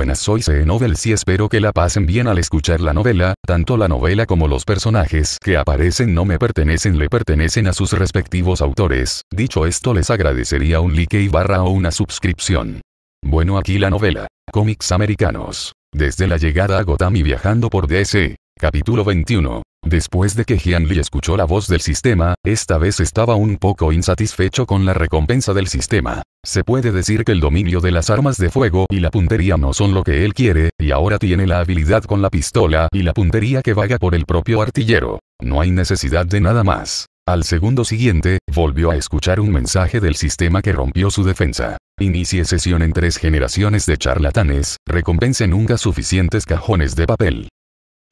buenas. Soy CE Novel y espero que la pasen bien al escuchar la novela, tanto la novela como los personajes que aparecen no me pertenecen le pertenecen a sus respectivos autores. Dicho esto les agradecería un like y barra o una suscripción. Bueno aquí la novela. Cómics americanos. Desde la llegada a Gotami viajando por DC. Capítulo 21. Después de que Jian Lee escuchó la voz del sistema, esta vez estaba un poco insatisfecho con la recompensa del sistema. Se puede decir que el dominio de las armas de fuego y la puntería no son lo que él quiere, y ahora tiene la habilidad con la pistola y la puntería que vaga por el propio artillero. No hay necesidad de nada más. Al segundo siguiente, volvió a escuchar un mensaje del sistema que rompió su defensa. Inicie sesión en tres generaciones de charlatanes, recompense nunca suficientes cajones de papel.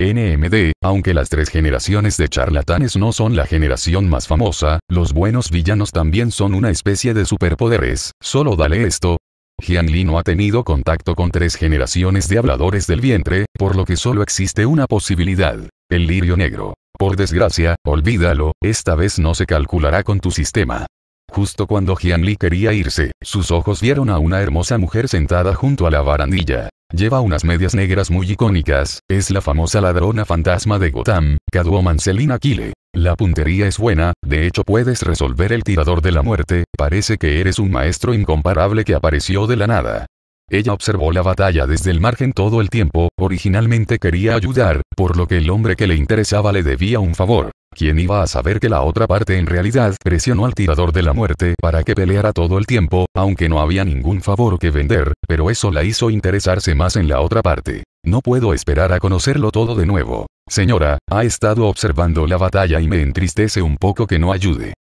NMD, aunque las tres generaciones de charlatanes no son la generación más famosa, los buenos villanos también son una especie de superpoderes, solo dale esto. Jian no ha tenido contacto con tres generaciones de habladores del vientre, por lo que solo existe una posibilidad, el lirio negro. Por desgracia, olvídalo, esta vez no se calculará con tu sistema. Justo cuando Jian Li quería irse, sus ojos vieron a una hermosa mujer sentada junto a la barandilla. Lleva unas medias negras muy icónicas, es la famosa ladrona fantasma de Gotham, Catwoman Selina Kyle. La puntería es buena, de hecho puedes resolver el tirador de la muerte, parece que eres un maestro incomparable que apareció de la nada. Ella observó la batalla desde el margen todo el tiempo, originalmente quería ayudar, por lo que el hombre que le interesaba le debía un favor. ¿Quién iba a saber que la otra parte en realidad presionó al tirador de la muerte para que peleara todo el tiempo, aunque no había ningún favor que vender, pero eso la hizo interesarse más en la otra parte. No puedo esperar a conocerlo todo de nuevo. Señora, ha estado observando la batalla y me entristece un poco que no ayude.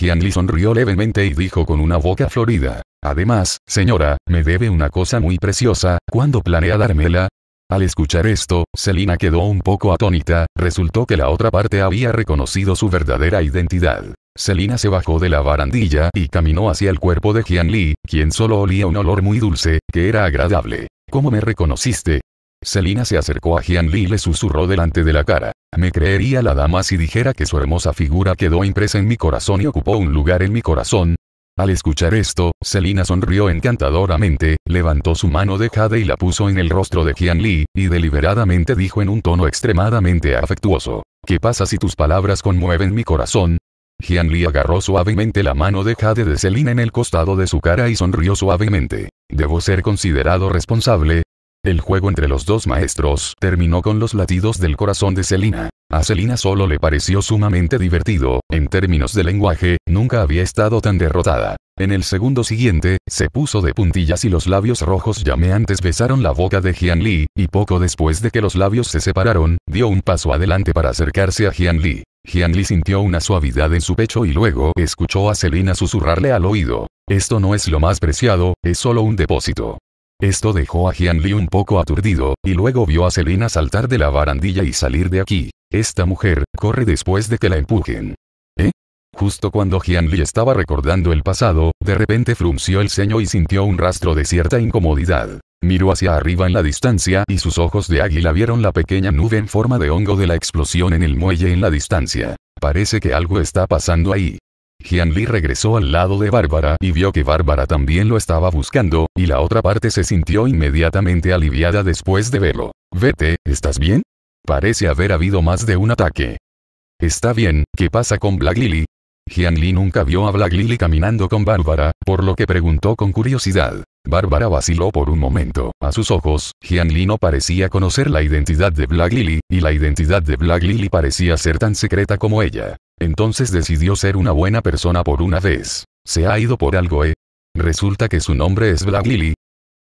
Li sonrió levemente y dijo con una boca florida. Además, señora, me debe una cosa muy preciosa, ¿cuándo planea dármela? Al escuchar esto, Selina quedó un poco atónita, resultó que la otra parte había reconocido su verdadera identidad. Selina se bajó de la barandilla y caminó hacia el cuerpo de Jian Li, quien solo olía un olor muy dulce, que era agradable. ¿Cómo me reconociste? Selina se acercó a Jian Li y le susurró delante de la cara. Me creería la dama si dijera que su hermosa figura quedó impresa en mi corazón y ocupó un lugar en mi corazón, al escuchar esto, Selina sonrió encantadoramente, levantó su mano de Jade y la puso en el rostro de Qian Li, y deliberadamente dijo en un tono extremadamente afectuoso. ¿Qué pasa si tus palabras conmueven mi corazón? Jian Li agarró suavemente la mano de Jade de Selina en el costado de su cara y sonrió suavemente. Debo ser considerado responsable, el juego entre los dos maestros terminó con los latidos del corazón de Selina. A Selina solo le pareció sumamente divertido, en términos de lenguaje, nunca había estado tan derrotada. En el segundo siguiente, se puso de puntillas y los labios rojos llameantes besaron la boca de Jian Lee, y poco después de que los labios se separaron, dio un paso adelante para acercarse a Jian Lee. Jian Li sintió una suavidad en su pecho y luego escuchó a Selina susurrarle al oído. Esto no es lo más preciado, es solo un depósito. Esto dejó a Jian Li un poco aturdido, y luego vio a Selina saltar de la barandilla y salir de aquí. Esta mujer, corre después de que la empujen. ¿Eh? Justo cuando Jian Li estaba recordando el pasado, de repente frunció el ceño y sintió un rastro de cierta incomodidad. Miró hacia arriba en la distancia y sus ojos de águila vieron la pequeña nube en forma de hongo de la explosión en el muelle en la distancia. Parece que algo está pasando ahí. Jian Li regresó al lado de Bárbara y vio que Bárbara también lo estaba buscando, y la otra parte se sintió inmediatamente aliviada después de verlo. Vete, ¿estás bien? Parece haber habido más de un ataque. Está bien, ¿qué pasa con Black Lily? Jian Li nunca vio a Black Lily caminando con Bárbara, por lo que preguntó con curiosidad. Bárbara vaciló por un momento. A sus ojos, Jian Li no parecía conocer la identidad de Black Lily, y la identidad de Black Lily parecía ser tan secreta como ella. Entonces decidió ser una buena persona por una vez. Se ha ido por algo, ¿eh? Resulta que su nombre es Black Lily.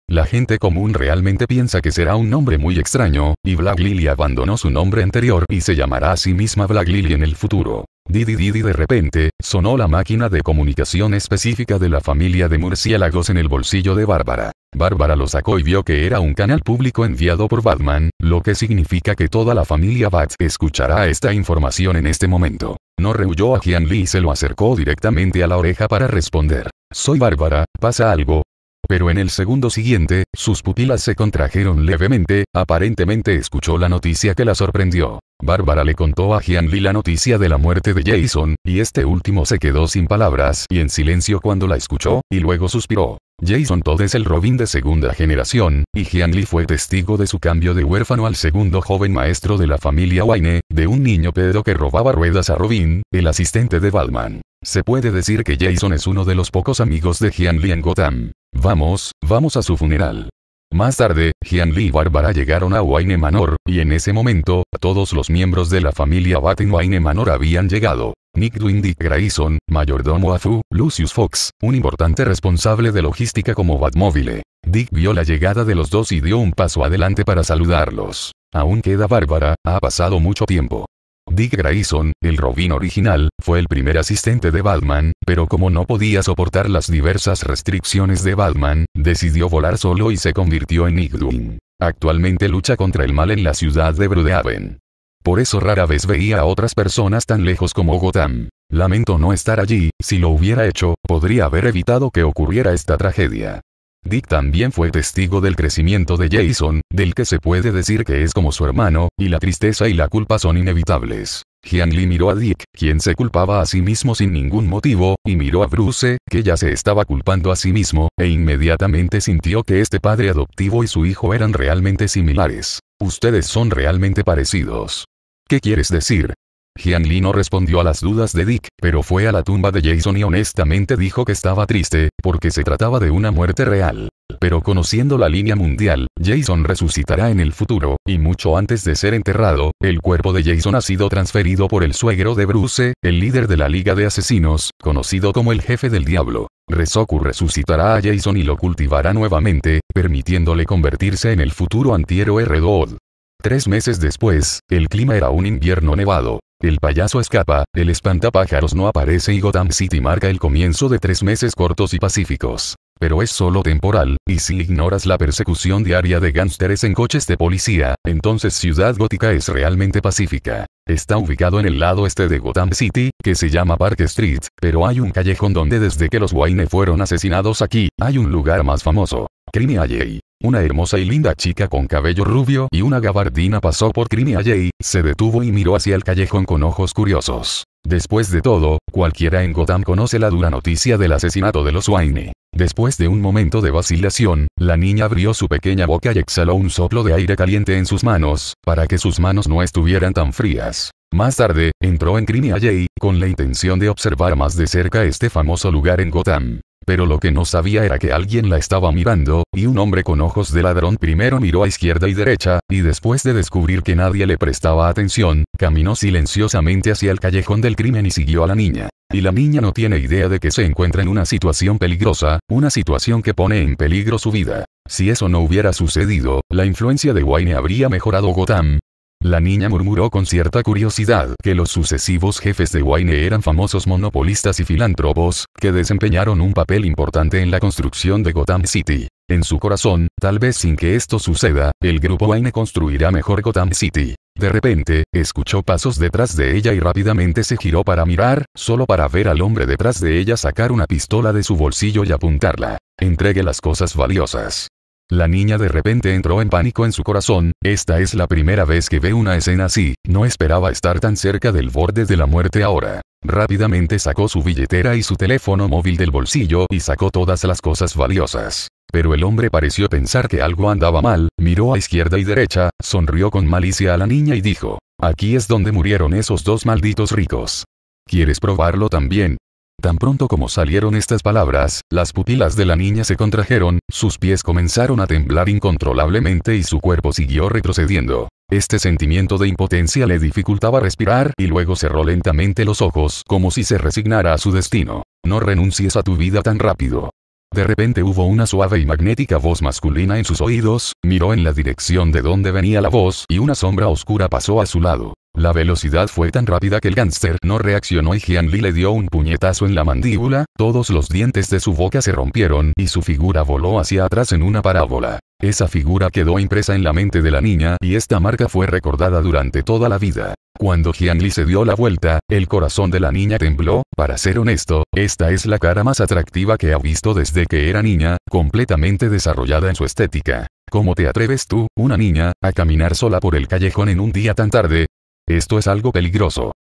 La gente común realmente piensa que será un nombre muy extraño, y Black Lily abandonó su nombre anterior y se llamará a sí misma Black Lily en el futuro. Didi Didi de repente, sonó la máquina de comunicación específica de la familia de murciélagos en el bolsillo de Bárbara. Bárbara lo sacó y vio que era un canal público enviado por Batman, lo que significa que toda la familia Bat escuchará esta información en este momento. No rehuyó a Jian Li y se lo acercó directamente a la oreja para responder. Soy bárbara, ¿pasa algo? Pero en el segundo siguiente, sus pupilas se contrajeron levemente, aparentemente escuchó la noticia que la sorprendió. Bárbara le contó a Jian Li la noticia de la muerte de Jason, y este último se quedó sin palabras y en silencio cuando la escuchó, y luego suspiró. Jason Todd es el Robin de segunda generación, y Gian Lee fue testigo de su cambio de huérfano al segundo joven maestro de la familia Wayne, de un niño pedo que robaba ruedas a Robin, el asistente de Batman. Se puede decir que Jason es uno de los pocos amigos de Gian Lee en Gotham. Vamos, vamos a su funeral. Más tarde, Lee y Bárbara llegaron a Wayne Manor, y en ese momento, todos los miembros de la familia en Wayne Manor habían llegado. Nick Dick Grayson, mayordomo Azu, Lucius Fox, un importante responsable de logística como Batmobile. Dick vio la llegada de los dos y dio un paso adelante para saludarlos. Aún queda Bárbara, ha pasado mucho tiempo. Dick Grayson, el Robin original, fue el primer asistente de Batman, pero como no podía soportar las diversas restricciones de Batman, decidió volar solo y se convirtió en Nightwing. Actualmente lucha contra el mal en la ciudad de Brudehaven. Por eso rara vez veía a otras personas tan lejos como Gotham. Lamento no estar allí, si lo hubiera hecho, podría haber evitado que ocurriera esta tragedia. Dick también fue testigo del crecimiento de Jason, del que se puede decir que es como su hermano, y la tristeza y la culpa son inevitables. Jian Li miró a Dick, quien se culpaba a sí mismo sin ningún motivo, y miró a Bruce, que ya se estaba culpando a sí mismo, e inmediatamente sintió que este padre adoptivo y su hijo eran realmente similares. Ustedes son realmente parecidos. ¿Qué quieres decir? Jian Lee no respondió a las dudas de Dick, pero fue a la tumba de Jason y honestamente dijo que estaba triste, porque se trataba de una muerte real. Pero conociendo la línea mundial, Jason resucitará en el futuro, y mucho antes de ser enterrado, el cuerpo de Jason ha sido transferido por el suegro de Bruce, el líder de la Liga de Asesinos, conocido como el jefe del diablo. Resoku resucitará a Jason y lo cultivará nuevamente, permitiéndole convertirse en el futuro antiero Red Tres meses después, el clima era un invierno nevado. El payaso escapa, el espantapájaros no aparece y Gotham City marca el comienzo de tres meses cortos y pacíficos. Pero es solo temporal, y si ignoras la persecución diaria de gánsteres en coches de policía, entonces Ciudad Gótica es realmente pacífica. Está ubicado en el lado este de Gotham City, que se llama Park Street, pero hay un callejón donde desde que los Wayne fueron asesinados aquí, hay un lugar más famoso. Crimea Alley. Una hermosa y linda chica con cabello rubio y una gabardina pasó por Crimea Alley, se detuvo y miró hacia el callejón con ojos curiosos. Después de todo, cualquiera en Gotham conoce la dura noticia del asesinato de los Wayne. Después de un momento de vacilación, la niña abrió su pequeña boca y exhaló un soplo de aire caliente en sus manos, para que sus manos no estuvieran tan frías. Más tarde, entró en Crimea Alley, con la intención de observar más de cerca este famoso lugar en Gotham pero lo que no sabía era que alguien la estaba mirando, y un hombre con ojos de ladrón primero miró a izquierda y derecha, y después de descubrir que nadie le prestaba atención, caminó silenciosamente hacia el callejón del crimen y siguió a la niña. Y la niña no tiene idea de que se encuentra en una situación peligrosa, una situación que pone en peligro su vida. Si eso no hubiera sucedido, la influencia de Wayne habría mejorado Gotham, la niña murmuró con cierta curiosidad que los sucesivos jefes de Wayne eran famosos monopolistas y filántropos, que desempeñaron un papel importante en la construcción de Gotham City. En su corazón, tal vez sin que esto suceda, el grupo Wayne construirá mejor Gotham City. De repente, escuchó pasos detrás de ella y rápidamente se giró para mirar, solo para ver al hombre detrás de ella sacar una pistola de su bolsillo y apuntarla. Entregue las cosas valiosas. La niña de repente entró en pánico en su corazón, esta es la primera vez que ve una escena así, no esperaba estar tan cerca del borde de la muerte ahora. Rápidamente sacó su billetera y su teléfono móvil del bolsillo y sacó todas las cosas valiosas. Pero el hombre pareció pensar que algo andaba mal, miró a izquierda y derecha, sonrió con malicia a la niña y dijo, aquí es donde murieron esos dos malditos ricos. ¿Quieres probarlo también? Tan pronto como salieron estas palabras, las pupilas de la niña se contrajeron, sus pies comenzaron a temblar incontrolablemente y su cuerpo siguió retrocediendo. Este sentimiento de impotencia le dificultaba respirar y luego cerró lentamente los ojos como si se resignara a su destino. No renuncies a tu vida tan rápido. De repente hubo una suave y magnética voz masculina en sus oídos, miró en la dirección de donde venía la voz y una sombra oscura pasó a su lado. La velocidad fue tan rápida que el gánster no reaccionó y Jian Li le dio un puñetazo en la mandíbula, todos los dientes de su boca se rompieron y su figura voló hacia atrás en una parábola. Esa figura quedó impresa en la mente de la niña y esta marca fue recordada durante toda la vida. Cuando Li se dio la vuelta, el corazón de la niña tembló, para ser honesto, esta es la cara más atractiva que ha visto desde que era niña, completamente desarrollada en su estética. ¿Cómo te atreves tú, una niña, a caminar sola por el callejón en un día tan tarde? Esto es algo peligroso.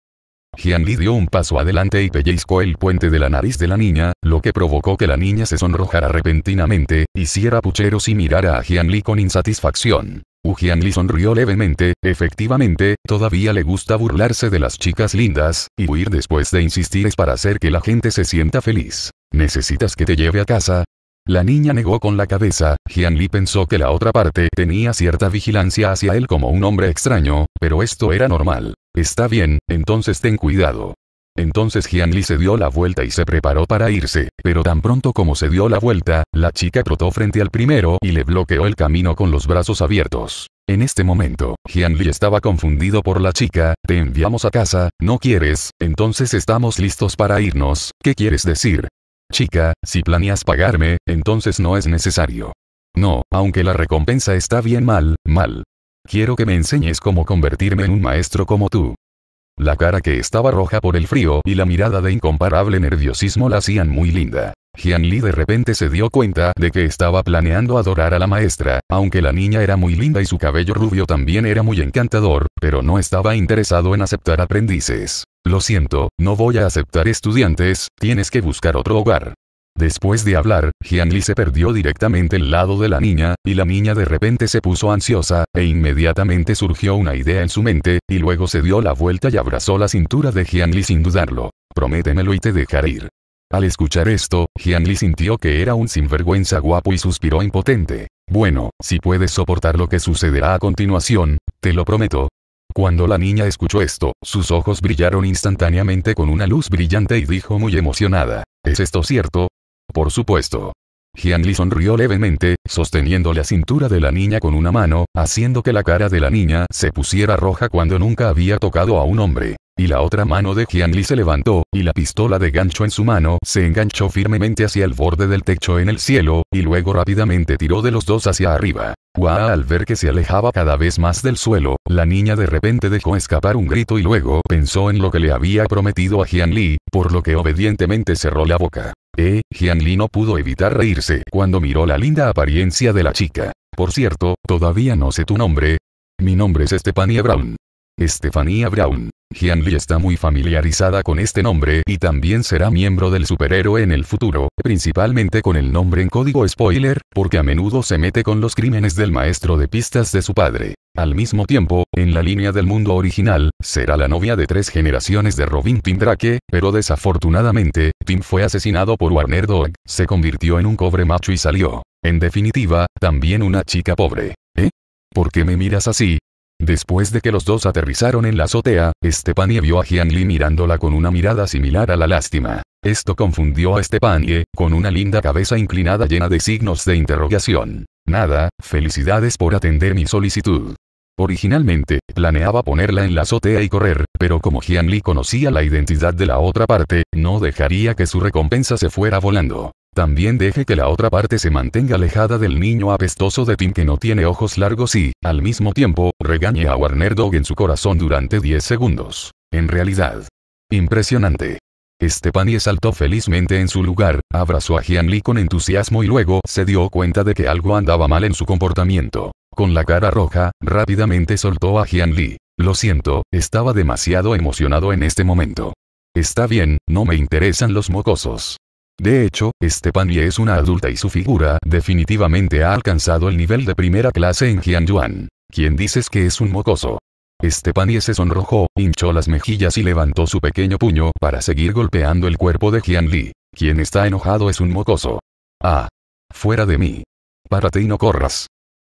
Jian Li dio un paso adelante y pellizcó el puente de la nariz de la niña, lo que provocó que la niña se sonrojara repentinamente, hiciera pucheros y mirara a Jian Li con insatisfacción. Wu Jian Li sonrió levemente, efectivamente, todavía le gusta burlarse de las chicas lindas, y huir después de insistir es para hacer que la gente se sienta feliz. ¿Necesitas que te lleve a casa? La niña negó con la cabeza, Jianli pensó que la otra parte tenía cierta vigilancia hacia él como un hombre extraño, pero esto era normal. Está bien, entonces ten cuidado. Entonces Jianli Li se dio la vuelta y se preparó para irse, pero tan pronto como se dio la vuelta, la chica trotó frente al primero y le bloqueó el camino con los brazos abiertos. En este momento, Jianli estaba confundido por la chica, te enviamos a casa, no quieres, entonces estamos listos para irnos, ¿qué quieres decir? Chica, si planeas pagarme, entonces no es necesario. No, aunque la recompensa está bien mal, mal. Quiero que me enseñes cómo convertirme en un maestro como tú. La cara que estaba roja por el frío y la mirada de incomparable nerviosismo la hacían muy linda. Jian Li de repente se dio cuenta de que estaba planeando adorar a la maestra, aunque la niña era muy linda y su cabello rubio también era muy encantador, pero no estaba interesado en aceptar aprendices. Lo siento, no voy a aceptar estudiantes, tienes que buscar otro hogar. Después de hablar, Li se perdió directamente al lado de la niña, y la niña de repente se puso ansiosa, e inmediatamente surgió una idea en su mente, y luego se dio la vuelta y abrazó la cintura de Li sin dudarlo. Prométemelo y te dejaré ir. Al escuchar esto, li sintió que era un sinvergüenza guapo y suspiró impotente. Bueno, si puedes soportar lo que sucederá a continuación, te lo prometo. Cuando la niña escuchó esto, sus ojos brillaron instantáneamente con una luz brillante y dijo muy emocionada, ¿es esto cierto? Por supuesto. li sonrió levemente, sosteniendo la cintura de la niña con una mano, haciendo que la cara de la niña se pusiera roja cuando nunca había tocado a un hombre. Y la otra mano de Lee se levantó, y la pistola de gancho en su mano se enganchó firmemente hacia el borde del techo en el cielo, y luego rápidamente tiró de los dos hacia arriba. Hua al ver que se alejaba cada vez más del suelo, la niña de repente dejó escapar un grito y luego pensó en lo que le había prometido a Lee, por lo que obedientemente cerró la boca. Eh, Lee no pudo evitar reírse cuando miró la linda apariencia de la chica. Por cierto, todavía no sé tu nombre. Mi nombre es Estefania Brown. Estefanía Brown. Hian está muy familiarizada con este nombre y también será miembro del superhéroe en el futuro, principalmente con el nombre en código spoiler, porque a menudo se mete con los crímenes del maestro de pistas de su padre. Al mismo tiempo, en la línea del mundo original, será la novia de tres generaciones de Robin Tim Drake, pero desafortunadamente, Tim fue asesinado por Warner Dog, se convirtió en un cobre macho y salió. En definitiva, también una chica pobre. ¿Eh? ¿Por qué me miras así? Después de que los dos aterrizaron en la azotea, Stepanie vio a Jianli mirándola con una mirada similar a la lástima. Esto confundió a Stepanie, con una linda cabeza inclinada llena de signos de interrogación. Nada, felicidades por atender mi solicitud. Originalmente, planeaba ponerla en la azotea y correr, pero como Jian conocía la identidad de la otra parte, no dejaría que su recompensa se fuera volando. También deje que la otra parte se mantenga alejada del niño apestoso de Tim que no tiene ojos largos y, al mismo tiempo, regañe a Warner Dog en su corazón durante 10 segundos. En realidad. Impresionante. Stepani saltó felizmente en su lugar, abrazó a Jian Lee con entusiasmo y luego se dio cuenta de que algo andaba mal en su comportamiento. Con la cara roja, rápidamente soltó a Jian Lee. Lo siento, estaba demasiado emocionado en este momento. Está bien, no me interesan los mocosos. De hecho, Stephanie es una adulta y su figura definitivamente ha alcanzado el nivel de primera clase en Yuan, ¿Quién dices que es un mocoso? Stephanie se sonrojó, hinchó las mejillas y levantó su pequeño puño para seguir golpeando el cuerpo de Jian Li. Quien está enojado es un mocoso. Ah. Fuera de mí. Párate y no corras.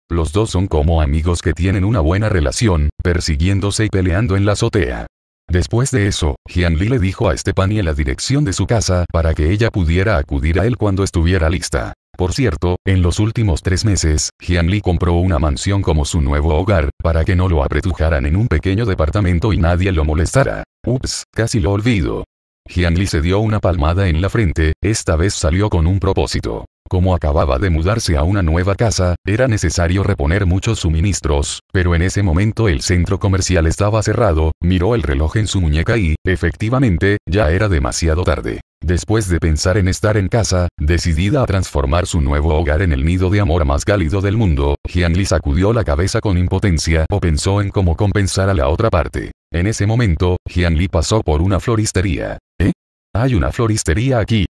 Los dos son como amigos que tienen una buena relación, persiguiéndose y peleando en la azotea. Después de eso, Jianli le dijo a Stephanie la dirección de su casa para que ella pudiera acudir a él cuando estuviera lista. Por cierto, en los últimos tres meses, Jianli compró una mansión como su nuevo hogar, para que no lo apretujaran en un pequeño departamento y nadie lo molestara. Ups, casi lo olvido. Li se dio una palmada en la frente, esta vez salió con un propósito. Como acababa de mudarse a una nueva casa, era necesario reponer muchos suministros, pero en ese momento el centro comercial estaba cerrado, miró el reloj en su muñeca y, efectivamente, ya era demasiado tarde. Después de pensar en estar en casa, decidida a transformar su nuevo hogar en el nido de amor más cálido del mundo, Lee sacudió la cabeza con impotencia o pensó en cómo compensar a la otra parte. En ese momento, Lee pasó por una floristería. ¿Eh? Hay una floristería aquí.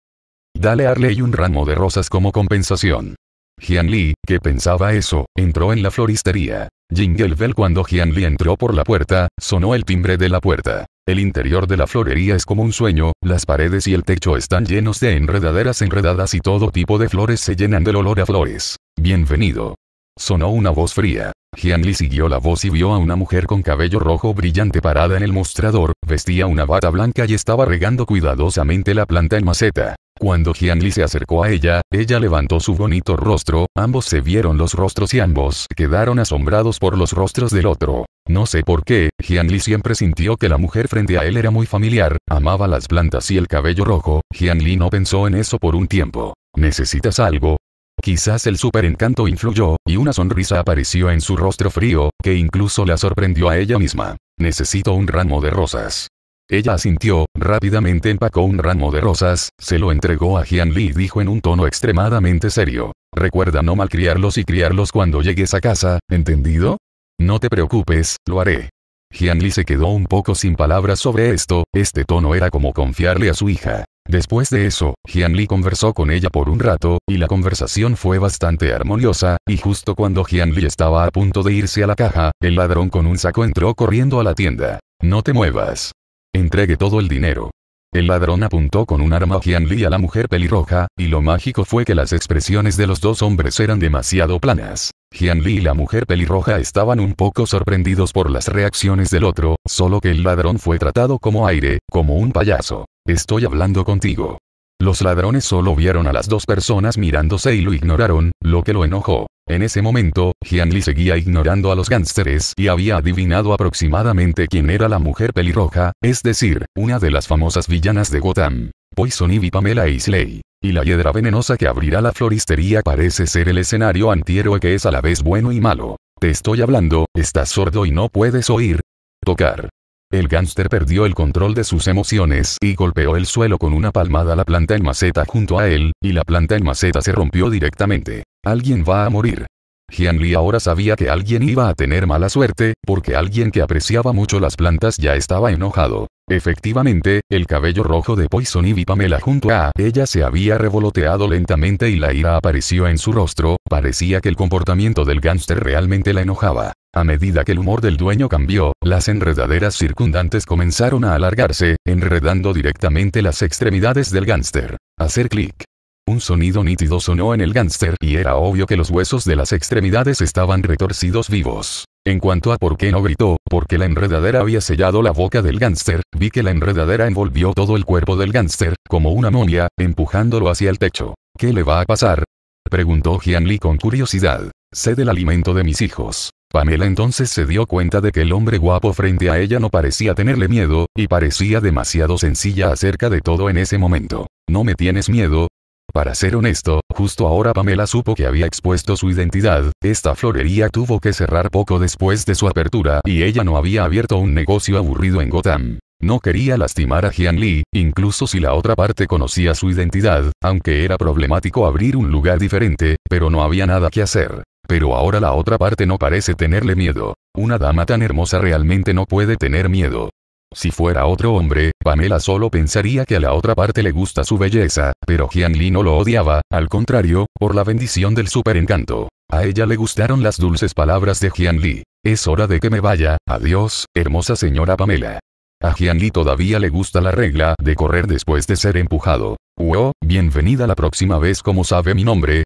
Dale a Arley un ramo de rosas como compensación. Jianli, que pensaba eso, entró en la floristería. Jingle Bell cuando Lee entró por la puerta, sonó el timbre de la puerta. El interior de la florería es como un sueño, las paredes y el techo están llenos de enredaderas enredadas y todo tipo de flores se llenan del olor a flores. Bienvenido. Sonó una voz fría. Gianli siguió la voz y vio a una mujer con cabello rojo brillante parada en el mostrador, vestía una bata blanca y estaba regando cuidadosamente la planta en maceta. Cuando Gianli se acercó a ella, ella levantó su bonito rostro, ambos se vieron los rostros y ambos quedaron asombrados por los rostros del otro. No sé por qué, Li siempre sintió que la mujer frente a él era muy familiar, amaba las plantas y el cabello rojo, Li no pensó en eso por un tiempo. ¿Necesitas algo? Quizás el superencanto influyó, y una sonrisa apareció en su rostro frío, que incluso la sorprendió a ella misma. Necesito un ramo de rosas. Ella asintió, rápidamente empacó un ramo de rosas, se lo entregó a Jian Li y dijo en un tono extremadamente serio. Recuerda no malcriarlos y criarlos cuando llegues a casa, ¿entendido? No te preocupes, lo haré. Jianli se quedó un poco sin palabras sobre esto, este tono era como confiarle a su hija. Después de eso, Jianli conversó con ella por un rato, y la conversación fue bastante armoniosa, y justo cuando Jianli estaba a punto de irse a la caja, el ladrón con un saco entró corriendo a la tienda. No te muevas. Entregue todo el dinero. El ladrón apuntó con un arma a Jianli y a la mujer pelirroja, y lo mágico fue que las expresiones de los dos hombres eran demasiado planas. Jianli y la mujer pelirroja estaban un poco sorprendidos por las reacciones del otro, solo que el ladrón fue tratado como aire, como un payaso. Estoy hablando contigo. Los ladrones solo vieron a las dos personas mirándose y lo ignoraron, lo que lo enojó. En ese momento, Jian seguía ignorando a los gánsteres y había adivinado aproximadamente quién era la mujer pelirroja, es decir, una de las famosas villanas de Gotham. Poison y Pamela Isley. Y la hiedra venenosa que abrirá la floristería parece ser el escenario antihéroe que es a la vez bueno y malo. Te estoy hablando, estás sordo y no puedes oír. Tocar. El gángster perdió el control de sus emociones y golpeó el suelo con una palmada la planta en maceta junto a él, y la planta en maceta se rompió directamente. Alguien va a morir. Jian ahora sabía que alguien iba a tener mala suerte, porque alguien que apreciaba mucho las plantas ya estaba enojado. Efectivamente, el cabello rojo de Poison y Pamela junto a ella se había revoloteado lentamente y la ira apareció en su rostro, parecía que el comportamiento del gánster realmente la enojaba. A medida que el humor del dueño cambió, las enredaderas circundantes comenzaron a alargarse, enredando directamente las extremidades del gánster. Hacer clic. Un sonido nítido sonó en el gánster y era obvio que los huesos de las extremidades estaban retorcidos vivos. En cuanto a por qué no gritó, porque la enredadera había sellado la boca del gánster, vi que la enredadera envolvió todo el cuerpo del gánster, como una momia, empujándolo hacia el techo. ¿Qué le va a pasar? Preguntó Jian Lee con curiosidad. Sé del alimento de mis hijos. Pamela entonces se dio cuenta de que el hombre guapo frente a ella no parecía tenerle miedo, y parecía demasiado sencilla acerca de todo en ese momento. No me tienes miedo, para ser honesto, justo ahora Pamela supo que había expuesto su identidad, esta florería tuvo que cerrar poco después de su apertura y ella no había abierto un negocio aburrido en Gotham. No quería lastimar a Jian Li, incluso si la otra parte conocía su identidad, aunque era problemático abrir un lugar diferente, pero no había nada que hacer. Pero ahora la otra parte no parece tenerle miedo. Una dama tan hermosa realmente no puede tener miedo. Si fuera otro hombre, Pamela solo pensaría que a la otra parte le gusta su belleza, pero Li no lo odiaba, al contrario, por la bendición del superencanto. A ella le gustaron las dulces palabras de Lee. Es hora de que me vaya, adiós, hermosa señora Pamela. A Lee todavía le gusta la regla de correr después de ser empujado. Wow, bienvenida la próxima vez como sabe mi nombre,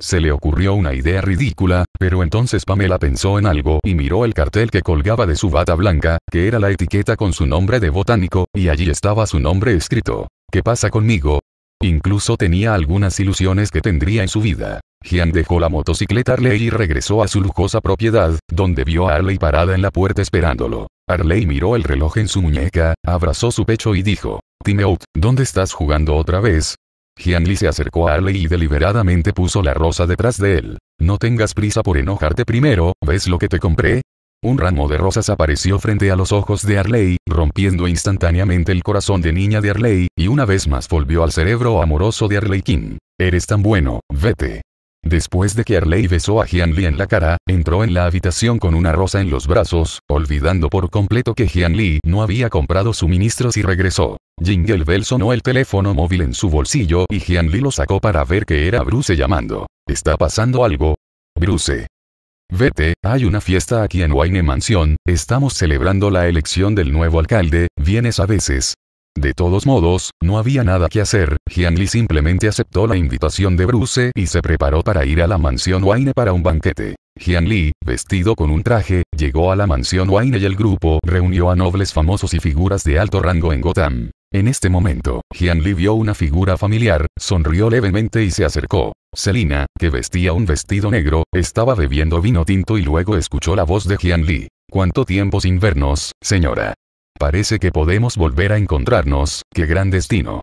se le ocurrió una idea ridícula, pero entonces Pamela pensó en algo y miró el cartel que colgaba de su bata blanca, que era la etiqueta con su nombre de botánico, y allí estaba su nombre escrito. ¿Qué pasa conmigo? Incluso tenía algunas ilusiones que tendría en su vida. Gian dejó la motocicleta Arley y regresó a su lujosa propiedad, donde vio a Arley parada en la puerta esperándolo. Arley miró el reloj en su muñeca, abrazó su pecho y dijo, Timeout, ¿dónde estás jugando otra vez? Lee se acercó a Arley y deliberadamente puso la rosa detrás de él. No tengas prisa por enojarte primero, ¿ves lo que te compré? Un ramo de rosas apareció frente a los ojos de Arley, rompiendo instantáneamente el corazón de niña de Arley, y una vez más volvió al cerebro amoroso de Arley King. Eres tan bueno, vete. Después de que Arley besó a Jianli Lee en la cara, entró en la habitación con una rosa en los brazos, olvidando por completo que Jianli Lee no había comprado suministros y regresó. Jingle Bell sonó el teléfono móvil en su bolsillo y Lee lo sacó para ver que era Bruce llamando. ¿Está pasando algo? Bruce. Vete, hay una fiesta aquí en Wayne Mansión, estamos celebrando la elección del nuevo alcalde, vienes a veces. De todos modos, no había nada que hacer, Lee simplemente aceptó la invitación de Bruce y se preparó para ir a la mansión Wayne para un banquete. Jian vestido con un traje, llegó a la mansión Wayne y el grupo reunió a nobles famosos y figuras de alto rango en Gotham. En este momento, Jian Li vio una figura familiar, sonrió levemente y se acercó. Selina, que vestía un vestido negro, estaba bebiendo vino tinto y luego escuchó la voz de Jian Lee. ¿Cuánto tiempo sin vernos, señora? Parece que podemos volver a encontrarnos, qué gran destino.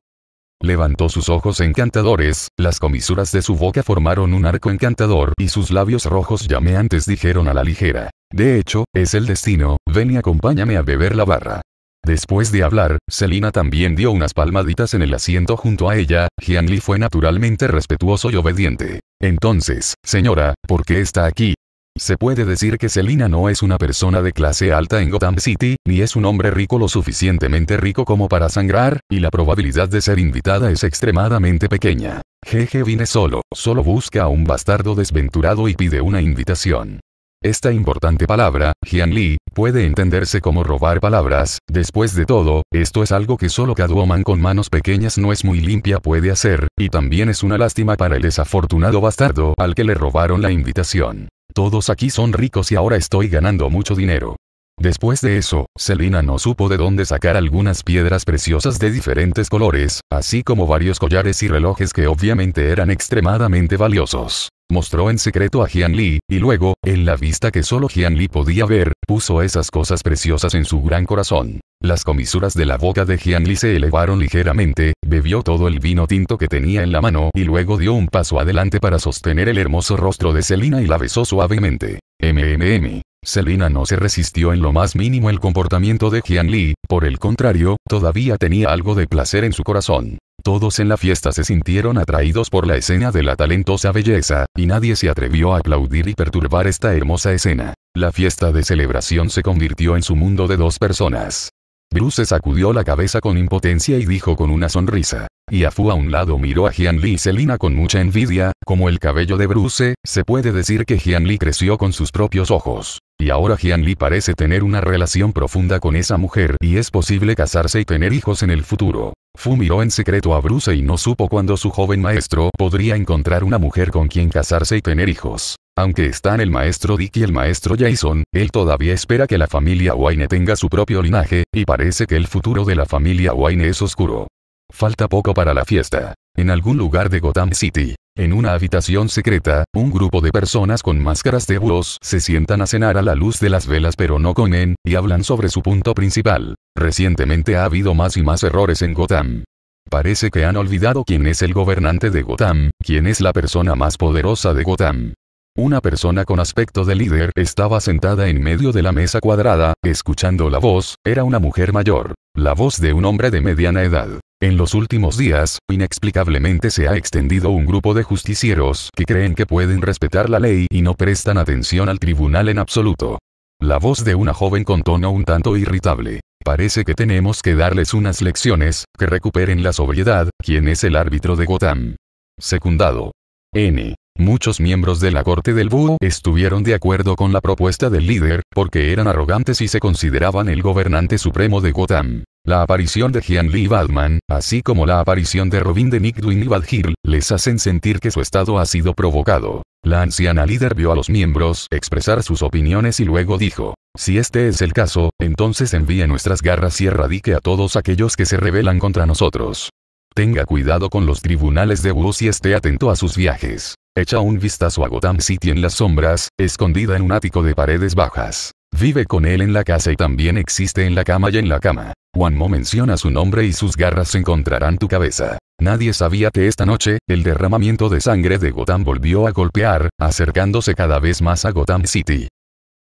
Levantó sus ojos encantadores, las comisuras de su boca formaron un arco encantador y sus labios rojos llameantes dijeron a la ligera. De hecho, es el destino, ven y acompáñame a beber la barra. Después de hablar, Selina también dio unas palmaditas en el asiento junto a ella, Jiang Li fue naturalmente respetuoso y obediente. Entonces, señora, ¿por qué está aquí? Se puede decir que Selina no es una persona de clase alta en Gotham City, ni es un hombre rico lo suficientemente rico como para sangrar, y la probabilidad de ser invitada es extremadamente pequeña. Jeje viene solo, solo busca a un bastardo desventurado y pide una invitación. Esta importante palabra, Jian Li, puede entenderse como robar palabras, después de todo, esto es algo que solo Catwoman con manos pequeñas no es muy limpia puede hacer, y también es una lástima para el desafortunado bastardo al que le robaron la invitación. Todos aquí son ricos y ahora estoy ganando mucho dinero. Después de eso, Selina no supo de dónde sacar algunas piedras preciosas de diferentes colores, así como varios collares y relojes que obviamente eran extremadamente valiosos. Mostró en secreto a Jian Li, y luego, en la vista que solo Jian Li podía ver, puso esas cosas preciosas en su gran corazón. Las comisuras de la boca de Jianli se elevaron ligeramente, bebió todo el vino tinto que tenía en la mano y luego dio un paso adelante para sostener el hermoso rostro de Selina y la besó suavemente. MMM. Selina no se resistió en lo más mínimo el comportamiento de Jianli, por el contrario, todavía tenía algo de placer en su corazón. Todos en la fiesta se sintieron atraídos por la escena de la talentosa belleza, y nadie se atrevió a aplaudir y perturbar esta hermosa escena. La fiesta de celebración se convirtió en su mundo de dos personas. Bruce sacudió la cabeza con impotencia y dijo con una sonrisa. Y a Fu a un lado miró a Jianli y Selina con mucha envidia, como el cabello de Bruce, se puede decir que Jianli creció con sus propios ojos. Y ahora Jianli parece tener una relación profunda con esa mujer y es posible casarse y tener hijos en el futuro. Fu miró en secreto a Bruce y no supo cuándo su joven maestro podría encontrar una mujer con quien casarse y tener hijos. Aunque están el maestro Dick y el maestro Jason, él todavía espera que la familia Wayne tenga su propio linaje, y parece que el futuro de la familia Wayne es oscuro. Falta poco para la fiesta. En algún lugar de Gotham City, en una habitación secreta, un grupo de personas con máscaras de búhos se sientan a cenar a la luz de las velas pero no comen, y hablan sobre su punto principal. Recientemente ha habido más y más errores en Gotham. Parece que han olvidado quién es el gobernante de Gotham, quién es la persona más poderosa de Gotham. Una persona con aspecto de líder estaba sentada en medio de la mesa cuadrada, escuchando la voz, era una mujer mayor, la voz de un hombre de mediana edad. En los últimos días, inexplicablemente se ha extendido un grupo de justicieros que creen que pueden respetar la ley y no prestan atención al tribunal en absoluto. La voz de una joven con tono un tanto irritable. Parece que tenemos que darles unas lecciones, que recuperen la sobriedad, quien es el árbitro de Gotham. Secundado. N. Muchos miembros de la corte del búho estuvieron de acuerdo con la propuesta del líder, porque eran arrogantes y se consideraban el gobernante supremo de Gotham. La aparición de Gian Lee Batman, así como la aparición de Robin de Duin y Bad les hacen sentir que su estado ha sido provocado. La anciana líder vio a los miembros expresar sus opiniones y luego dijo, si este es el caso, entonces envíe nuestras garras y erradique a todos aquellos que se rebelan contra nosotros. Tenga cuidado con los tribunales de Wu y esté atento a sus viajes. Echa un vistazo a Gotham City en las sombras, escondida en un ático de paredes bajas. Vive con él en la casa y también existe en la cama y en la cama. Mo menciona su nombre y sus garras encontrarán tu cabeza. Nadie sabía que esta noche, el derramamiento de sangre de Gotham volvió a golpear, acercándose cada vez más a Gotham City.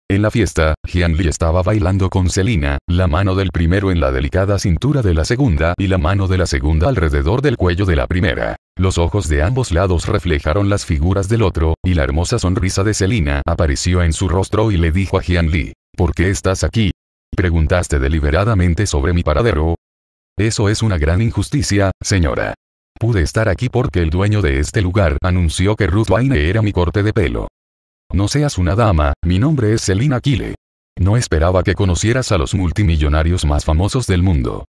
En la fiesta, Jian Li estaba bailando con Selina, la mano del primero en la delicada cintura de la segunda y la mano de la segunda alrededor del cuello de la primera. Los ojos de ambos lados reflejaron las figuras del otro, y la hermosa sonrisa de Selina apareció en su rostro y le dijo a Jian Li, ¿por qué estás aquí? ¿Preguntaste deliberadamente sobre mi paradero? Eso es una gran injusticia, señora. Pude estar aquí porque el dueño de este lugar anunció que Ruth Wayne era mi corte de pelo. No seas una dama, mi nombre es Selina Kile. No esperaba que conocieras a los multimillonarios más famosos del mundo.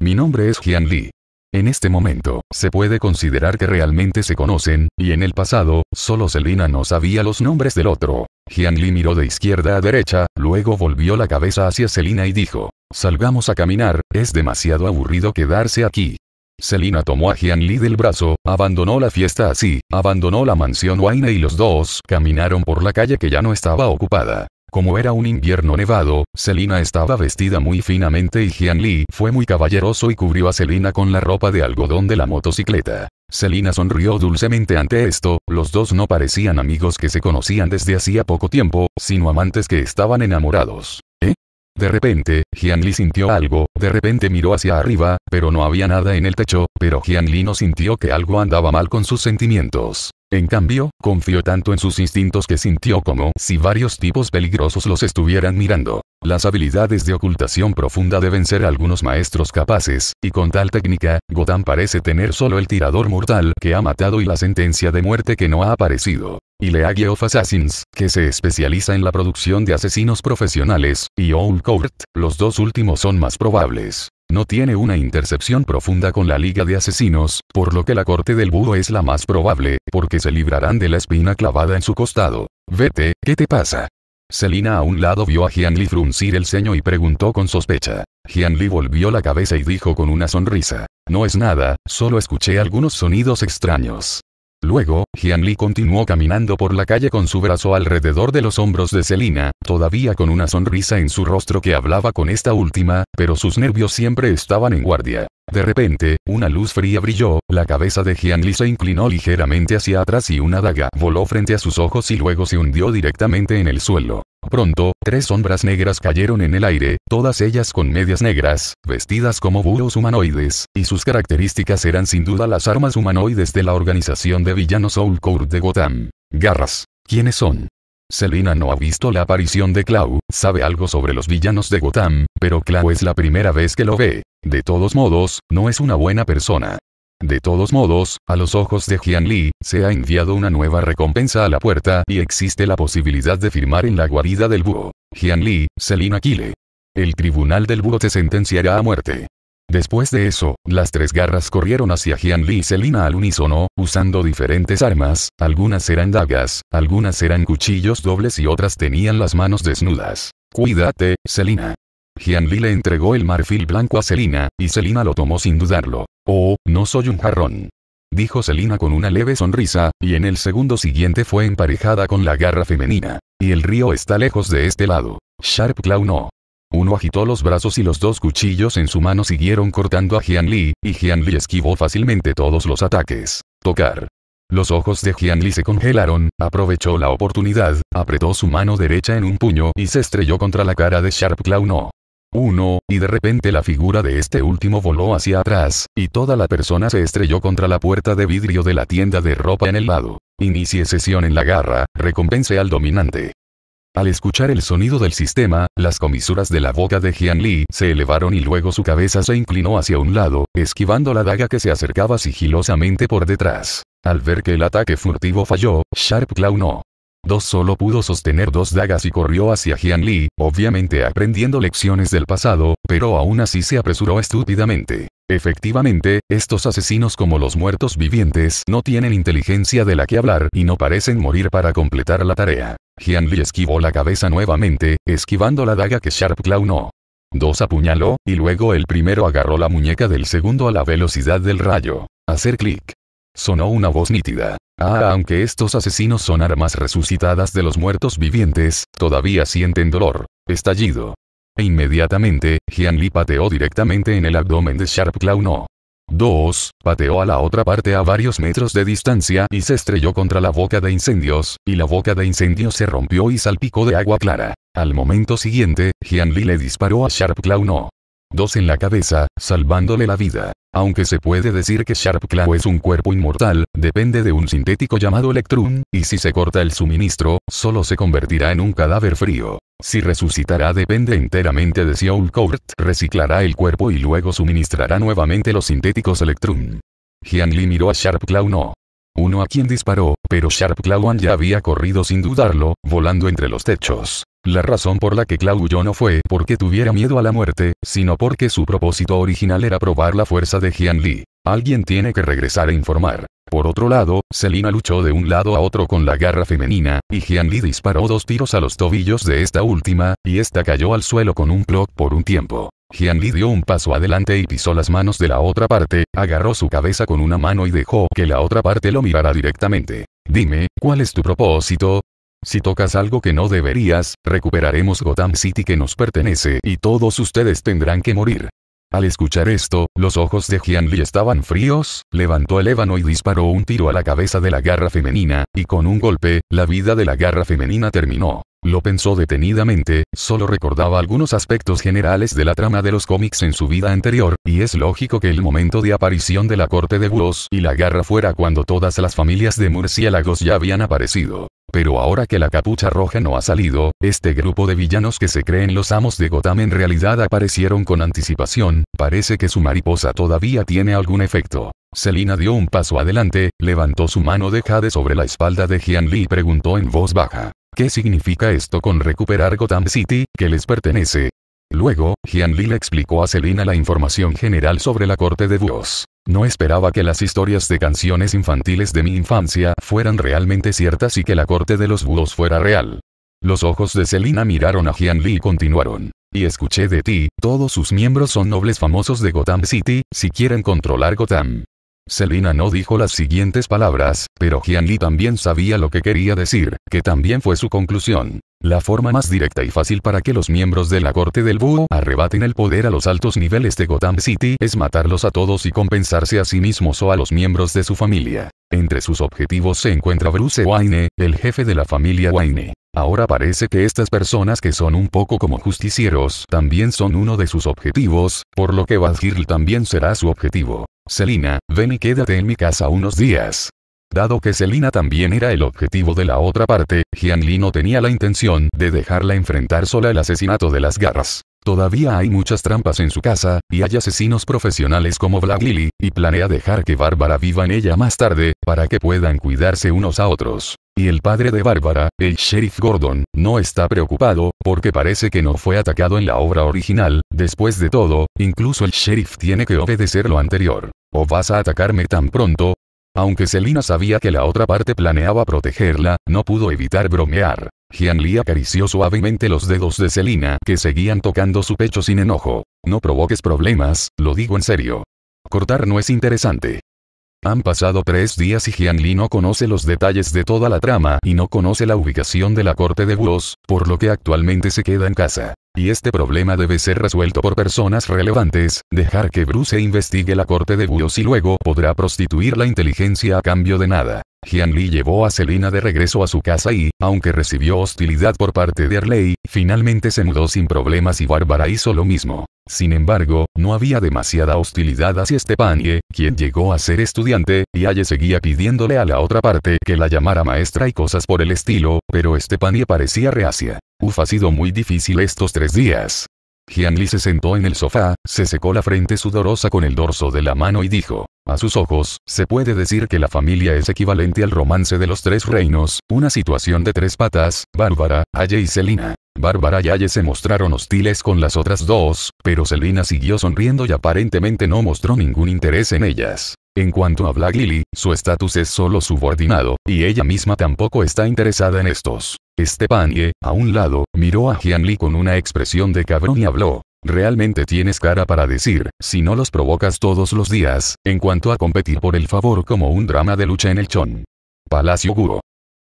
Mi nombre es Jian Li. En este momento, se puede considerar que realmente se conocen, y en el pasado, solo Selina no sabía los nombres del otro. Jian Li miró de izquierda a derecha, luego volvió la cabeza hacia Selina y dijo, Salgamos a caminar, es demasiado aburrido quedarse aquí. Selina tomó a Jian Li del brazo, abandonó la fiesta así, abandonó la mansión Waina y los dos caminaron por la calle que ya no estaba ocupada. Como era un invierno nevado, Selina estaba vestida muy finamente y Jian Li fue muy caballeroso y cubrió a Selina con la ropa de algodón de la motocicleta. Selina sonrió dulcemente ante esto, los dos no parecían amigos que se conocían desde hacía poco tiempo, sino amantes que estaban enamorados. ¿Eh? De repente, Jian Li sintió algo, de repente miró hacia arriba, pero no había nada en el techo, pero Jian no sintió que algo andaba mal con sus sentimientos. En cambio, confió tanto en sus instintos que sintió como si varios tipos peligrosos los estuvieran mirando. Las habilidades de ocultación profunda deben ser algunos maestros capaces, y con tal técnica, Gotham parece tener solo el tirador mortal que ha matado y la sentencia de muerte que no ha aparecido. Y League of Assassins, que se especializa en la producción de asesinos profesionales, y Old Court, los dos últimos son más probables no tiene una intercepción profunda con la Liga de Asesinos, por lo que la corte del búho es la más probable, porque se librarán de la espina clavada en su costado. Vete, ¿qué te pasa? Selina a un lado vio a Gianli fruncir el ceño y preguntó con sospecha. Lee volvió la cabeza y dijo con una sonrisa. No es nada, solo escuché algunos sonidos extraños. Luego, Jianli continuó caminando por la calle con su brazo alrededor de los hombros de Selina, todavía con una sonrisa en su rostro que hablaba con esta última, pero sus nervios siempre estaban en guardia. De repente, una luz fría brilló, la cabeza de lee se inclinó ligeramente hacia atrás y una daga voló frente a sus ojos y luego se hundió directamente en el suelo. Pronto, tres sombras negras cayeron en el aire, todas ellas con medias negras, vestidas como buros humanoides, y sus características eran sin duda las armas humanoides de la organización de villanos Soul Court de Gotham. Garras. ¿Quiénes son? Selina no ha visto la aparición de Clau, sabe algo sobre los villanos de Gotham, pero Clau es la primera vez que lo ve. De todos modos, no es una buena persona. De todos modos, a los ojos de Jian Li, se ha enviado una nueva recompensa a la puerta y existe la posibilidad de firmar en la guarida del búho. Jian Li, Selina Kile. El tribunal del búho te sentenciará a muerte. Después de eso, las tres garras corrieron hacia Jianli y Selina al unísono, usando diferentes armas, algunas eran dagas, algunas eran cuchillos dobles y otras tenían las manos desnudas. Cuídate, Selina. Jianli le entregó el marfil blanco a Selina, y Selina lo tomó sin dudarlo. Oh, no soy un jarrón. Dijo Selina con una leve sonrisa, y en el segundo siguiente fue emparejada con la garra femenina. Y el río está lejos de este lado. Sharp Claw no. Uno agitó los brazos y los dos cuchillos en su mano siguieron cortando a Jian Li, y Jian Li esquivó fácilmente todos los ataques. Tocar. Los ojos de Jian Li se congelaron, aprovechó la oportunidad, apretó su mano derecha en un puño y se estrelló contra la cara de Sharp Clown No. Uno, y de repente la figura de este último voló hacia atrás, y toda la persona se estrelló contra la puerta de vidrio de la tienda de ropa en el lado. Inicie sesión en la garra, recompense al dominante. Al escuchar el sonido del sistema, las comisuras de la boca de Jian Li se elevaron y luego su cabeza se inclinó hacia un lado, esquivando la daga que se acercaba sigilosamente por detrás. Al ver que el ataque furtivo falló, Sharp clownó. Dos solo pudo sostener dos dagas y corrió hacia Jian Li, obviamente aprendiendo lecciones del pasado, pero aún así se apresuró estúpidamente. Efectivamente, estos asesinos como los muertos vivientes no tienen inteligencia de la que hablar y no parecen morir para completar la tarea. Jian Li esquivó la cabeza nuevamente, esquivando la daga que Sharp Clownó. Dos apuñaló, y luego el primero agarró la muñeca del segundo a la velocidad del rayo. Hacer clic. Sonó una voz nítida. Ah, aunque estos asesinos son armas resucitadas de los muertos vivientes, todavía sienten dolor. Estallido. E inmediatamente, Jian Li pateó directamente en el abdomen de Sharp Clownó. 2. Pateó a la otra parte a varios metros de distancia y se estrelló contra la boca de incendios, y la boca de incendios se rompió y salpicó de agua clara. Al momento siguiente, Jian Li le disparó a Sharp Claw No dos en la cabeza, salvándole la vida. Aunque se puede decir que Sharp Claw es un cuerpo inmortal, depende de un sintético llamado Electrum, y si se corta el suministro, solo se convertirá en un cadáver frío. Si resucitará depende enteramente de Seoul Court reciclará el cuerpo y luego suministrará nuevamente los sintéticos Electrum. Jian Li miró a Sharp Claw no. Uno a quien disparó, pero Sharp Claw ya había corrido sin dudarlo, volando entre los techos. La razón por la que Clau huyó no fue porque tuviera miedo a la muerte, sino porque su propósito original era probar la fuerza de Jian Li. Alguien tiene que regresar a informar. Por otro lado, Selina luchó de un lado a otro con la garra femenina, y Jian Li disparó dos tiros a los tobillos de esta última, y esta cayó al suelo con un clock por un tiempo. Jian Li dio un paso adelante y pisó las manos de la otra parte, agarró su cabeza con una mano y dejó que la otra parte lo mirara directamente. Dime, ¿cuál es tu propósito? Si tocas algo que no deberías, recuperaremos Gotham City que nos pertenece y todos ustedes tendrán que morir. Al escuchar esto, los ojos de Jian Li estaban fríos, levantó el ébano y disparó un tiro a la cabeza de la garra femenina, y con un golpe, la vida de la garra femenina terminó. Lo pensó detenidamente, solo recordaba algunos aspectos generales de la trama de los cómics en su vida anterior, y es lógico que el momento de aparición de la corte de Buros y la garra fuera cuando todas las familias de murciélagos ya habían aparecido. Pero ahora que la capucha roja no ha salido, este grupo de villanos que se creen los amos de Gotham en realidad aparecieron con anticipación, parece que su mariposa todavía tiene algún efecto. Selina dio un paso adelante, levantó su mano de Jade sobre la espalda de Jian Lee y preguntó en voz baja. ¿Qué significa esto con recuperar Gotham City, que les pertenece? Luego, Jian Li le explicó a Selina la información general sobre la corte de búhos. No esperaba que las historias de canciones infantiles de mi infancia fueran realmente ciertas y que la corte de los búhos fuera real. Los ojos de Selina miraron a Jian Li y continuaron. Y escuché de ti, todos sus miembros son nobles famosos de Gotham City, si quieren controlar Gotham. Selina no dijo las siguientes palabras, pero Lee también sabía lo que quería decir, que también fue su conclusión. La forma más directa y fácil para que los miembros de la corte del búho arrebaten el poder a los altos niveles de Gotham City es matarlos a todos y compensarse a sí mismos o a los miembros de su familia. Entre sus objetivos se encuentra Bruce Wayne, el jefe de la familia Wayne. Ahora parece que estas personas que son un poco como justicieros también son uno de sus objetivos, por lo que Girl también será su objetivo. Selina, ven y quédate en mi casa unos días. Dado que Selina también era el objetivo de la otra parte, Jianli no tenía la intención de dejarla enfrentar sola el asesinato de las garras. Todavía hay muchas trampas en su casa, y hay asesinos profesionales como Black Lily, y planea dejar que Bárbara viva en ella más tarde, para que puedan cuidarse unos a otros. Y el padre de Bárbara, el sheriff Gordon, no está preocupado, porque parece que no fue atacado en la obra original, después de todo, incluso el sheriff tiene que obedecer lo anterior. ¿O vas a atacarme tan pronto? Aunque Selina sabía que la otra parte planeaba protegerla, no pudo evitar bromear. Jian acarició suavemente los dedos de Selina, que seguían tocando su pecho sin enojo. No provoques problemas, lo digo en serio. Cortar no es interesante. Han pasado tres días y Jian Li no conoce los detalles de toda la trama y no conoce la ubicación de la corte de Wuos, por lo que actualmente se queda en casa. Y este problema debe ser resuelto por personas relevantes, dejar que Bruce investigue la corte de Wuos y luego podrá prostituir la inteligencia a cambio de nada. Hianli llevó a Selina de regreso a su casa y, aunque recibió hostilidad por parte de Arley, finalmente se mudó sin problemas y Bárbara hizo lo mismo. Sin embargo, no había demasiada hostilidad hacia Estepanie, quien llegó a ser estudiante, y Aye seguía pidiéndole a la otra parte que la llamara maestra y cosas por el estilo, pero Estepanie parecía reacia. Ufa ha sido muy difícil estos tres días. Lee se sentó en el sofá, se secó la frente sudorosa con el dorso de la mano y dijo, a sus ojos, se puede decir que la familia es equivalente al romance de los tres reinos, una situación de tres patas, Bárbara, Aye y Selina. Bárbara y Aye se mostraron hostiles con las otras dos, pero Selina siguió sonriendo y aparentemente no mostró ningún interés en ellas. En cuanto a Black Lily, su estatus es solo subordinado, y ella misma tampoco está interesada en estos. Stepanie, a un lado, miró a Lee con una expresión de cabrón y habló. Realmente tienes cara para decir, si no los provocas todos los días, en cuanto a competir por el favor como un drama de lucha en el chon. Palacio Guo.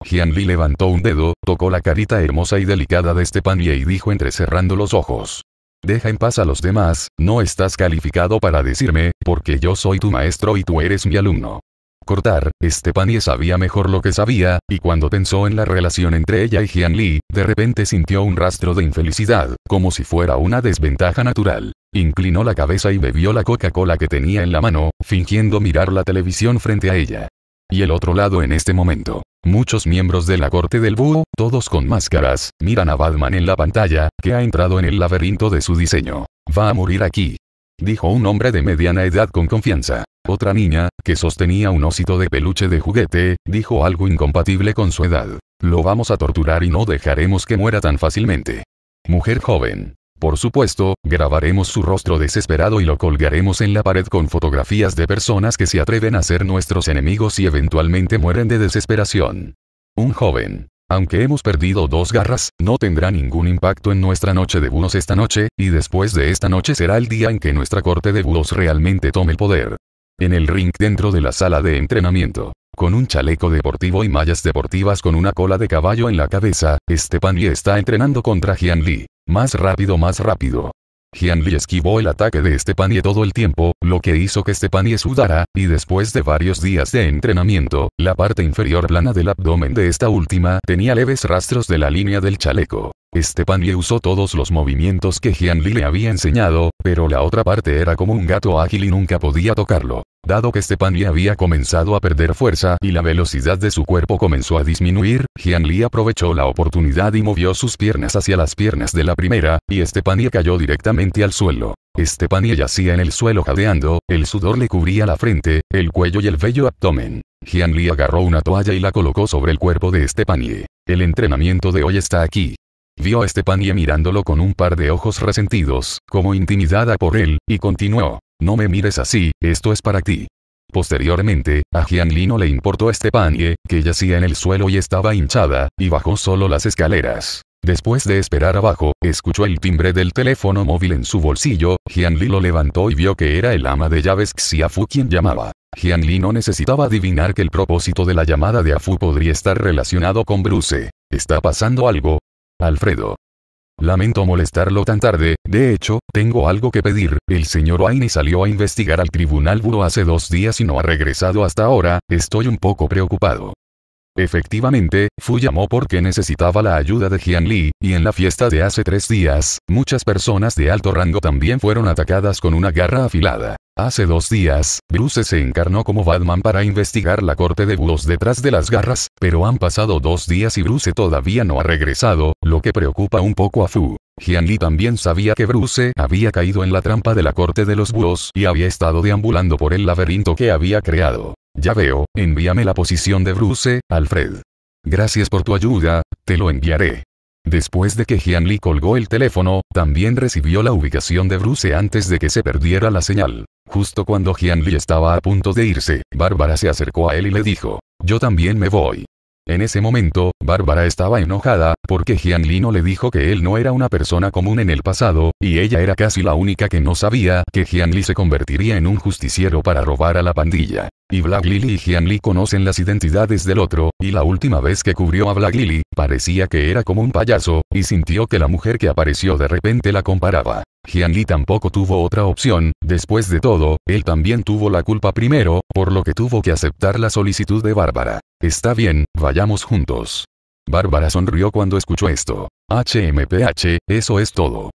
Lee levantó un dedo, tocó la carita hermosa y delicada de Stepanie y dijo entrecerrando los ojos. Deja en paz a los demás, no estás calificado para decirme, porque yo soy tu maestro y tú eres mi alumno. Cortar, este y sabía mejor lo que sabía, y cuando pensó en la relación entre ella y Jian Li, de repente sintió un rastro de infelicidad, como si fuera una desventaja natural. Inclinó la cabeza y bebió la Coca-Cola que tenía en la mano, fingiendo mirar la televisión frente a ella y el otro lado en este momento. Muchos miembros de la corte del búho, todos con máscaras, miran a Batman en la pantalla, que ha entrado en el laberinto de su diseño. Va a morir aquí. Dijo un hombre de mediana edad con confianza. Otra niña, que sostenía un osito de peluche de juguete, dijo algo incompatible con su edad. Lo vamos a torturar y no dejaremos que muera tan fácilmente. Mujer joven, por supuesto, grabaremos su rostro desesperado y lo colgaremos en la pared con fotografías de personas que se atreven a ser nuestros enemigos y eventualmente mueren de desesperación. Un joven. Aunque hemos perdido dos garras, no tendrá ningún impacto en nuestra noche de búhos esta noche, y después de esta noche será el día en que nuestra corte de búhos realmente tome el poder. En el ring dentro de la sala de entrenamiento. Con un chaleco deportivo y mallas deportivas con una cola de caballo en la cabeza, Stephanie está entrenando contra Jian Lee. Más rápido, más rápido. Jian Li esquivó el ataque de y todo el tiempo, lo que hizo que Stephanie sudara, y después de varios días de entrenamiento, la parte inferior plana del abdomen de esta última tenía leves rastros de la línea del chaleco. Estepanie usó todos los movimientos que Jian le había enseñado, pero la otra parte era como un gato ágil y nunca podía tocarlo. Dado que Panie había comenzado a perder fuerza y la velocidad de su cuerpo comenzó a disminuir, Jian Li aprovechó la oportunidad y movió sus piernas hacia las piernas de la primera, y Panie cayó directamente al suelo. Panie yacía en el suelo jadeando, el sudor le cubría la frente, el cuello y el bello abdomen. Jian Li agarró una toalla y la colocó sobre el cuerpo de Panie. El entrenamiento de hoy está aquí. Vio a Stepanie mirándolo con un par de ojos resentidos, como intimidada por él, y continuó. No me mires así, esto es para ti. Posteriormente, a Jianli no le importó a Estepanie, que yacía en el suelo y estaba hinchada, y bajó solo las escaleras. Después de esperar abajo, escuchó el timbre del teléfono móvil en su bolsillo, Jianli lo levantó y vio que era el ama de llaves Xiafu quien llamaba. Jianli no necesitaba adivinar que el propósito de la llamada de Afu podría estar relacionado con Bruce. ¿Está pasando algo? Alfredo. Lamento molestarlo tan tarde, de hecho, tengo algo que pedir, el señor Wayne salió a investigar al tribunal buro hace dos días y no ha regresado hasta ahora, estoy un poco preocupado. Efectivamente, Fu llamó porque necesitaba la ayuda de Jian Li, y en la fiesta de hace tres días, muchas personas de alto rango también fueron atacadas con una garra afilada. Hace dos días, Bruce se encarnó como Batman para investigar la corte de búhos detrás de las garras, pero han pasado dos días y Bruce todavía no ha regresado, lo que preocupa un poco a Fu. Jian Li también sabía que Bruce había caído en la trampa de la corte de los búhos y había estado deambulando por el laberinto que había creado. Ya veo, envíame la posición de Bruce, Alfred. Gracias por tu ayuda, te lo enviaré. Después de que Lee colgó el teléfono, también recibió la ubicación de Bruce antes de que se perdiera la señal. Justo cuando Lee estaba a punto de irse, Bárbara se acercó a él y le dijo, yo también me voy. En ese momento, Bárbara estaba enojada, porque no le dijo que él no era una persona común en el pasado, y ella era casi la única que no sabía que Gianli se convertiría en un justiciero para robar a la pandilla. Y Black Lily y Gianli conocen las identidades del otro, y la última vez que cubrió a Black Lily, parecía que era como un payaso, y sintió que la mujer que apareció de repente la comparaba. Jian Li tampoco tuvo otra opción, después de todo, él también tuvo la culpa primero, por lo que tuvo que aceptar la solicitud de Bárbara. Está bien, vayamos juntos. Bárbara sonrió cuando escuchó esto. HMPH, eso es todo.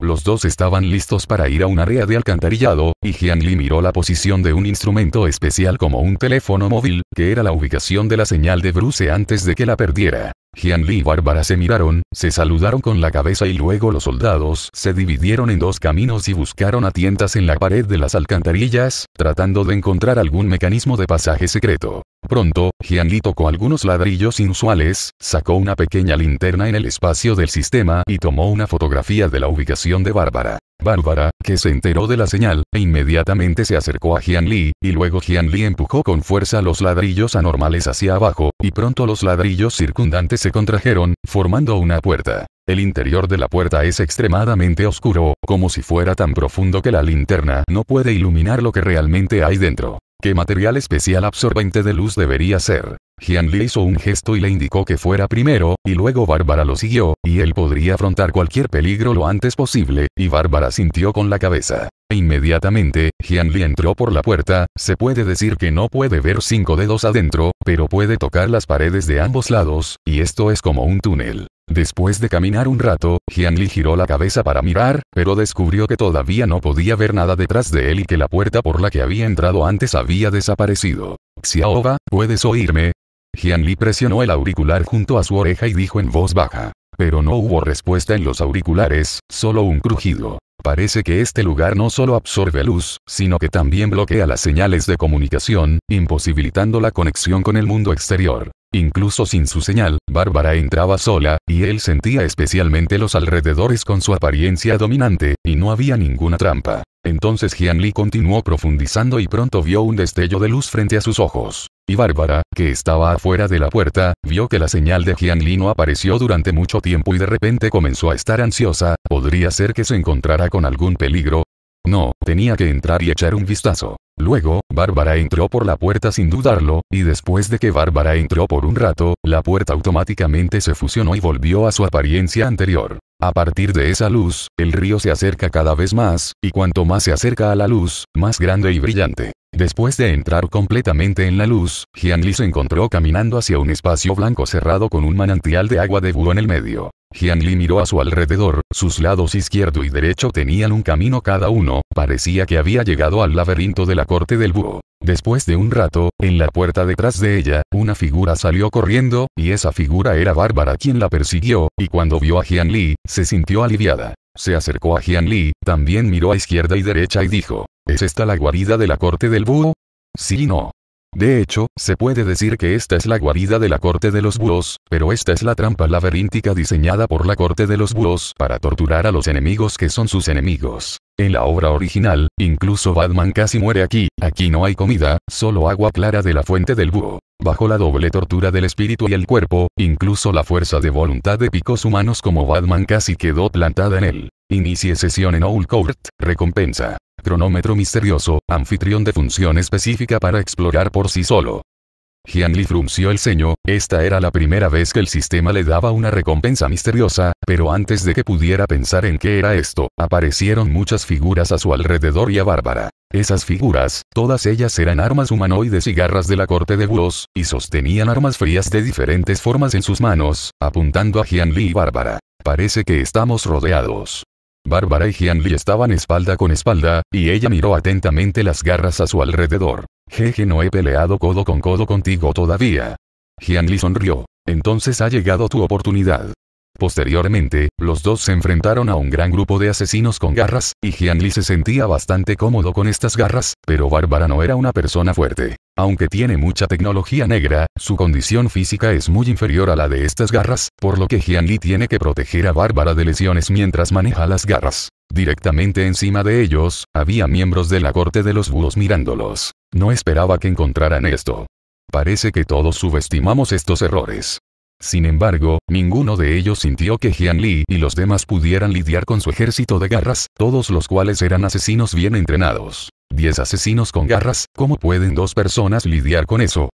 Los dos estaban listos para ir a un área de alcantarillado, y Jian Li miró la posición de un instrumento especial como un teléfono móvil, que era la ubicación de la señal de Bruce antes de que la perdiera. Jianli y Bárbara se miraron, se saludaron con la cabeza y luego los soldados se dividieron en dos caminos y buscaron a tientas en la pared de las alcantarillas, tratando de encontrar algún mecanismo de pasaje secreto. Pronto, Jianli tocó algunos ladrillos inusuales, sacó una pequeña linterna en el espacio del sistema y tomó una fotografía de la ubicación de Bárbara. Bárbara, que se enteró de la señal, e inmediatamente se acercó a Jian Li, y luego Jian Li empujó con fuerza los ladrillos anormales hacia abajo, y pronto los ladrillos circundantes se contrajeron, formando una puerta. El interior de la puerta es extremadamente oscuro, como si fuera tan profundo que la linterna no puede iluminar lo que realmente hay dentro. ¿Qué material especial absorbente de luz debería ser? Jian le hizo un gesto y le indicó que fuera primero, y luego Bárbara lo siguió, y él podría afrontar cualquier peligro lo antes posible, y Bárbara sintió con la cabeza. inmediatamente, Jian Li entró por la puerta, se puede decir que no puede ver cinco dedos adentro, pero puede tocar las paredes de ambos lados, y esto es como un túnel. Después de caminar un rato, Jian Li giró la cabeza para mirar, pero descubrió que todavía no podía ver nada detrás de él y que la puerta por la que había entrado antes había desaparecido. Xiaoba, ¿puedes oírme? Li presionó el auricular junto a su oreja y dijo en voz baja. Pero no hubo respuesta en los auriculares, solo un crujido. Parece que este lugar no solo absorbe luz, sino que también bloquea las señales de comunicación, imposibilitando la conexión con el mundo exterior. Incluso sin su señal, Bárbara entraba sola, y él sentía especialmente los alrededores con su apariencia dominante, y no había ninguna trampa. Entonces Li continuó profundizando y pronto vio un destello de luz frente a sus ojos. Y Bárbara, que estaba afuera de la puerta, vio que la señal de Li no apareció durante mucho tiempo y de repente comenzó a estar ansiosa, podría ser que se encontrara con algún peligro, no, tenía que entrar y echar un vistazo. Luego, Bárbara entró por la puerta sin dudarlo, y después de que Bárbara entró por un rato, la puerta automáticamente se fusionó y volvió a su apariencia anterior. A partir de esa luz, el río se acerca cada vez más, y cuanto más se acerca a la luz, más grande y brillante. Después de entrar completamente en la luz, Jian Li se encontró caminando hacia un espacio blanco cerrado con un manantial de agua de búho en el medio. Jian Li miró a su alrededor, sus lados izquierdo y derecho tenían un camino cada uno, parecía que había llegado al laberinto de la corte del búho. Después de un rato, en la puerta detrás de ella, una figura salió corriendo, y esa figura era Bárbara quien la persiguió, y cuando vio a Jian Li, se sintió aliviada. Se acercó a Jian Li, también miró a izquierda y derecha y dijo, ¿es esta la guarida de la corte del búho? Sí no. De hecho, se puede decir que esta es la guarida de la corte de los búhos, pero esta es la trampa laberíntica diseñada por la corte de los búhos para torturar a los enemigos que son sus enemigos. En la obra original, incluso Batman casi muere aquí, aquí no hay comida, solo agua clara de la fuente del búho. Bajo la doble tortura del espíritu y el cuerpo, incluso la fuerza de voluntad de picos humanos como Batman casi quedó plantada en él. Inicie sesión en Old Court, recompensa. Cronómetro misterioso, anfitrión de función específica para explorar por sí solo. Lee frunció el ceño, esta era la primera vez que el sistema le daba una recompensa misteriosa, pero antes de que pudiera pensar en qué era esto, aparecieron muchas figuras a su alrededor y a Bárbara. Esas figuras, todas ellas eran armas humanoides y garras de la corte de búhos, y sostenían armas frías de diferentes formas en sus manos, apuntando a Lee y Bárbara. Parece que estamos rodeados. Bárbara y Lee estaban espalda con espalda, y ella miró atentamente las garras a su alrededor. Jeje no he peleado codo con codo contigo todavía. Lee sonrió. Entonces ha llegado tu oportunidad. Posteriormente, los dos se enfrentaron a un gran grupo de asesinos con garras, y Jianli se sentía bastante cómodo con estas garras, pero Bárbara no era una persona fuerte. Aunque tiene mucha tecnología negra, su condición física es muy inferior a la de estas garras, por lo que Jianli tiene que proteger a Bárbara de lesiones mientras maneja las garras. Directamente encima de ellos, había miembros de la corte de los búhos mirándolos. No esperaba que encontraran esto. Parece que todos subestimamos estos errores. Sin embargo, ninguno de ellos sintió que Jian Li y los demás pudieran lidiar con su ejército de garras, todos los cuales eran asesinos bien entrenados. Diez asesinos con garras, ¿cómo pueden dos personas lidiar con eso?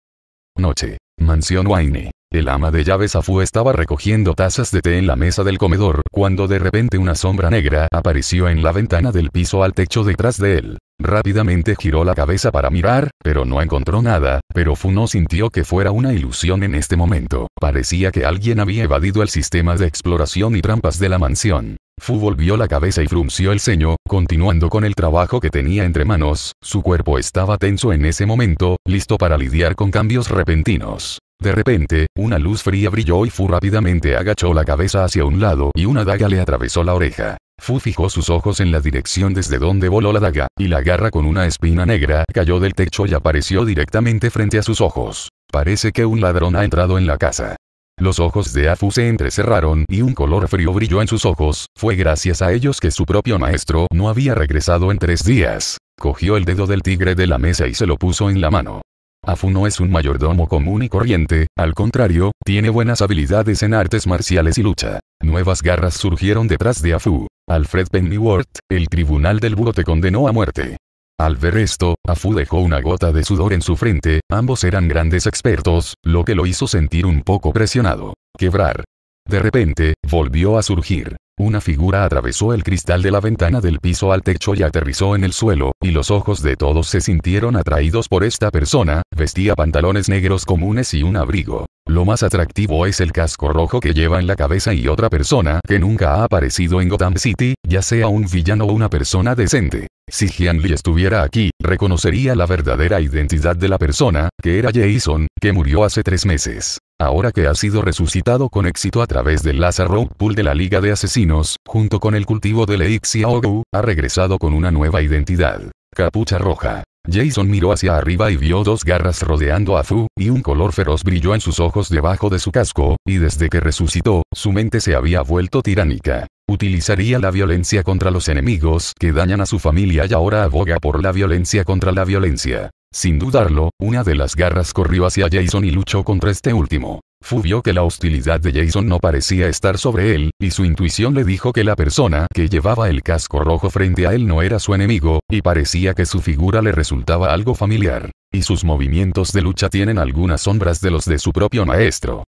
Noche. Mansión Wayne. El ama de llaves Fu estaba recogiendo tazas de té en la mesa del comedor, cuando de repente una sombra negra apareció en la ventana del piso al techo detrás de él. Rápidamente giró la cabeza para mirar, pero no encontró nada, pero Fu no sintió que fuera una ilusión en este momento. Parecía que alguien había evadido el sistema de exploración y trampas de la mansión. Fu volvió la cabeza y frunció el ceño, continuando con el trabajo que tenía entre manos, su cuerpo estaba tenso en ese momento, listo para lidiar con cambios repentinos. De repente, una luz fría brilló y Fu rápidamente agachó la cabeza hacia un lado y una daga le atravesó la oreja. Fu fijó sus ojos en la dirección desde donde voló la daga, y la garra con una espina negra cayó del techo y apareció directamente frente a sus ojos. Parece que un ladrón ha entrado en la casa. Los ojos de Afu se entrecerraron y un color frío brilló en sus ojos, fue gracias a ellos que su propio maestro no había regresado en tres días. Cogió el dedo del tigre de la mesa y se lo puso en la mano. Afu no es un mayordomo común y corriente, al contrario, tiene buenas habilidades en artes marciales y lucha. Nuevas garras surgieron detrás de Afu. Alfred Pennyworth, el tribunal del búho te condenó a muerte. Al ver esto, Afu dejó una gota de sudor en su frente, ambos eran grandes expertos, lo que lo hizo sentir un poco presionado. Quebrar. De repente, volvió a surgir. Una figura atravesó el cristal de la ventana del piso al techo y aterrizó en el suelo, y los ojos de todos se sintieron atraídos por esta persona, vestía pantalones negros comunes y un abrigo. Lo más atractivo es el casco rojo que lleva en la cabeza y otra persona que nunca ha aparecido en Gotham City, ya sea un villano o una persona decente. Si Jian Lee estuviera aquí, reconocería la verdadera identidad de la persona, que era Jason, que murió hace tres meses. Ahora que ha sido resucitado con éxito a través del Lazar Pool de la Liga de Asesinos, junto con el cultivo de Leixia Ogu, ha regresado con una nueva identidad. Capucha roja. Jason miró hacia arriba y vio dos garras rodeando a Fu, y un color feroz brilló en sus ojos debajo de su casco, y desde que resucitó, su mente se había vuelto tiránica. Utilizaría la violencia contra los enemigos que dañan a su familia y ahora aboga por la violencia contra la violencia. Sin dudarlo, una de las garras corrió hacia Jason y luchó contra este último. Fu vio que la hostilidad de Jason no parecía estar sobre él, y su intuición le dijo que la persona que llevaba el casco rojo frente a él no era su enemigo, y parecía que su figura le resultaba algo familiar, y sus movimientos de lucha tienen algunas sombras de los de su propio maestro.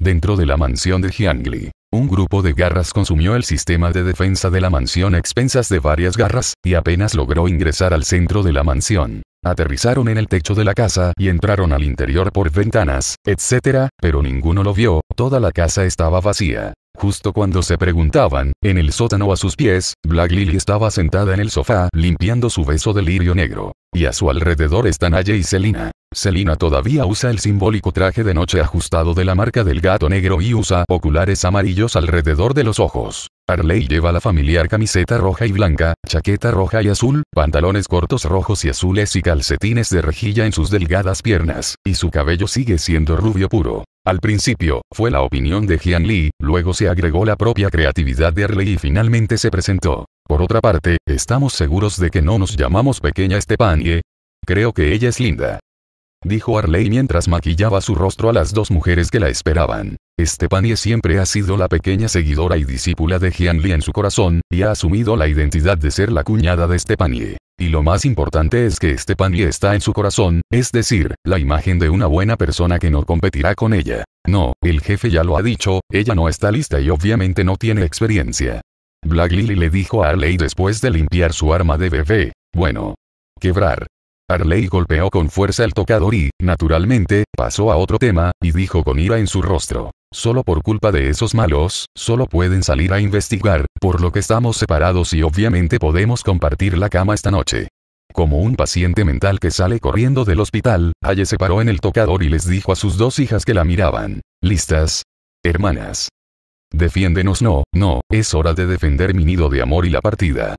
Dentro de la mansión de Jiangli, un grupo de garras consumió el sistema de defensa de la mansión a expensas de varias garras, y apenas logró ingresar al centro de la mansión. Aterrizaron en el techo de la casa y entraron al interior por ventanas, etcétera, pero ninguno lo vio, toda la casa estaba vacía. Justo cuando se preguntaban, en el sótano a sus pies, Black Lily estaba sentada en el sofá limpiando su beso de lirio negro. Y a su alrededor están Aye y Selina. Selina todavía usa el simbólico traje de noche ajustado de la marca del gato negro y usa oculares amarillos alrededor de los ojos. Arley lleva la familiar camiseta roja y blanca, chaqueta roja y azul, pantalones cortos rojos y azules y calcetines de rejilla en sus delgadas piernas, y su cabello sigue siendo rubio puro. Al principio, fue la opinión de Jian Lee, luego se agregó la propia creatividad de Arley y finalmente se presentó. Por otra parte, estamos seguros de que no nos llamamos pequeña Estepanie. Creo que ella es linda. Dijo Harley mientras maquillaba su rostro a las dos mujeres que la esperaban. Estepanie siempre ha sido la pequeña seguidora y discípula de Gianli en su corazón, y ha asumido la identidad de ser la cuñada de Estepanie. Y lo más importante es que Estepanie está en su corazón, es decir, la imagen de una buena persona que no competirá con ella. No, el jefe ya lo ha dicho, ella no está lista y obviamente no tiene experiencia. Black Lily le dijo a Harley después de limpiar su arma de bebé. Bueno. Quebrar. Arley golpeó con fuerza el tocador y, naturalmente, pasó a otro tema, y dijo con ira en su rostro. Solo por culpa de esos malos, solo pueden salir a investigar, por lo que estamos separados y obviamente podemos compartir la cama esta noche. Como un paciente mental que sale corriendo del hospital, Haye se paró en el tocador y les dijo a sus dos hijas que la miraban. ¿Listas? Hermanas. Defiéndenos no, no, es hora de defender mi nido de amor y la partida.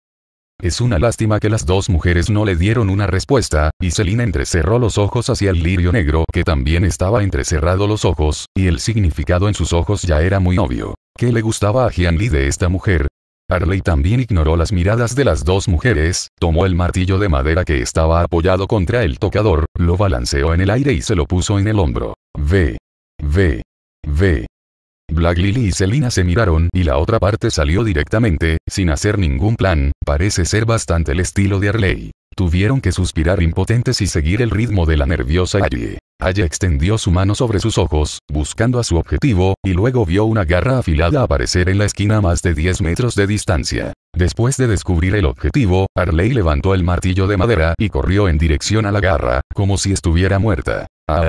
Es una lástima que las dos mujeres no le dieron una respuesta, y Selina entrecerró los ojos hacia el lirio negro que también estaba entrecerrado los ojos, y el significado en sus ojos ya era muy obvio. ¿Qué le gustaba a Lee de esta mujer? Harley también ignoró las miradas de las dos mujeres, tomó el martillo de madera que estaba apoyado contra el tocador, lo balanceó en el aire y se lo puso en el hombro. Ve. Ve. Ve. Black Lily y Selina se miraron y la otra parte salió directamente, sin hacer ningún plan, parece ser bastante el estilo de Arley. Tuvieron que suspirar impotentes y seguir el ritmo de la nerviosa Allie. Aye extendió su mano sobre sus ojos, buscando a su objetivo, y luego vio una garra afilada aparecer en la esquina a más de 10 metros de distancia. Después de descubrir el objetivo, Arley levantó el martillo de madera y corrió en dirección a la garra, como si estuviera muerta. Ah,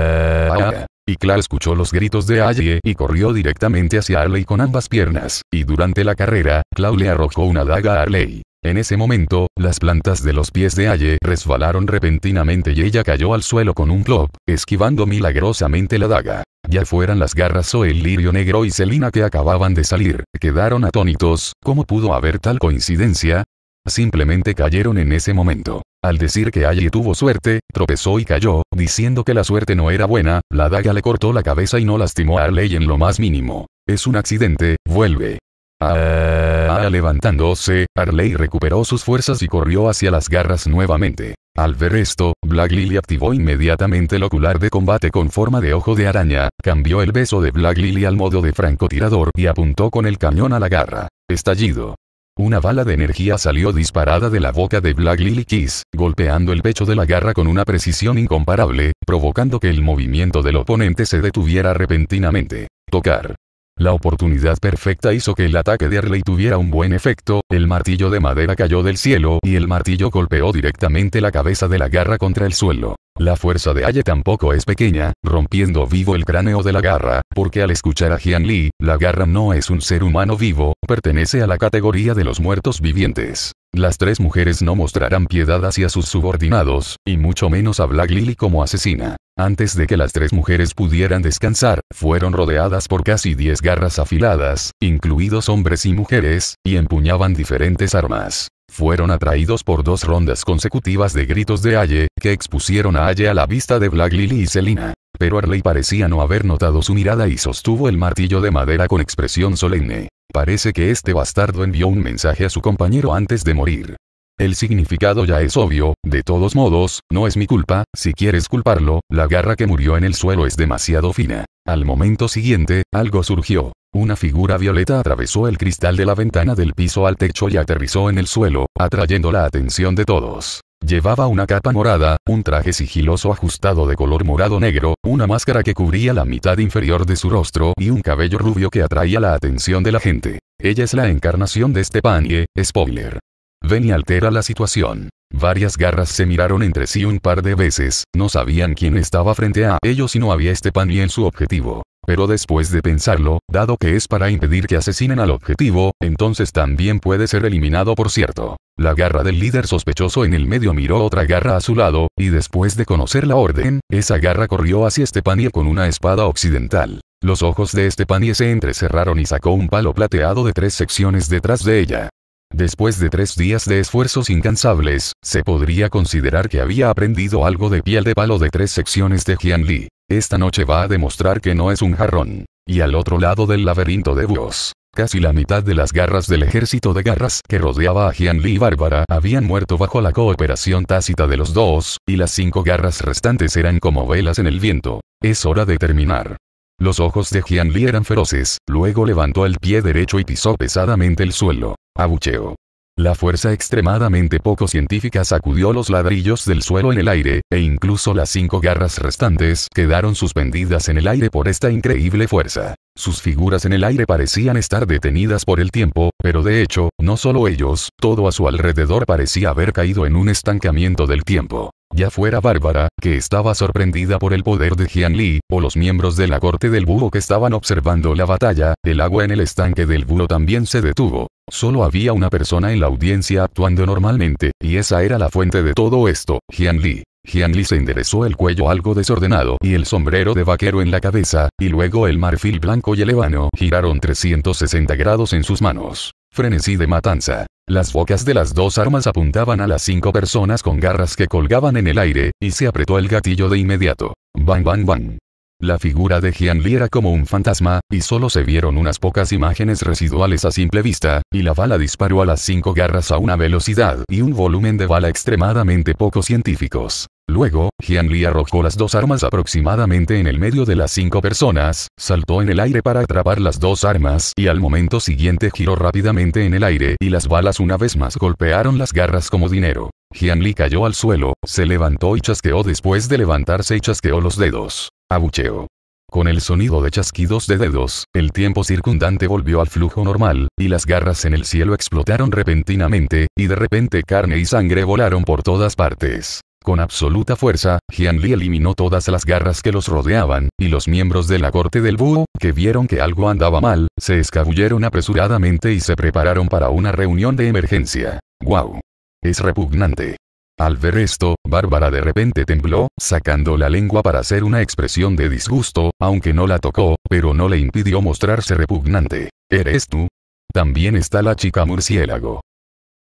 ah, ah, y Clara escuchó los gritos de Aye y corrió directamente hacia Arley con ambas piernas, y durante la carrera, Clau le arrojó una daga a Arley. En ese momento, las plantas de los pies de Aye resbalaron repentinamente y ella cayó al suelo con un plop, esquivando milagrosamente la daga. Ya fueran las garras o el lirio negro y Selina que acababan de salir, quedaron atónitos, ¿cómo pudo haber tal coincidencia? Simplemente cayeron en ese momento. Al decir que Aye tuvo suerte, tropezó y cayó, diciendo que la suerte no era buena, la daga le cortó la cabeza y no lastimó a Arley en lo más mínimo. Es un accidente, vuelve. Ah, eh, ah, levantándose, Arley recuperó sus fuerzas y corrió hacia las garras nuevamente. Al ver esto, Black Lily activó inmediatamente el ocular de combate con forma de ojo de araña, cambió el beso de Black Lily al modo de francotirador y apuntó con el cañón a la garra. Estallido. Una bala de energía salió disparada de la boca de Black Lily Kiss, golpeando el pecho de la garra con una precisión incomparable, provocando que el movimiento del oponente se detuviera repentinamente. Tocar. La oportunidad perfecta hizo que el ataque de Arley tuviera un buen efecto, el martillo de madera cayó del cielo y el martillo golpeó directamente la cabeza de la garra contra el suelo. La fuerza de Aye tampoco es pequeña, rompiendo vivo el cráneo de la garra, porque al escuchar a Jian Lee, la garra no es un ser humano vivo, pertenece a la categoría de los muertos vivientes. Las tres mujeres no mostrarán piedad hacia sus subordinados, y mucho menos a Black Lily como asesina. Antes de que las tres mujeres pudieran descansar, fueron rodeadas por casi diez garras afiladas, incluidos hombres y mujeres, y empuñaban diferentes armas fueron atraídos por dos rondas consecutivas de gritos de Aye, que expusieron a Aye a la vista de Black Lily y Selina pero Arley parecía no haber notado su mirada y sostuvo el martillo de madera con expresión solemne. Parece que este bastardo envió un mensaje a su compañero antes de morir. El significado ya es obvio, de todos modos, no es mi culpa, si quieres culparlo, la garra que murió en el suelo es demasiado fina. Al momento siguiente, algo surgió. Una figura violeta atravesó el cristal de la ventana del piso al techo y aterrizó en el suelo, atrayendo la atención de todos. Llevaba una capa morada, un traje sigiloso ajustado de color morado-negro, una máscara que cubría la mitad inferior de su rostro y un cabello rubio que atraía la atención de la gente. Ella es la encarnación de Stepanie, spoiler. Ven y altera la situación. Varias garras se miraron entre sí un par de veces, no sabían quién estaba frente a ellos y no había este en su objetivo. Pero después de pensarlo, dado que es para impedir que asesinen al objetivo, entonces también puede ser eliminado por cierto. La garra del líder sospechoso en el medio miró otra garra a su lado, y después de conocer la orden, esa garra corrió hacia Estepanie con una espada occidental. Los ojos de Estepanie se entrecerraron y sacó un palo plateado de tres secciones detrás de ella. Después de tres días de esfuerzos incansables, se podría considerar que había aprendido algo de piel de palo de tres secciones de Jian Li. Esta noche va a demostrar que no es un jarrón. Y al otro lado del laberinto de búhos, Casi la mitad de las garras del ejército de garras que rodeaba a Jian Li y Bárbara habían muerto bajo la cooperación tácita de los dos, y las cinco garras restantes eran como velas en el viento. Es hora de terminar. Los ojos de Jian Li eran feroces, luego levantó el pie derecho y pisó pesadamente el suelo. Abucheo. La fuerza extremadamente poco científica sacudió los ladrillos del suelo en el aire, e incluso las cinco garras restantes quedaron suspendidas en el aire por esta increíble fuerza. Sus figuras en el aire parecían estar detenidas por el tiempo, pero de hecho, no solo ellos, todo a su alrededor parecía haber caído en un estancamiento del tiempo. Ya fuera Bárbara, que estaba sorprendida por el poder de Jian Li, o los miembros de la corte del búho que estaban observando la batalla, el agua en el estanque del búho también se detuvo. Solo había una persona en la audiencia actuando normalmente, y esa era la fuente de todo esto, Jian Li. Lee se enderezó el cuello algo desordenado y el sombrero de vaquero en la cabeza, y luego el marfil blanco y el ébano giraron 360 grados en sus manos. Frenesí de matanza. Las bocas de las dos armas apuntaban a las cinco personas con garras que colgaban en el aire, y se apretó el gatillo de inmediato. Bang bang bang. La figura de Hianli era como un fantasma, y solo se vieron unas pocas imágenes residuales a simple vista, y la bala disparó a las cinco garras a una velocidad y un volumen de bala extremadamente poco científicos. Luego, Jian Lee arrojó las dos armas aproximadamente en el medio de las cinco personas, saltó en el aire para atrapar las dos armas y al momento siguiente giró rápidamente en el aire y las balas una vez más golpearon las garras como dinero. Jian cayó al suelo, se levantó y chasqueó después de levantarse y chasqueó los dedos. Abucheo. Con el sonido de chasquidos de dedos, el tiempo circundante volvió al flujo normal, y las garras en el cielo explotaron repentinamente, y de repente carne y sangre volaron por todas partes. Con absoluta fuerza, Jianli eliminó todas las garras que los rodeaban, y los miembros de la corte del búho, que vieron que algo andaba mal, se escabulleron apresuradamente y se prepararon para una reunión de emergencia. ¡Guau! Es repugnante. Al ver esto, Bárbara de repente tembló, sacando la lengua para hacer una expresión de disgusto, aunque no la tocó, pero no le impidió mostrarse repugnante. ¿Eres tú? También está la chica murciélago.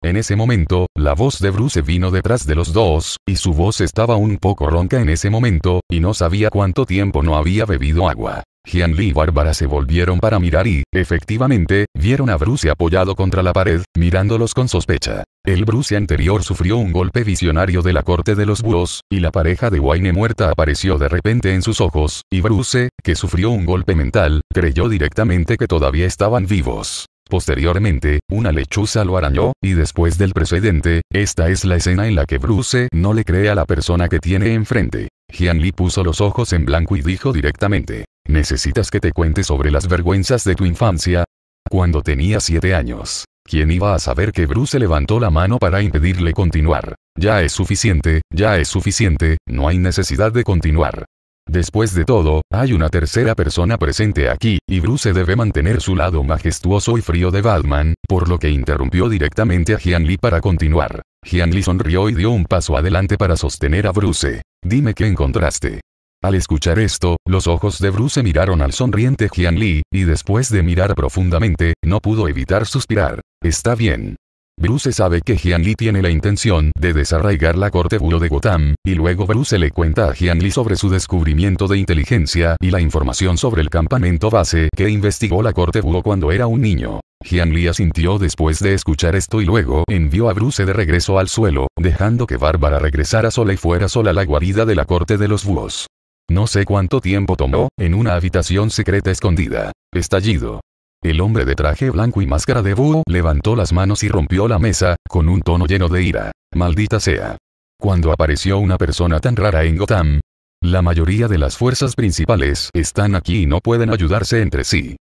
En ese momento, la voz de Bruce vino detrás de los dos, y su voz estaba un poco ronca en ese momento, y no sabía cuánto tiempo no había bebido agua. Gianli y Bárbara se volvieron para mirar y, efectivamente, vieron a Bruce apoyado contra la pared, mirándolos con sospecha. El Bruce anterior sufrió un golpe visionario de la corte de los búhos, y la pareja de Wayne muerta apareció de repente en sus ojos, y Bruce, que sufrió un golpe mental, creyó directamente que todavía estaban vivos. Posteriormente, una lechuza lo arañó, y después del precedente, esta es la escena en la que Bruce no le cree a la persona que tiene enfrente. Jian Li puso los ojos en blanco y dijo directamente, ¿necesitas que te cuente sobre las vergüenzas de tu infancia? Cuando tenía siete años, ¿quién iba a saber que Bruce levantó la mano para impedirle continuar? Ya es suficiente, ya es suficiente, no hay necesidad de continuar. Después de todo, hay una tercera persona presente aquí, y Bruce debe mantener su lado majestuoso y frío de Batman, por lo que interrumpió directamente a Jian Li para continuar. Jian Li sonrió y dio un paso adelante para sostener a Bruce. Dime qué encontraste. Al escuchar esto, los ojos de Bruce miraron al sonriente Jian Li y después de mirar profundamente, no pudo evitar suspirar. Está bien. Bruce sabe que Jian Li tiene la intención de desarraigar la corte búho de Gotham, y luego Bruce le cuenta a Jian Li sobre su descubrimiento de inteligencia y la información sobre el campamento base que investigó la corte búho cuando era un niño. Jian Li asintió después de escuchar esto y luego envió a Bruce de regreso al suelo, dejando que Bárbara regresara sola y fuera sola a la guarida de la corte de los búhos. No sé cuánto tiempo tomó, en una habitación secreta escondida. Estallido. El hombre de traje blanco y máscara de búho levantó las manos y rompió la mesa, con un tono lleno de ira. Maldita sea. Cuando apareció una persona tan rara en Gotham, la mayoría de las fuerzas principales están aquí y no pueden ayudarse entre sí.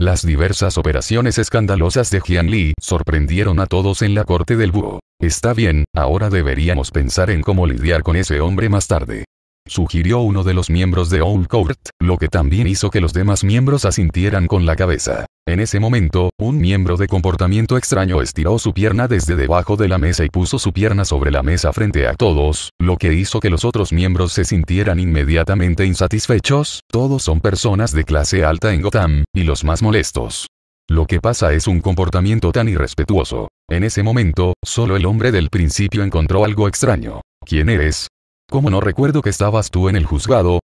Las diversas operaciones escandalosas de Jian Li sorprendieron a todos en la corte del búho. Está bien, ahora deberíamos pensar en cómo lidiar con ese hombre más tarde sugirió uno de los miembros de Old Court, lo que también hizo que los demás miembros asintieran con la cabeza. En ese momento, un miembro de comportamiento extraño estiró su pierna desde debajo de la mesa y puso su pierna sobre la mesa frente a todos, lo que hizo que los otros miembros se sintieran inmediatamente insatisfechos, todos son personas de clase alta en Gotham, y los más molestos. Lo que pasa es un comportamiento tan irrespetuoso. En ese momento, solo el hombre del principio encontró algo extraño. ¿Quién eres? ¿Cómo no recuerdo que estabas tú en el juzgado?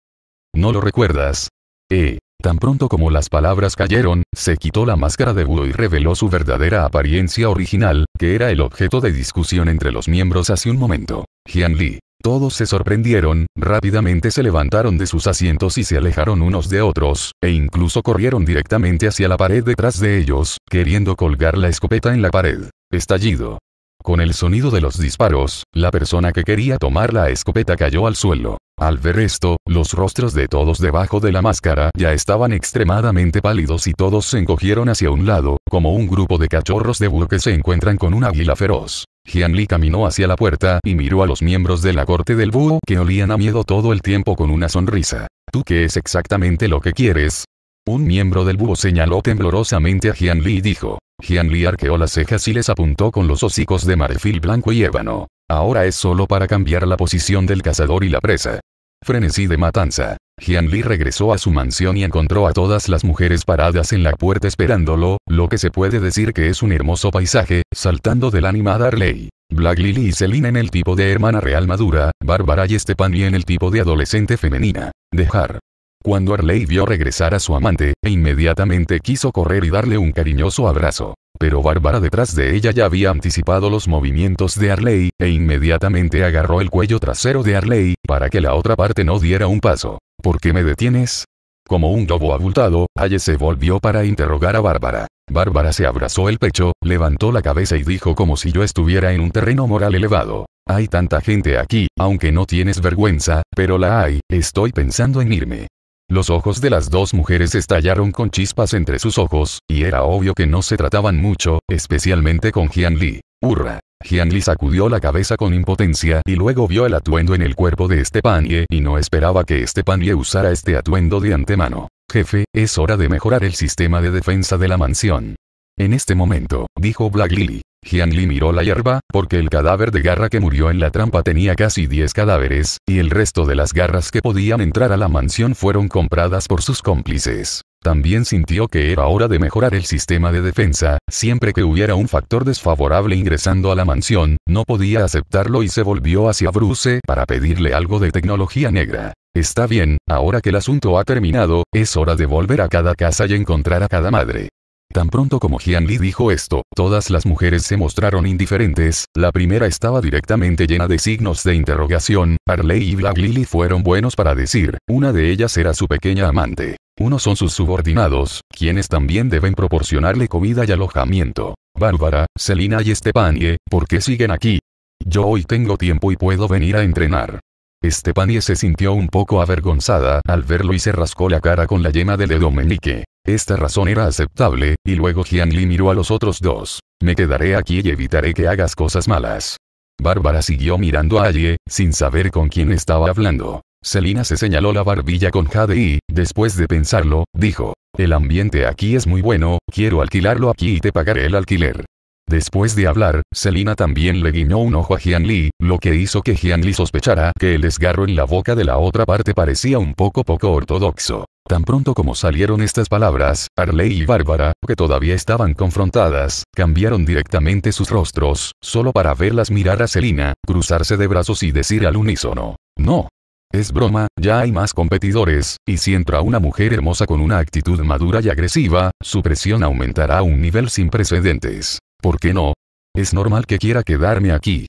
¿No lo recuerdas? Eh. Tan pronto como las palabras cayeron, se quitó la máscara de Budo y reveló su verdadera apariencia original, que era el objeto de discusión entre los miembros hace un momento. Jian Li. Todos se sorprendieron, rápidamente se levantaron de sus asientos y se alejaron unos de otros, e incluso corrieron directamente hacia la pared detrás de ellos, queriendo colgar la escopeta en la pared. Estallido. Con el sonido de los disparos, la persona que quería tomar la escopeta cayó al suelo. Al ver esto, los rostros de todos debajo de la máscara ya estaban extremadamente pálidos y todos se encogieron hacia un lado, como un grupo de cachorros de búho que se encuentran con un águila feroz. Jianli Li caminó hacia la puerta y miró a los miembros de la corte del búho que olían a miedo todo el tiempo con una sonrisa. ¿Tú qué es exactamente lo que quieres? Un miembro del búho señaló temblorosamente a Jianli y dijo. Jianli arqueó las cejas y les apuntó con los hocicos de marfil blanco y ébano. Ahora es solo para cambiar la posición del cazador y la presa. Frenesí de matanza. Jianli regresó a su mansión y encontró a todas las mujeres paradas en la puerta esperándolo, lo que se puede decir que es un hermoso paisaje, saltando del la animada Darley. Black Lily y Celine en el tipo de hermana real madura, Bárbara y Stephanie en el tipo de adolescente femenina. Dejar. Cuando Arley vio regresar a su amante, e inmediatamente quiso correr y darle un cariñoso abrazo. Pero Bárbara detrás de ella ya había anticipado los movimientos de Arley, e inmediatamente agarró el cuello trasero de Arley, para que la otra parte no diera un paso. ¿Por qué me detienes? Como un lobo abultado, Hayes se volvió para interrogar a Bárbara. Bárbara se abrazó el pecho, levantó la cabeza y dijo como si yo estuviera en un terreno moral elevado. Hay tanta gente aquí, aunque no tienes vergüenza, pero la hay, estoy pensando en irme. Los ojos de las dos mujeres estallaron con chispas entre sus ojos, y era obvio que no se trataban mucho, especialmente con Jian Li. ¡Hurra! Jian Li sacudió la cabeza con impotencia y luego vio el atuendo en el cuerpo de Stepanie y no esperaba que Stepanie usara este atuendo de antemano. Jefe, es hora de mejorar el sistema de defensa de la mansión. En este momento, dijo Black Lily. Li miró la hierba, porque el cadáver de garra que murió en la trampa tenía casi 10 cadáveres, y el resto de las garras que podían entrar a la mansión fueron compradas por sus cómplices. También sintió que era hora de mejorar el sistema de defensa, siempre que hubiera un factor desfavorable ingresando a la mansión, no podía aceptarlo y se volvió hacia Bruce para pedirle algo de tecnología negra. Está bien, ahora que el asunto ha terminado, es hora de volver a cada casa y encontrar a cada madre. Tan pronto como Jian dijo esto, todas las mujeres se mostraron indiferentes, la primera estaba directamente llena de signos de interrogación, Arley y Black Lily fueron buenos para decir, una de ellas era su pequeña amante. Uno son sus subordinados, quienes también deben proporcionarle comida y alojamiento. Bárbara, Selina y Estepanie, ¿por qué siguen aquí? Yo hoy tengo tiempo y puedo venir a entrenar. Estepanie se sintió un poco avergonzada al verlo y se rascó la cara con la yema del dedo meñique. Esta razón era aceptable, y luego Jian Li miró a los otros dos. Me quedaré aquí y evitaré que hagas cosas malas. Bárbara siguió mirando a Aye, sin saber con quién estaba hablando. Selina se señaló la barbilla con Jade y, después de pensarlo, dijo, el ambiente aquí es muy bueno, quiero alquilarlo aquí y te pagaré el alquiler. Después de hablar, Selina también le guiñó un ojo a Li, lo que hizo que Li sospechara que el desgarro en la boca de la otra parte parecía un poco poco ortodoxo. Tan pronto como salieron estas palabras, Arley y Bárbara, que todavía estaban confrontadas, cambiaron directamente sus rostros, solo para verlas mirar a Selina, cruzarse de brazos y decir al unísono, no. Es broma, ya hay más competidores, y si entra una mujer hermosa con una actitud madura y agresiva, su presión aumentará a un nivel sin precedentes. ¿Por qué no? Es normal que quiera quedarme aquí.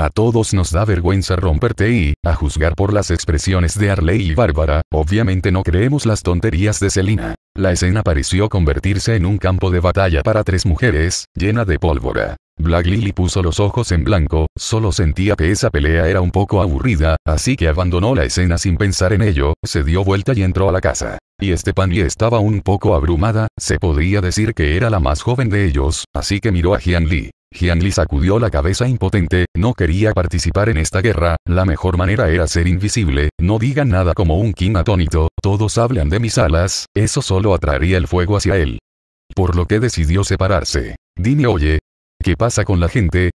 A todos nos da vergüenza romperte y, a juzgar por las expresiones de Arley y Bárbara, obviamente no creemos las tonterías de Selina. La escena pareció convertirse en un campo de batalla para tres mujeres, llena de pólvora. Black Lily puso los ojos en blanco, solo sentía que esa pelea era un poco aburrida, así que abandonó la escena sin pensar en ello, se dio vuelta y entró a la casa y Stephanie estaba un poco abrumada, se podría decir que era la más joven de ellos, así que miró a Jian Li. Jian Li sacudió la cabeza impotente, no quería participar en esta guerra, la mejor manera era ser invisible, no digan nada como un king atónito, todos hablan de mis alas, eso solo atraería el fuego hacia él. Por lo que decidió separarse. Dime oye, ¿qué pasa con la gente?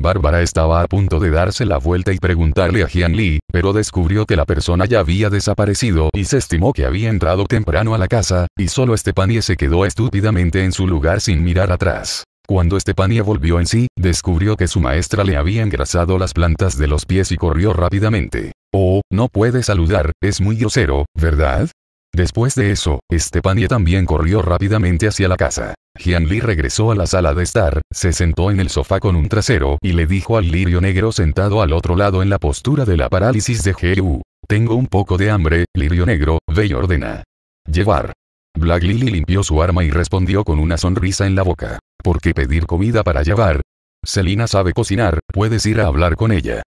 Bárbara estaba a punto de darse la vuelta y preguntarle a Jian lee pero descubrió que la persona ya había desaparecido y se estimó que había entrado temprano a la casa, y solo Estepanie se quedó estúpidamente en su lugar sin mirar atrás. Cuando Estepanie volvió en sí, descubrió que su maestra le había engrasado las plantas de los pies y corrió rápidamente. Oh, no puede saludar, es muy grosero, ¿verdad? Después de eso, Estepanie también corrió rápidamente hacia la casa. Jian regresó a la sala de estar, se sentó en el sofá con un trasero y le dijo al lirio negro sentado al otro lado en la postura de la parálisis de G.U. Tengo un poco de hambre, lirio negro, ve y ordena. Llevar. Black Lily limpió su arma y respondió con una sonrisa en la boca. ¿Por qué pedir comida para llevar? Selina sabe cocinar, puedes ir a hablar con ella.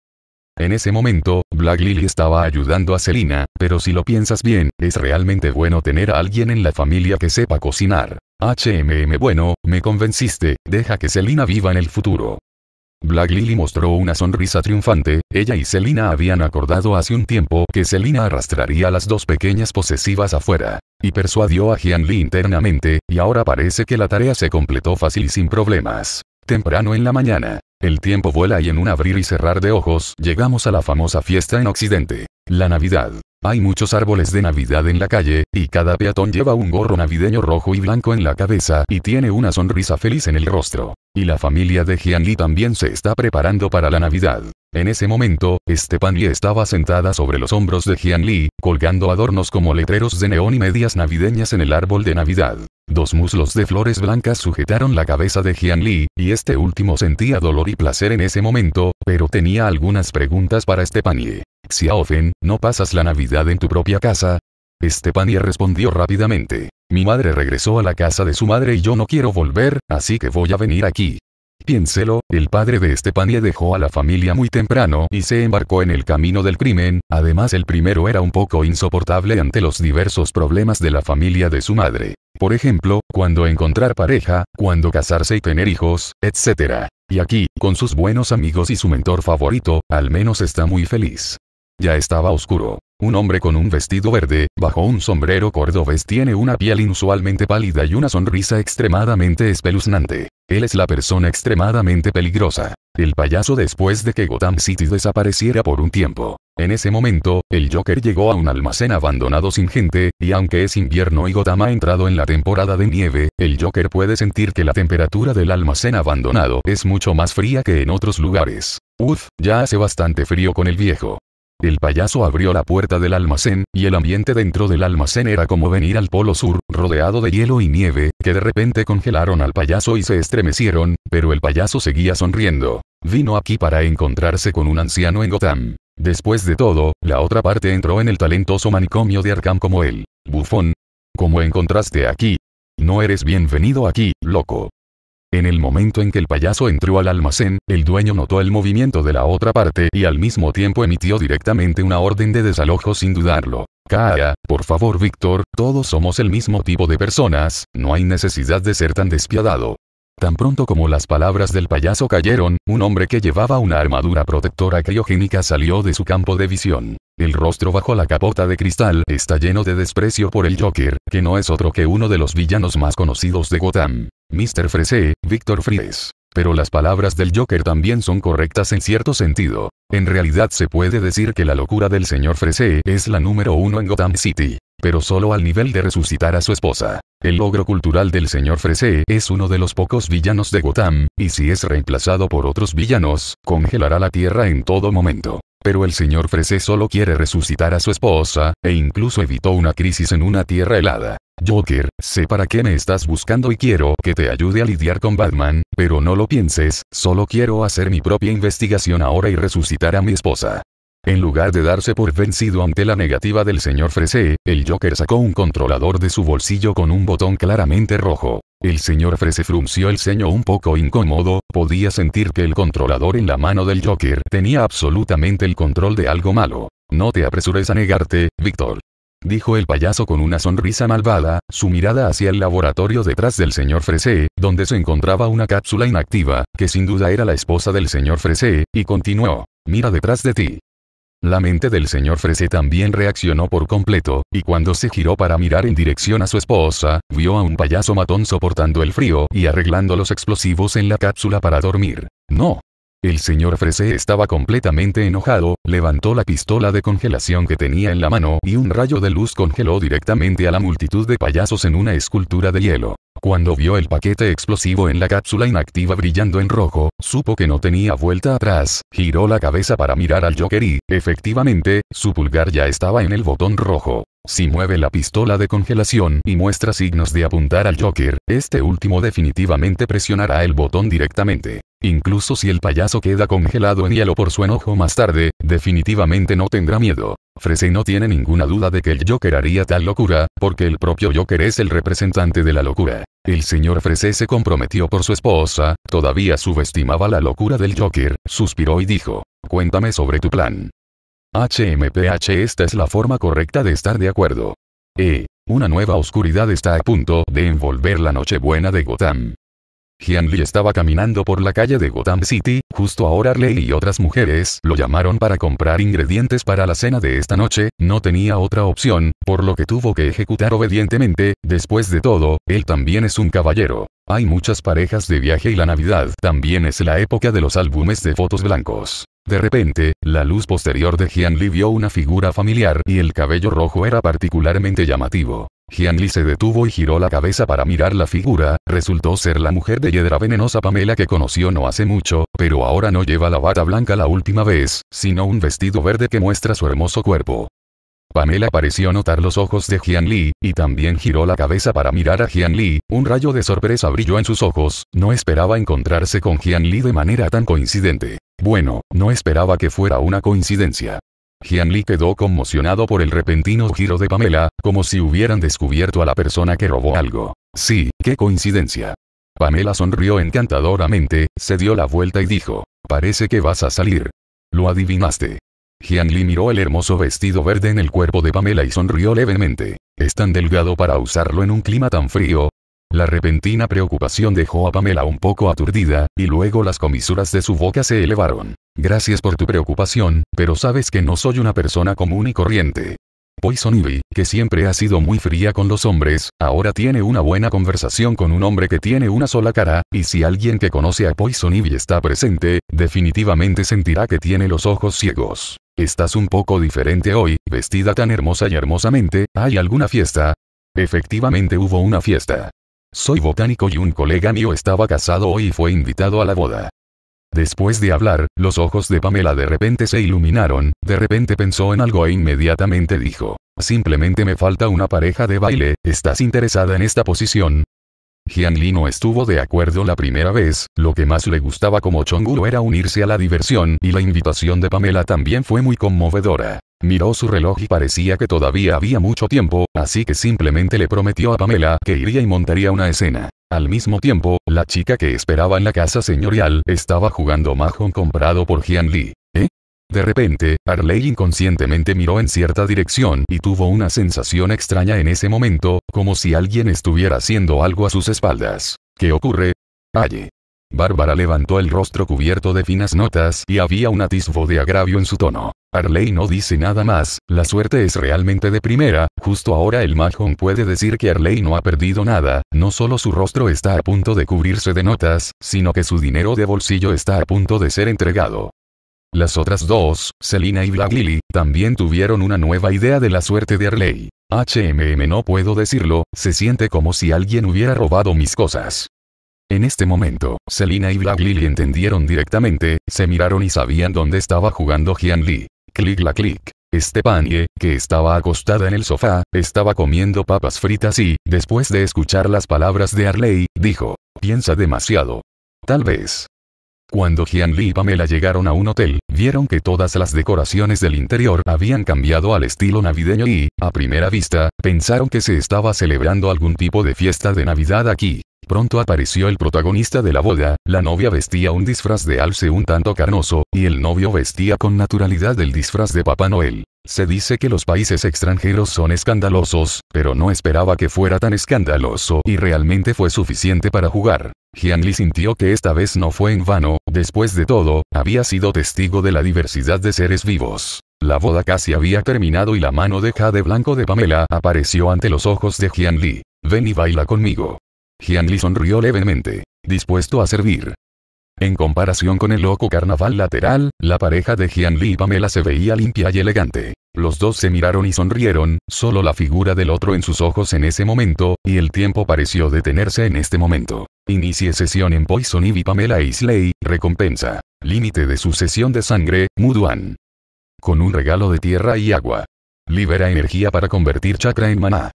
En ese momento, Black Lily estaba ayudando a Selina, pero si lo piensas bien, es realmente bueno tener a alguien en la familia que sepa cocinar. HMM bueno, me convenciste, deja que Selina viva en el futuro. Black Lily mostró una sonrisa triunfante, ella y Selina habían acordado hace un tiempo que Selina arrastraría a las dos pequeñas posesivas afuera. Y persuadió a Jian Li internamente, y ahora parece que la tarea se completó fácil y sin problemas. Temprano en la mañana, el tiempo vuela y en un abrir y cerrar de ojos llegamos a la famosa fiesta en Occidente. La Navidad. Hay muchos árboles de Navidad en la calle, y cada peatón lleva un gorro navideño rojo y blanco en la cabeza y tiene una sonrisa feliz en el rostro. Y la familia de Jianli también se está preparando para la Navidad. En ese momento, Stepan Lee estaba sentada sobre los hombros de Jianli, colgando adornos como letreros de neón y medias navideñas en el árbol de Navidad. Dos muslos de flores blancas sujetaron la cabeza de Lee, y este último sentía dolor y placer en ese momento, pero tenía algunas preguntas para Si Xiaofen, ¿no pasas la Navidad en tu propia casa? Estepanie respondió rápidamente. Mi madre regresó a la casa de su madre y yo no quiero volver, así que voy a venir aquí. Piénselo, el padre de le dejó a la familia muy temprano y se embarcó en el camino del crimen, además el primero era un poco insoportable ante los diversos problemas de la familia de su madre. Por ejemplo, cuando encontrar pareja, cuando casarse y tener hijos, etc. Y aquí, con sus buenos amigos y su mentor favorito, al menos está muy feliz. Ya estaba oscuro. Un hombre con un vestido verde, bajo un sombrero cordobés tiene una piel inusualmente pálida y una sonrisa extremadamente espeluznante. Él es la persona extremadamente peligrosa. El payaso después de que Gotham City desapareciera por un tiempo. En ese momento, el Joker llegó a un almacén abandonado sin gente, y aunque es invierno y Gotham ha entrado en la temporada de nieve, el Joker puede sentir que la temperatura del almacén abandonado es mucho más fría que en otros lugares. Uf, ya hace bastante frío con el viejo. El payaso abrió la puerta del almacén, y el ambiente dentro del almacén era como venir al Polo Sur, rodeado de hielo y nieve, que de repente congelaron al payaso y se estremecieron, pero el payaso seguía sonriendo. Vino aquí para encontrarse con un anciano en Gotham. Después de todo, la otra parte entró en el talentoso manicomio de Arkham como él. bufón. ¿Cómo encontraste aquí. No eres bienvenido aquí, loco. En el momento en que el payaso entró al almacén, el dueño notó el movimiento de la otra parte y al mismo tiempo emitió directamente una orden de desalojo sin dudarlo. Cara, por favor Víctor, todos somos el mismo tipo de personas, no hay necesidad de ser tan despiadado. Tan pronto como las palabras del payaso cayeron, un hombre que llevaba una armadura protectora criogénica salió de su campo de visión. El rostro bajo la capota de cristal está lleno de desprecio por el Joker, que no es otro que uno de los villanos más conocidos de Gotham. Mr. Freese, Victor Fries. Pero las palabras del Joker también son correctas en cierto sentido. En realidad se puede decir que la locura del señor Freese es la número uno en Gotham City. Pero solo al nivel de resucitar a su esposa. El logro cultural del señor Freese es uno de los pocos villanos de Gotham, y si es reemplazado por otros villanos, congelará la tierra en todo momento pero el señor Frese solo quiere resucitar a su esposa, e incluso evitó una crisis en una tierra helada. Joker, sé para qué me estás buscando y quiero que te ayude a lidiar con Batman, pero no lo pienses, solo quiero hacer mi propia investigación ahora y resucitar a mi esposa. En lugar de darse por vencido ante la negativa del señor Frese, el Joker sacó un controlador de su bolsillo con un botón claramente rojo. El señor Frese frunció el ceño un poco incómodo, podía sentir que el controlador en la mano del Joker tenía absolutamente el control de algo malo. No te apresures a negarte, Víctor. Dijo el payaso con una sonrisa malvada, su mirada hacia el laboratorio detrás del señor Fresé, donde se encontraba una cápsula inactiva, que sin duda era la esposa del señor Fresé, y continuó. Mira detrás de ti. La mente del señor Frese también reaccionó por completo, y cuando se giró para mirar en dirección a su esposa, vio a un payaso matón soportando el frío y arreglando los explosivos en la cápsula para dormir. No, el señor Frese estaba completamente enojado, levantó la pistola de congelación que tenía en la mano y un rayo de luz congeló directamente a la multitud de payasos en una escultura de hielo. Cuando vio el paquete explosivo en la cápsula inactiva brillando en rojo, supo que no tenía vuelta atrás, giró la cabeza para mirar al Joker y, efectivamente, su pulgar ya estaba en el botón rojo. Si mueve la pistola de congelación y muestra signos de apuntar al Joker, este último definitivamente presionará el botón directamente. Incluso si el payaso queda congelado en hielo por su enojo más tarde, definitivamente no tendrá miedo. Frese no tiene ninguna duda de que el Joker haría tal locura, porque el propio Joker es el representante de la locura. El señor Frese se comprometió por su esposa, todavía subestimaba la locura del Joker, suspiró y dijo, cuéntame sobre tu plan. HMPH Esta es la forma correcta de estar de acuerdo. E. Una nueva oscuridad está a punto de envolver la Nochebuena de Gotham. Lee estaba caminando por la calle de Gotham City, justo ahora Lee y otras mujeres lo llamaron para comprar ingredientes para la cena de esta noche, no tenía otra opción, por lo que tuvo que ejecutar obedientemente, después de todo, él también es un caballero. Hay muchas parejas de viaje y la Navidad también es la época de los álbumes de fotos blancos. De repente, la luz posterior de Jian Li vio una figura familiar y el cabello rojo era particularmente llamativo. Jian Li se detuvo y giró la cabeza para mirar la figura, resultó ser la mujer de hiedra venenosa Pamela que conoció no hace mucho, pero ahora no lleva la bata blanca la última vez, sino un vestido verde que muestra su hermoso cuerpo. Pamela pareció notar los ojos de Jian Li, y también giró la cabeza para mirar a Jian Li, un rayo de sorpresa brilló en sus ojos, no esperaba encontrarse con Jian Li de manera tan coincidente. Bueno, no esperaba que fuera una coincidencia. Lee quedó conmocionado por el repentino giro de Pamela, como si hubieran descubierto a la persona que robó algo. Sí, qué coincidencia. Pamela sonrió encantadoramente, se dio la vuelta y dijo, parece que vas a salir. Lo adivinaste. Lee miró el hermoso vestido verde en el cuerpo de Pamela y sonrió levemente. Es tan delgado para usarlo en un clima tan frío, la repentina preocupación dejó a Pamela un poco aturdida, y luego las comisuras de su boca se elevaron. Gracias por tu preocupación, pero sabes que no soy una persona común y corriente. Poison Ivy, que siempre ha sido muy fría con los hombres, ahora tiene una buena conversación con un hombre que tiene una sola cara, y si alguien que conoce a Poison Ivy está presente, definitivamente sentirá que tiene los ojos ciegos. Estás un poco diferente hoy, vestida tan hermosa y hermosamente, ¿hay alguna fiesta? Efectivamente hubo una fiesta. Soy botánico y un colega mío estaba casado hoy y fue invitado a la boda. Después de hablar, los ojos de Pamela de repente se iluminaron, de repente pensó en algo e inmediatamente dijo, simplemente me falta una pareja de baile, ¿estás interesada en esta posición? Jianli no estuvo de acuerdo la primera vez, lo que más le gustaba como chonguro era unirse a la diversión y la invitación de Pamela también fue muy conmovedora. Miró su reloj y parecía que todavía había mucho tiempo, así que simplemente le prometió a Pamela que iría y montaría una escena. Al mismo tiempo, la chica que esperaba en la casa señorial estaba jugando mahjong comprado por Jian Li. ¿Eh? De repente, Arley inconscientemente miró en cierta dirección y tuvo una sensación extraña en ese momento, como si alguien estuviera haciendo algo a sus espaldas. ¿Qué ocurre? Aye. Bárbara levantó el rostro cubierto de finas notas y había un atisbo de agravio en su tono. Arley no dice nada más, la suerte es realmente de primera, justo ahora el Mahon puede decir que Arley no ha perdido nada, no solo su rostro está a punto de cubrirse de notas, sino que su dinero de bolsillo está a punto de ser entregado. Las otras dos, Selina y Black Lily, también tuvieron una nueva idea de la suerte de Arley. HMM no puedo decirlo, se siente como si alguien hubiera robado mis cosas. En este momento, Selina y Black Lily entendieron directamente, se miraron y sabían dónde estaba jugando Jian Li. Clic la clic. Estepanie, que estaba acostada en el sofá, estaba comiendo papas fritas y, después de escuchar las palabras de Arley, dijo, piensa demasiado. Tal vez. Cuando Gianli y Pamela llegaron a un hotel, vieron que todas las decoraciones del interior habían cambiado al estilo navideño y, a primera vista, pensaron que se estaba celebrando algún tipo de fiesta de Navidad aquí. Pronto apareció el protagonista de la boda, la novia vestía un disfraz de alce un tanto carnoso, y el novio vestía con naturalidad el disfraz de Papá Noel. Se dice que los países extranjeros son escandalosos, pero no esperaba que fuera tan escandaloso y realmente fue suficiente para jugar. Jianli sintió que esta vez no fue en vano, después de todo, había sido testigo de la diversidad de seres vivos. La boda casi había terminado y la mano de jade blanco de Pamela apareció ante los ojos de Jianli. Ven y baila conmigo. Jianli sonrió levemente, dispuesto a servir. En comparación con el loco carnaval lateral, la pareja de Jianli y Pamela se veía limpia y elegante. Los dos se miraron y sonrieron, solo la figura del otro en sus ojos en ese momento, y el tiempo pareció detenerse en este momento. Inicie sesión en Poison Ivy Pamela Isley, recompensa. Límite de sucesión de sangre, Muduan. Con un regalo de tierra y agua. Libera energía para convertir chakra en maná.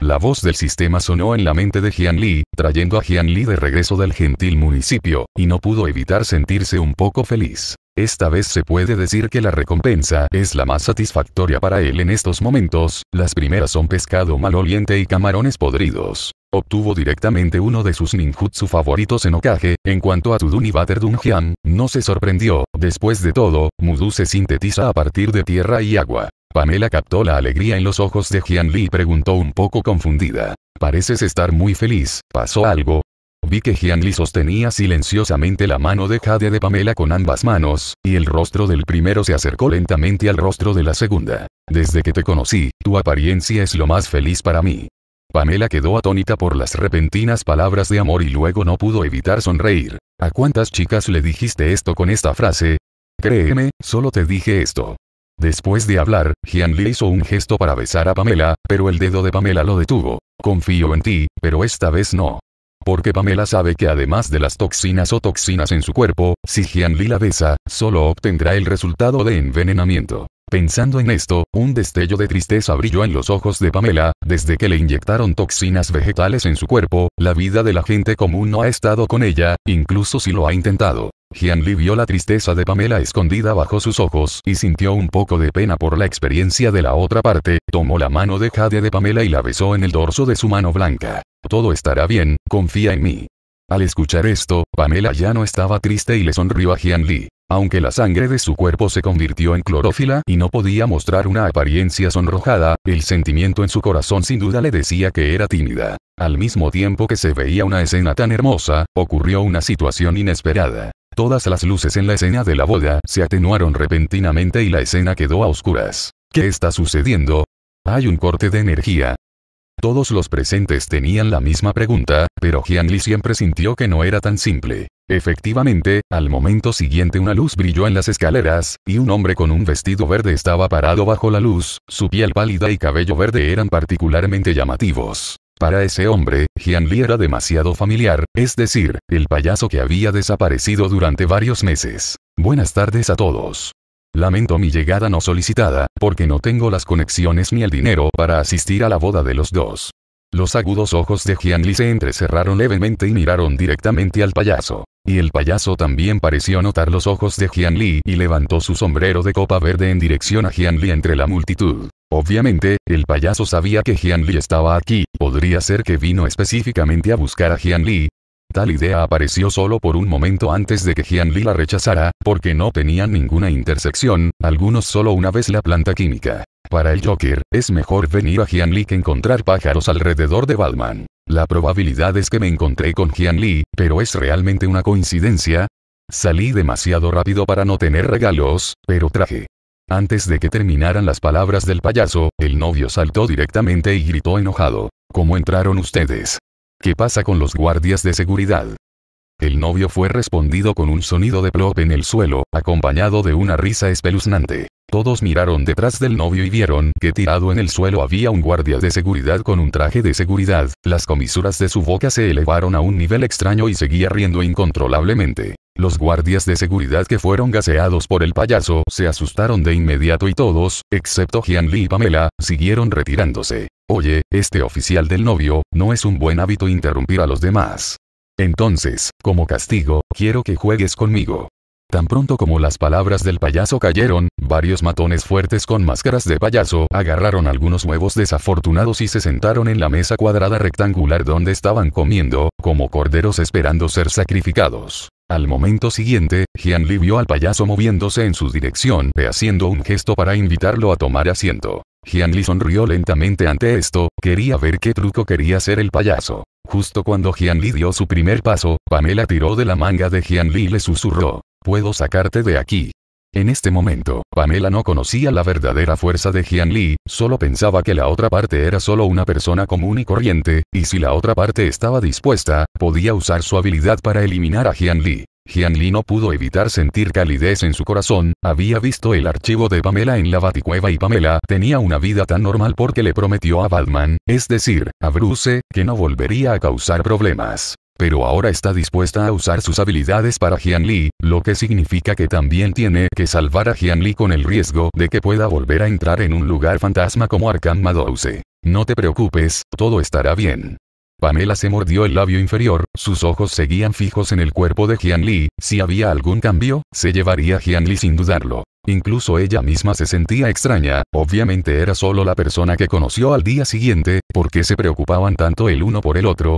La voz del sistema sonó en la mente de Jian Li, trayendo a Jian Li de regreso del gentil municipio, y no pudo evitar sentirse un poco feliz. Esta vez se puede decir que la recompensa es la más satisfactoria para él en estos momentos, las primeras son pescado maloliente y camarones podridos. Obtuvo directamente uno de sus ninjutsu favoritos en ocaje. en cuanto a Tudun y Butter Jian, no se sorprendió, después de todo, Mudu se sintetiza a partir de tierra y agua. Pamela captó la alegría en los ojos de Jian Li y preguntó un poco confundida. Pareces estar muy feliz, ¿pasó algo? Vi que Jian Li sostenía silenciosamente la mano de Jade de Pamela con ambas manos, y el rostro del primero se acercó lentamente al rostro de la segunda. Desde que te conocí, tu apariencia es lo más feliz para mí. Pamela quedó atónita por las repentinas palabras de amor y luego no pudo evitar sonreír. ¿A cuántas chicas le dijiste esto con esta frase? Créeme, solo te dije esto. Después de hablar, Jian hizo un gesto para besar a Pamela, pero el dedo de Pamela lo detuvo. Confío en ti, pero esta vez no. Porque Pamela sabe que además de las toxinas o toxinas en su cuerpo, si Jian Li la besa, solo obtendrá el resultado de envenenamiento. Pensando en esto, un destello de tristeza brilló en los ojos de Pamela, desde que le inyectaron toxinas vegetales en su cuerpo, la vida de la gente común no ha estado con ella, incluso si lo ha intentado. Lee vio la tristeza de Pamela escondida bajo sus ojos y sintió un poco de pena por la experiencia de la otra parte, tomó la mano de Jade de Pamela y la besó en el dorso de su mano blanca. Todo estará bien, confía en mí. Al escuchar esto, Pamela ya no estaba triste y le sonrió a Lee. Aunque la sangre de su cuerpo se convirtió en clorófila y no podía mostrar una apariencia sonrojada, el sentimiento en su corazón sin duda le decía que era tímida. Al mismo tiempo que se veía una escena tan hermosa, ocurrió una situación inesperada. Todas las luces en la escena de la boda se atenuaron repentinamente y la escena quedó a oscuras. ¿Qué está sucediendo? Hay un corte de energía. Todos los presentes tenían la misma pregunta, pero Lee siempre sintió que no era tan simple. Efectivamente, al momento siguiente una luz brilló en las escaleras, y un hombre con un vestido verde estaba parado bajo la luz, su piel pálida y cabello verde eran particularmente llamativos. Para ese hombre, Jian era demasiado familiar, es decir, el payaso que había desaparecido durante varios meses. Buenas tardes a todos. Lamento mi llegada no solicitada, porque no tengo las conexiones ni el dinero para asistir a la boda de los dos. Los agudos ojos de Li se entrecerraron levemente y miraron directamente al payaso. Y el payaso también pareció notar los ojos de Jianli y levantó su sombrero de copa verde en dirección a Jianli entre la multitud. Obviamente, el payaso sabía que Li estaba aquí, podría ser que vino específicamente a buscar a Li. Tal idea apareció solo por un momento antes de que Jianli Li la rechazara, porque no tenían ninguna intersección, algunos solo una vez la planta química. Para el Joker, es mejor venir a Jianli Li que encontrar pájaros alrededor de Batman. La probabilidad es que me encontré con Jianli, Li, pero es realmente una coincidencia. Salí demasiado rápido para no tener regalos, pero traje. Antes de que terminaran las palabras del payaso, el novio saltó directamente y gritó enojado. ¿Cómo entraron ustedes? ¿Qué pasa con los guardias de seguridad? El novio fue respondido con un sonido de plop en el suelo, acompañado de una risa espeluznante. Todos miraron detrás del novio y vieron que tirado en el suelo había un guardia de seguridad con un traje de seguridad. Las comisuras de su boca se elevaron a un nivel extraño y seguía riendo incontrolablemente. Los guardias de seguridad que fueron gaseados por el payaso se asustaron de inmediato y todos, excepto Jian y Pamela, siguieron retirándose. Oye, este oficial del novio, no es un buen hábito interrumpir a los demás. Entonces, como castigo, quiero que juegues conmigo. Tan pronto como las palabras del payaso cayeron, varios matones fuertes con máscaras de payaso agarraron algunos huevos desafortunados y se sentaron en la mesa cuadrada rectangular donde estaban comiendo, como corderos esperando ser sacrificados. Al momento siguiente, Jian vio al payaso moviéndose en su dirección y haciendo un gesto para invitarlo a tomar asiento. Hianli sonrió lentamente ante esto, quería ver qué truco quería hacer el payaso. Justo cuando Jian dio su primer paso, Pamela tiró de la manga de Hianli y le susurró. Puedo sacarte de aquí. En este momento, Pamela no conocía la verdadera fuerza de Jian Li, solo pensaba que la otra parte era solo una persona común y corriente, y si la otra parte estaba dispuesta, podía usar su habilidad para eliminar a Jian Li. Jian Li no pudo evitar sentir calidez en su corazón, había visto el archivo de Pamela en la baticueva y Pamela tenía una vida tan normal porque le prometió a Batman, es decir, a Bruce, que no volvería a causar problemas pero ahora está dispuesta a usar sus habilidades para Jian Li, lo que significa que también tiene que salvar a Jian Li con el riesgo de que pueda volver a entrar en un lugar fantasma como Arkham Madouse. No te preocupes, todo estará bien. Pamela se mordió el labio inferior, sus ojos seguían fijos en el cuerpo de Jian Li, si había algún cambio, se llevaría a Jian Li sin dudarlo. Incluso ella misma se sentía extraña, obviamente era solo la persona que conoció al día siguiente, porque se preocupaban tanto el uno por el otro?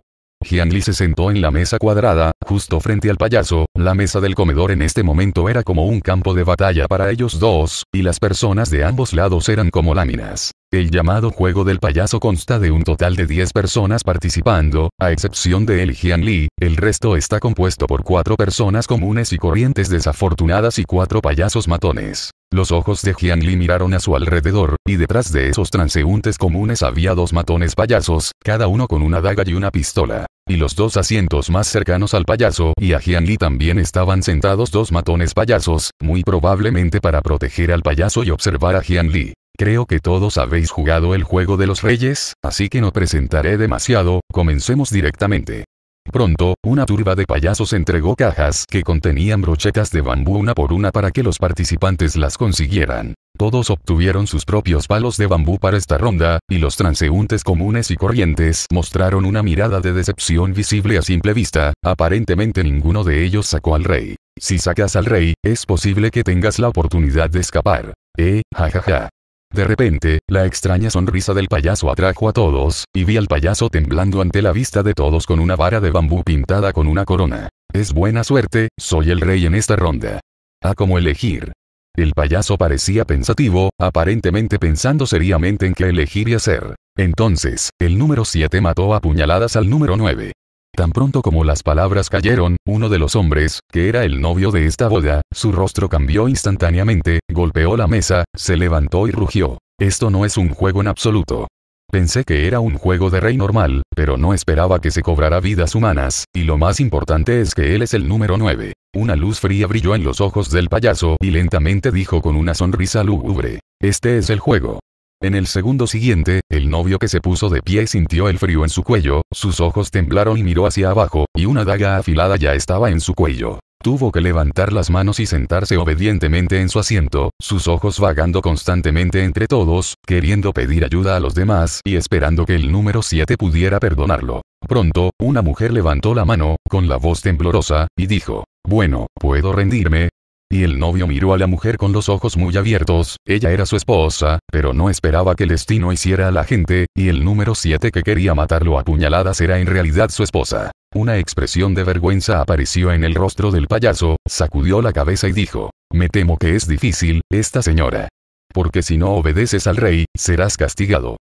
Li se sentó en la mesa cuadrada, justo frente al payaso, la mesa del comedor en este momento era como un campo de batalla para ellos dos, y las personas de ambos lados eran como láminas. El llamado juego del payaso consta de un total de 10 personas participando, a excepción de él y Jian Li, el resto está compuesto por cuatro personas comunes y corrientes desafortunadas y cuatro payasos matones. Los ojos de Jiang Li miraron a su alrededor, y detrás de esos transeúntes comunes había dos matones payasos, cada uno con una daga y una pistola y los dos asientos más cercanos al payaso y a Jian Li también estaban sentados dos matones payasos, muy probablemente para proteger al payaso y observar a Jian Li. Creo que todos habéis jugado el juego de los reyes, así que no presentaré demasiado, comencemos directamente. Pronto, una turba de payasos entregó cajas que contenían brochetas de bambú una por una para que los participantes las consiguieran todos obtuvieron sus propios palos de bambú para esta ronda, y los transeúntes comunes y corrientes mostraron una mirada de decepción visible a simple vista, aparentemente ninguno de ellos sacó al rey. Si sacas al rey, es posible que tengas la oportunidad de escapar. Eh, jajaja. De repente, la extraña sonrisa del payaso atrajo a todos, y vi al payaso temblando ante la vista de todos con una vara de bambú pintada con una corona. Es buena suerte, soy el rey en esta ronda. A cómo elegir. El payaso parecía pensativo, aparentemente pensando seriamente en qué elegir y hacer. Entonces, el número 7 mató a puñaladas al número 9. Tan pronto como las palabras cayeron, uno de los hombres, que era el novio de esta boda, su rostro cambió instantáneamente, golpeó la mesa, se levantó y rugió. Esto no es un juego en absoluto. Pensé que era un juego de rey normal, pero no esperaba que se cobrara vidas humanas, y lo más importante es que él es el número 9. Una luz fría brilló en los ojos del payaso y lentamente dijo con una sonrisa lúgubre. Este es el juego. En el segundo siguiente, el novio que se puso de pie sintió el frío en su cuello, sus ojos temblaron y miró hacia abajo, y una daga afilada ya estaba en su cuello. Tuvo que levantar las manos y sentarse obedientemente en su asiento, sus ojos vagando constantemente entre todos, queriendo pedir ayuda a los demás y esperando que el número 7 pudiera perdonarlo. Pronto, una mujer levantó la mano, con la voz temblorosa, y dijo, Bueno, ¿puedo rendirme? Y el novio miró a la mujer con los ojos muy abiertos, ella era su esposa, pero no esperaba que el destino hiciera a la gente, y el número 7 que quería matarlo a puñaladas era en realidad su esposa. Una expresión de vergüenza apareció en el rostro del payaso, sacudió la cabeza y dijo, me temo que es difícil, esta señora. Porque si no obedeces al rey, serás castigado.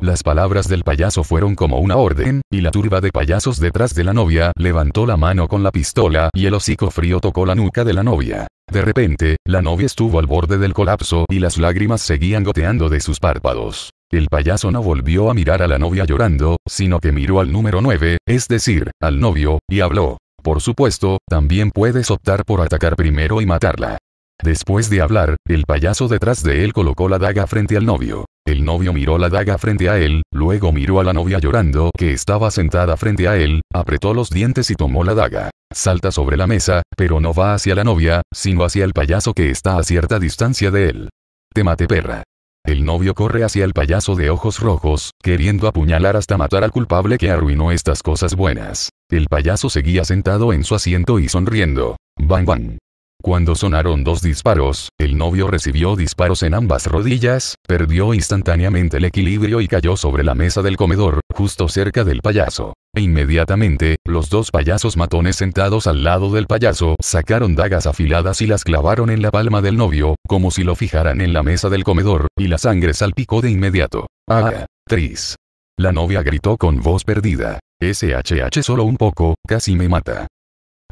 Las palabras del payaso fueron como una orden, y la turba de payasos detrás de la novia levantó la mano con la pistola y el hocico frío tocó la nuca de la novia. De repente, la novia estuvo al borde del colapso y las lágrimas seguían goteando de sus párpados. El payaso no volvió a mirar a la novia llorando, sino que miró al número 9, es decir, al novio, y habló. Por supuesto, también puedes optar por atacar primero y matarla. Después de hablar, el payaso detrás de él colocó la daga frente al novio. El novio miró la daga frente a él, luego miró a la novia llorando que estaba sentada frente a él, apretó los dientes y tomó la daga. Salta sobre la mesa, pero no va hacia la novia, sino hacia el payaso que está a cierta distancia de él. Te mate perra. El novio corre hacia el payaso de ojos rojos, queriendo apuñalar hasta matar al culpable que arruinó estas cosas buenas. El payaso seguía sentado en su asiento y sonriendo. Bang bang. Cuando sonaron dos disparos, el novio recibió disparos en ambas rodillas, perdió instantáneamente el equilibrio y cayó sobre la mesa del comedor, justo cerca del payaso. E inmediatamente, los dos payasos matones sentados al lado del payaso sacaron dagas afiladas y las clavaron en la palma del novio, como si lo fijaran en la mesa del comedor, y la sangre salpicó de inmediato. ¡Ah! Tris. La novia gritó con voz perdida. SHH solo un poco, casi me mata.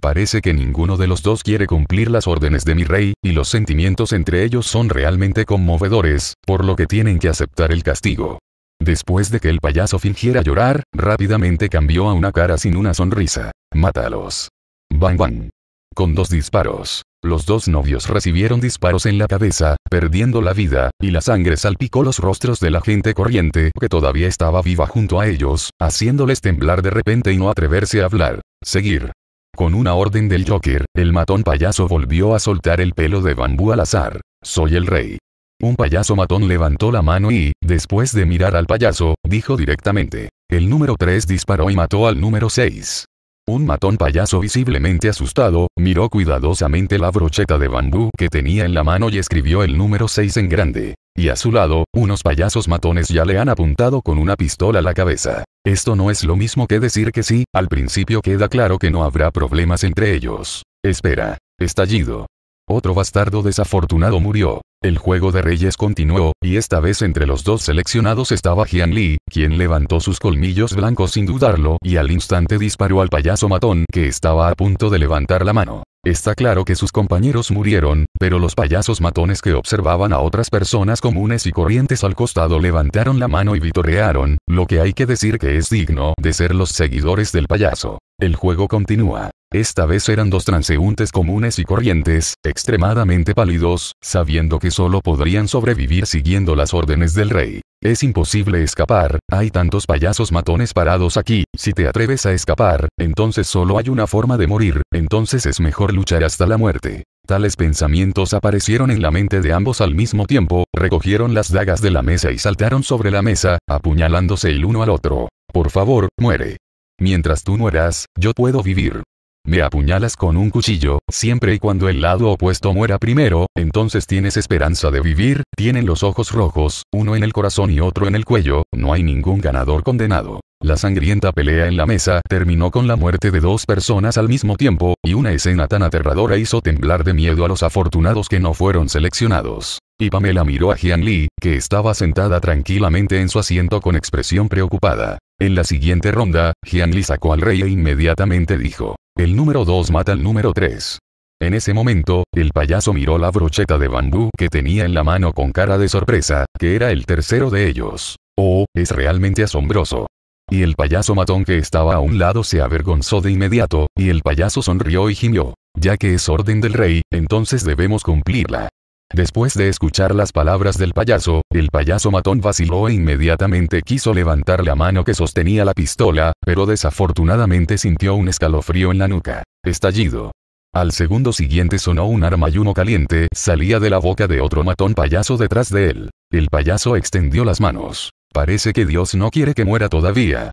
Parece que ninguno de los dos quiere cumplir las órdenes de mi rey, y los sentimientos entre ellos son realmente conmovedores, por lo que tienen que aceptar el castigo. Después de que el payaso fingiera llorar, rápidamente cambió a una cara sin una sonrisa. Mátalos. Bang bang. Con dos disparos. Los dos novios recibieron disparos en la cabeza, perdiendo la vida, y la sangre salpicó los rostros de la gente corriente que todavía estaba viva junto a ellos, haciéndoles temblar de repente y no atreverse a hablar. Seguir. Con una orden del Joker, el matón payaso volvió a soltar el pelo de bambú al azar. Soy el rey. Un payaso matón levantó la mano y, después de mirar al payaso, dijo directamente. El número 3 disparó y mató al número 6. Un matón payaso visiblemente asustado, miró cuidadosamente la brocheta de bambú que tenía en la mano y escribió el número 6 en grande. Y a su lado, unos payasos matones ya le han apuntado con una pistola a la cabeza. Esto no es lo mismo que decir que sí, al principio queda claro que no habrá problemas entre ellos. Espera. Estallido. Otro bastardo desafortunado murió. El juego de reyes continuó, y esta vez entre los dos seleccionados estaba Jian Li, quien levantó sus colmillos blancos sin dudarlo y al instante disparó al payaso matón que estaba a punto de levantar la mano. Está claro que sus compañeros murieron, pero los payasos matones que observaban a otras personas comunes y corrientes al costado levantaron la mano y vitorearon, lo que hay que decir que es digno de ser los seguidores del payaso. El juego continúa. Esta vez eran dos transeúntes comunes y corrientes, extremadamente pálidos, sabiendo que solo podrían sobrevivir siguiendo las órdenes del rey. Es imposible escapar, hay tantos payasos matones parados aquí, si te atreves a escapar, entonces solo hay una forma de morir, entonces es mejor luchar hasta la muerte. Tales pensamientos aparecieron en la mente de ambos al mismo tiempo, recogieron las dagas de la mesa y saltaron sobre la mesa, apuñalándose el uno al otro. Por favor, muere. Mientras tú mueras, yo puedo vivir me apuñalas con un cuchillo, siempre y cuando el lado opuesto muera primero, entonces tienes esperanza de vivir, tienen los ojos rojos, uno en el corazón y otro en el cuello, no hay ningún ganador condenado. La sangrienta pelea en la mesa terminó con la muerte de dos personas al mismo tiempo, y una escena tan aterradora hizo temblar de miedo a los afortunados que no fueron seleccionados. Y Pamela miró a Jian Lee, que estaba sentada tranquilamente en su asiento con expresión preocupada. En la siguiente ronda, Jian Li sacó al rey e inmediatamente dijo, el número 2 mata al número 3. En ese momento, el payaso miró la brocheta de bambú que tenía en la mano con cara de sorpresa, que era el tercero de ellos. Oh, es realmente asombroso. Y el payaso matón que estaba a un lado se avergonzó de inmediato, y el payaso sonrió y gimió. Ya que es orden del rey, entonces debemos cumplirla. Después de escuchar las palabras del payaso, el payaso matón vaciló e inmediatamente quiso levantar la mano que sostenía la pistola, pero desafortunadamente sintió un escalofrío en la nuca. Estallido. Al segundo siguiente sonó un arma y uno caliente, salía de la boca de otro matón payaso detrás de él. El payaso extendió las manos. Parece que Dios no quiere que muera todavía.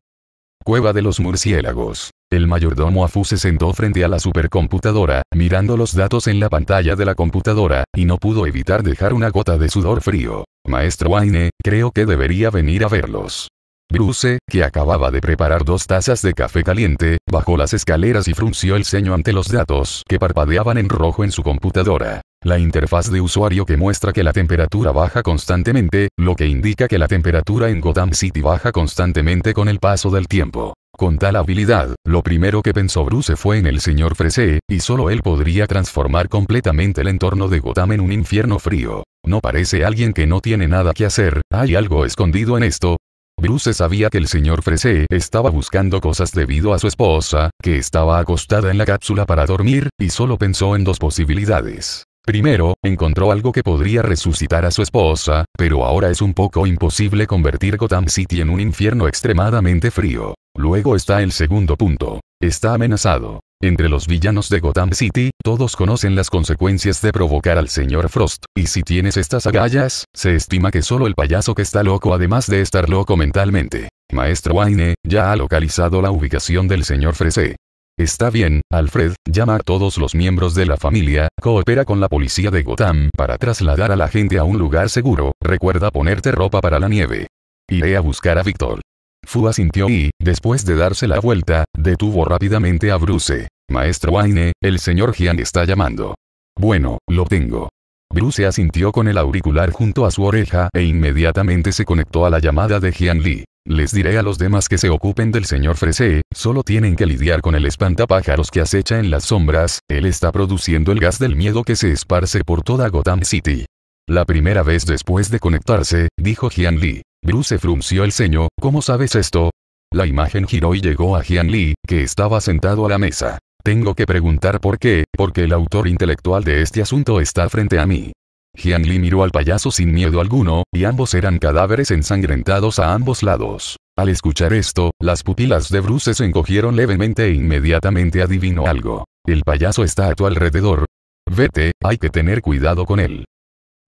Cueva de los murciélagos. El mayordomo Afu se sentó frente a la supercomputadora, mirando los datos en la pantalla de la computadora, y no pudo evitar dejar una gota de sudor frío. Maestro Aine, creo que debería venir a verlos. Bruce, que acababa de preparar dos tazas de café caliente, bajó las escaleras y frunció el ceño ante los datos que parpadeaban en rojo en su computadora. La interfaz de usuario que muestra que la temperatura baja constantemente, lo que indica que la temperatura en Gotham City baja constantemente con el paso del tiempo. Con tal habilidad, lo primero que pensó Bruce fue en el señor Fresé, y solo él podría transformar completamente el entorno de Gotham en un infierno frío. No parece alguien que no tiene nada que hacer, hay algo escondido en esto, Bruce sabía que el señor Frese estaba buscando cosas debido a su esposa, que estaba acostada en la cápsula para dormir, y solo pensó en dos posibilidades. Primero, encontró algo que podría resucitar a su esposa, pero ahora es un poco imposible convertir Gotham City en un infierno extremadamente frío. Luego está el segundo punto. Está amenazado. Entre los villanos de Gotham City, todos conocen las consecuencias de provocar al señor Frost, y si tienes estas agallas, se estima que solo el payaso que está loco además de estar loco mentalmente. Maestro Wayne, ya ha localizado la ubicación del señor Frese. Está bien, Alfred, llama a todos los miembros de la familia, coopera con la policía de Gotham para trasladar a la gente a un lugar seguro, recuerda ponerte ropa para la nieve. Iré a buscar a Víctor. Fu asintió y, después de darse la vuelta, detuvo rápidamente a Bruce. Maestro Wayne, el señor Gian está llamando. Bueno, lo tengo. Bruce asintió con el auricular junto a su oreja e inmediatamente se conectó a la llamada de jian Li. Les diré a los demás que se ocupen del señor Fresé, solo tienen que lidiar con el espantapájaros que acecha en las sombras, él está produciendo el gas del miedo que se esparce por toda Gotham City. La primera vez después de conectarse, dijo Jian Lee. Bruce frunció el ceño, ¿cómo sabes esto? La imagen giró y llegó a Jian Li, que estaba sentado a la mesa. Tengo que preguntar por qué, porque el autor intelectual de este asunto está frente a mí. Jian Li miró al payaso sin miedo alguno, y ambos eran cadáveres ensangrentados a ambos lados. Al escuchar esto, las pupilas de Bruce se encogieron levemente e inmediatamente adivinó algo. El payaso está a tu alrededor. Vete, hay que tener cuidado con él.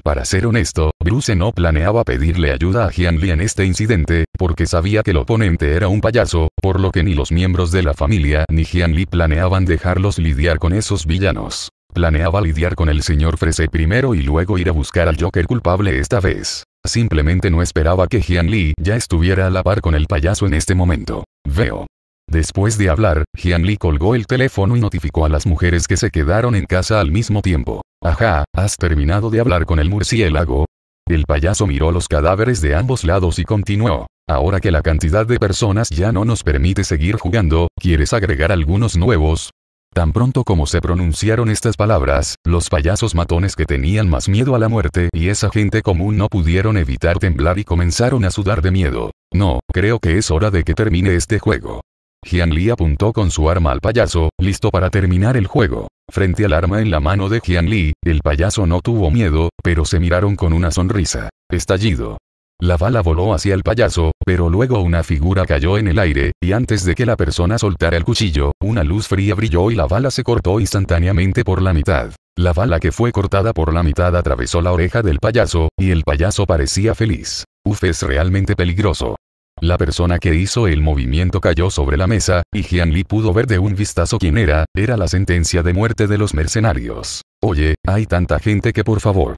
Para ser honesto, Bruce no planeaba pedirle ayuda a Jian Li en este incidente, porque sabía que el oponente era un payaso, por lo que ni los miembros de la familia ni Jian Li planeaban dejarlos lidiar con esos villanos. Planeaba lidiar con el señor Frese primero y luego ir a buscar al Joker culpable esta vez. Simplemente no esperaba que Jian Li ya estuviera a la par con el payaso en este momento. Veo. Después de hablar, Jianli colgó el teléfono y notificó a las mujeres que se quedaron en casa al mismo tiempo. Ajá, ¿has terminado de hablar con el murciélago? El payaso miró los cadáveres de ambos lados y continuó. Ahora que la cantidad de personas ya no nos permite seguir jugando, ¿quieres agregar algunos nuevos? Tan pronto como se pronunciaron estas palabras, los payasos matones que tenían más miedo a la muerte y esa gente común no pudieron evitar temblar y comenzaron a sudar de miedo. No, creo que es hora de que termine este juego. Jian Li apuntó con su arma al payaso, listo para terminar el juego. Frente al arma en la mano de Jian Li, el payaso no tuvo miedo, pero se miraron con una sonrisa. Estallido. La bala voló hacia el payaso, pero luego una figura cayó en el aire, y antes de que la persona soltara el cuchillo, una luz fría brilló y la bala se cortó instantáneamente por la mitad. La bala que fue cortada por la mitad atravesó la oreja del payaso, y el payaso parecía feliz. Uf es realmente peligroso. La persona que hizo el movimiento cayó sobre la mesa, y Jian Li pudo ver de un vistazo quién era, era la sentencia de muerte de los mercenarios. Oye, hay tanta gente que por favor.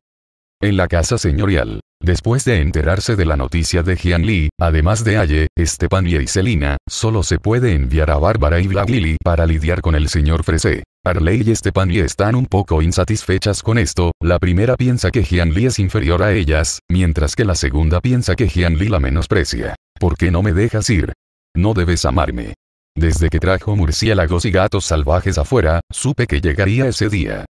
En la casa señorial. Después de enterarse de la noticia de Jian Li, además de Aye, Estepania y Selina, solo se puede enviar a Bárbara y Black para lidiar con el señor Frese. Arley y y están un poco insatisfechas con esto, la primera piensa que Jian Li es inferior a ellas, mientras que la segunda piensa que Jian Li la menosprecia. ¿Por qué no me dejas ir? No debes amarme. Desde que trajo murciélagos y gatos salvajes afuera, supe que llegaría ese día.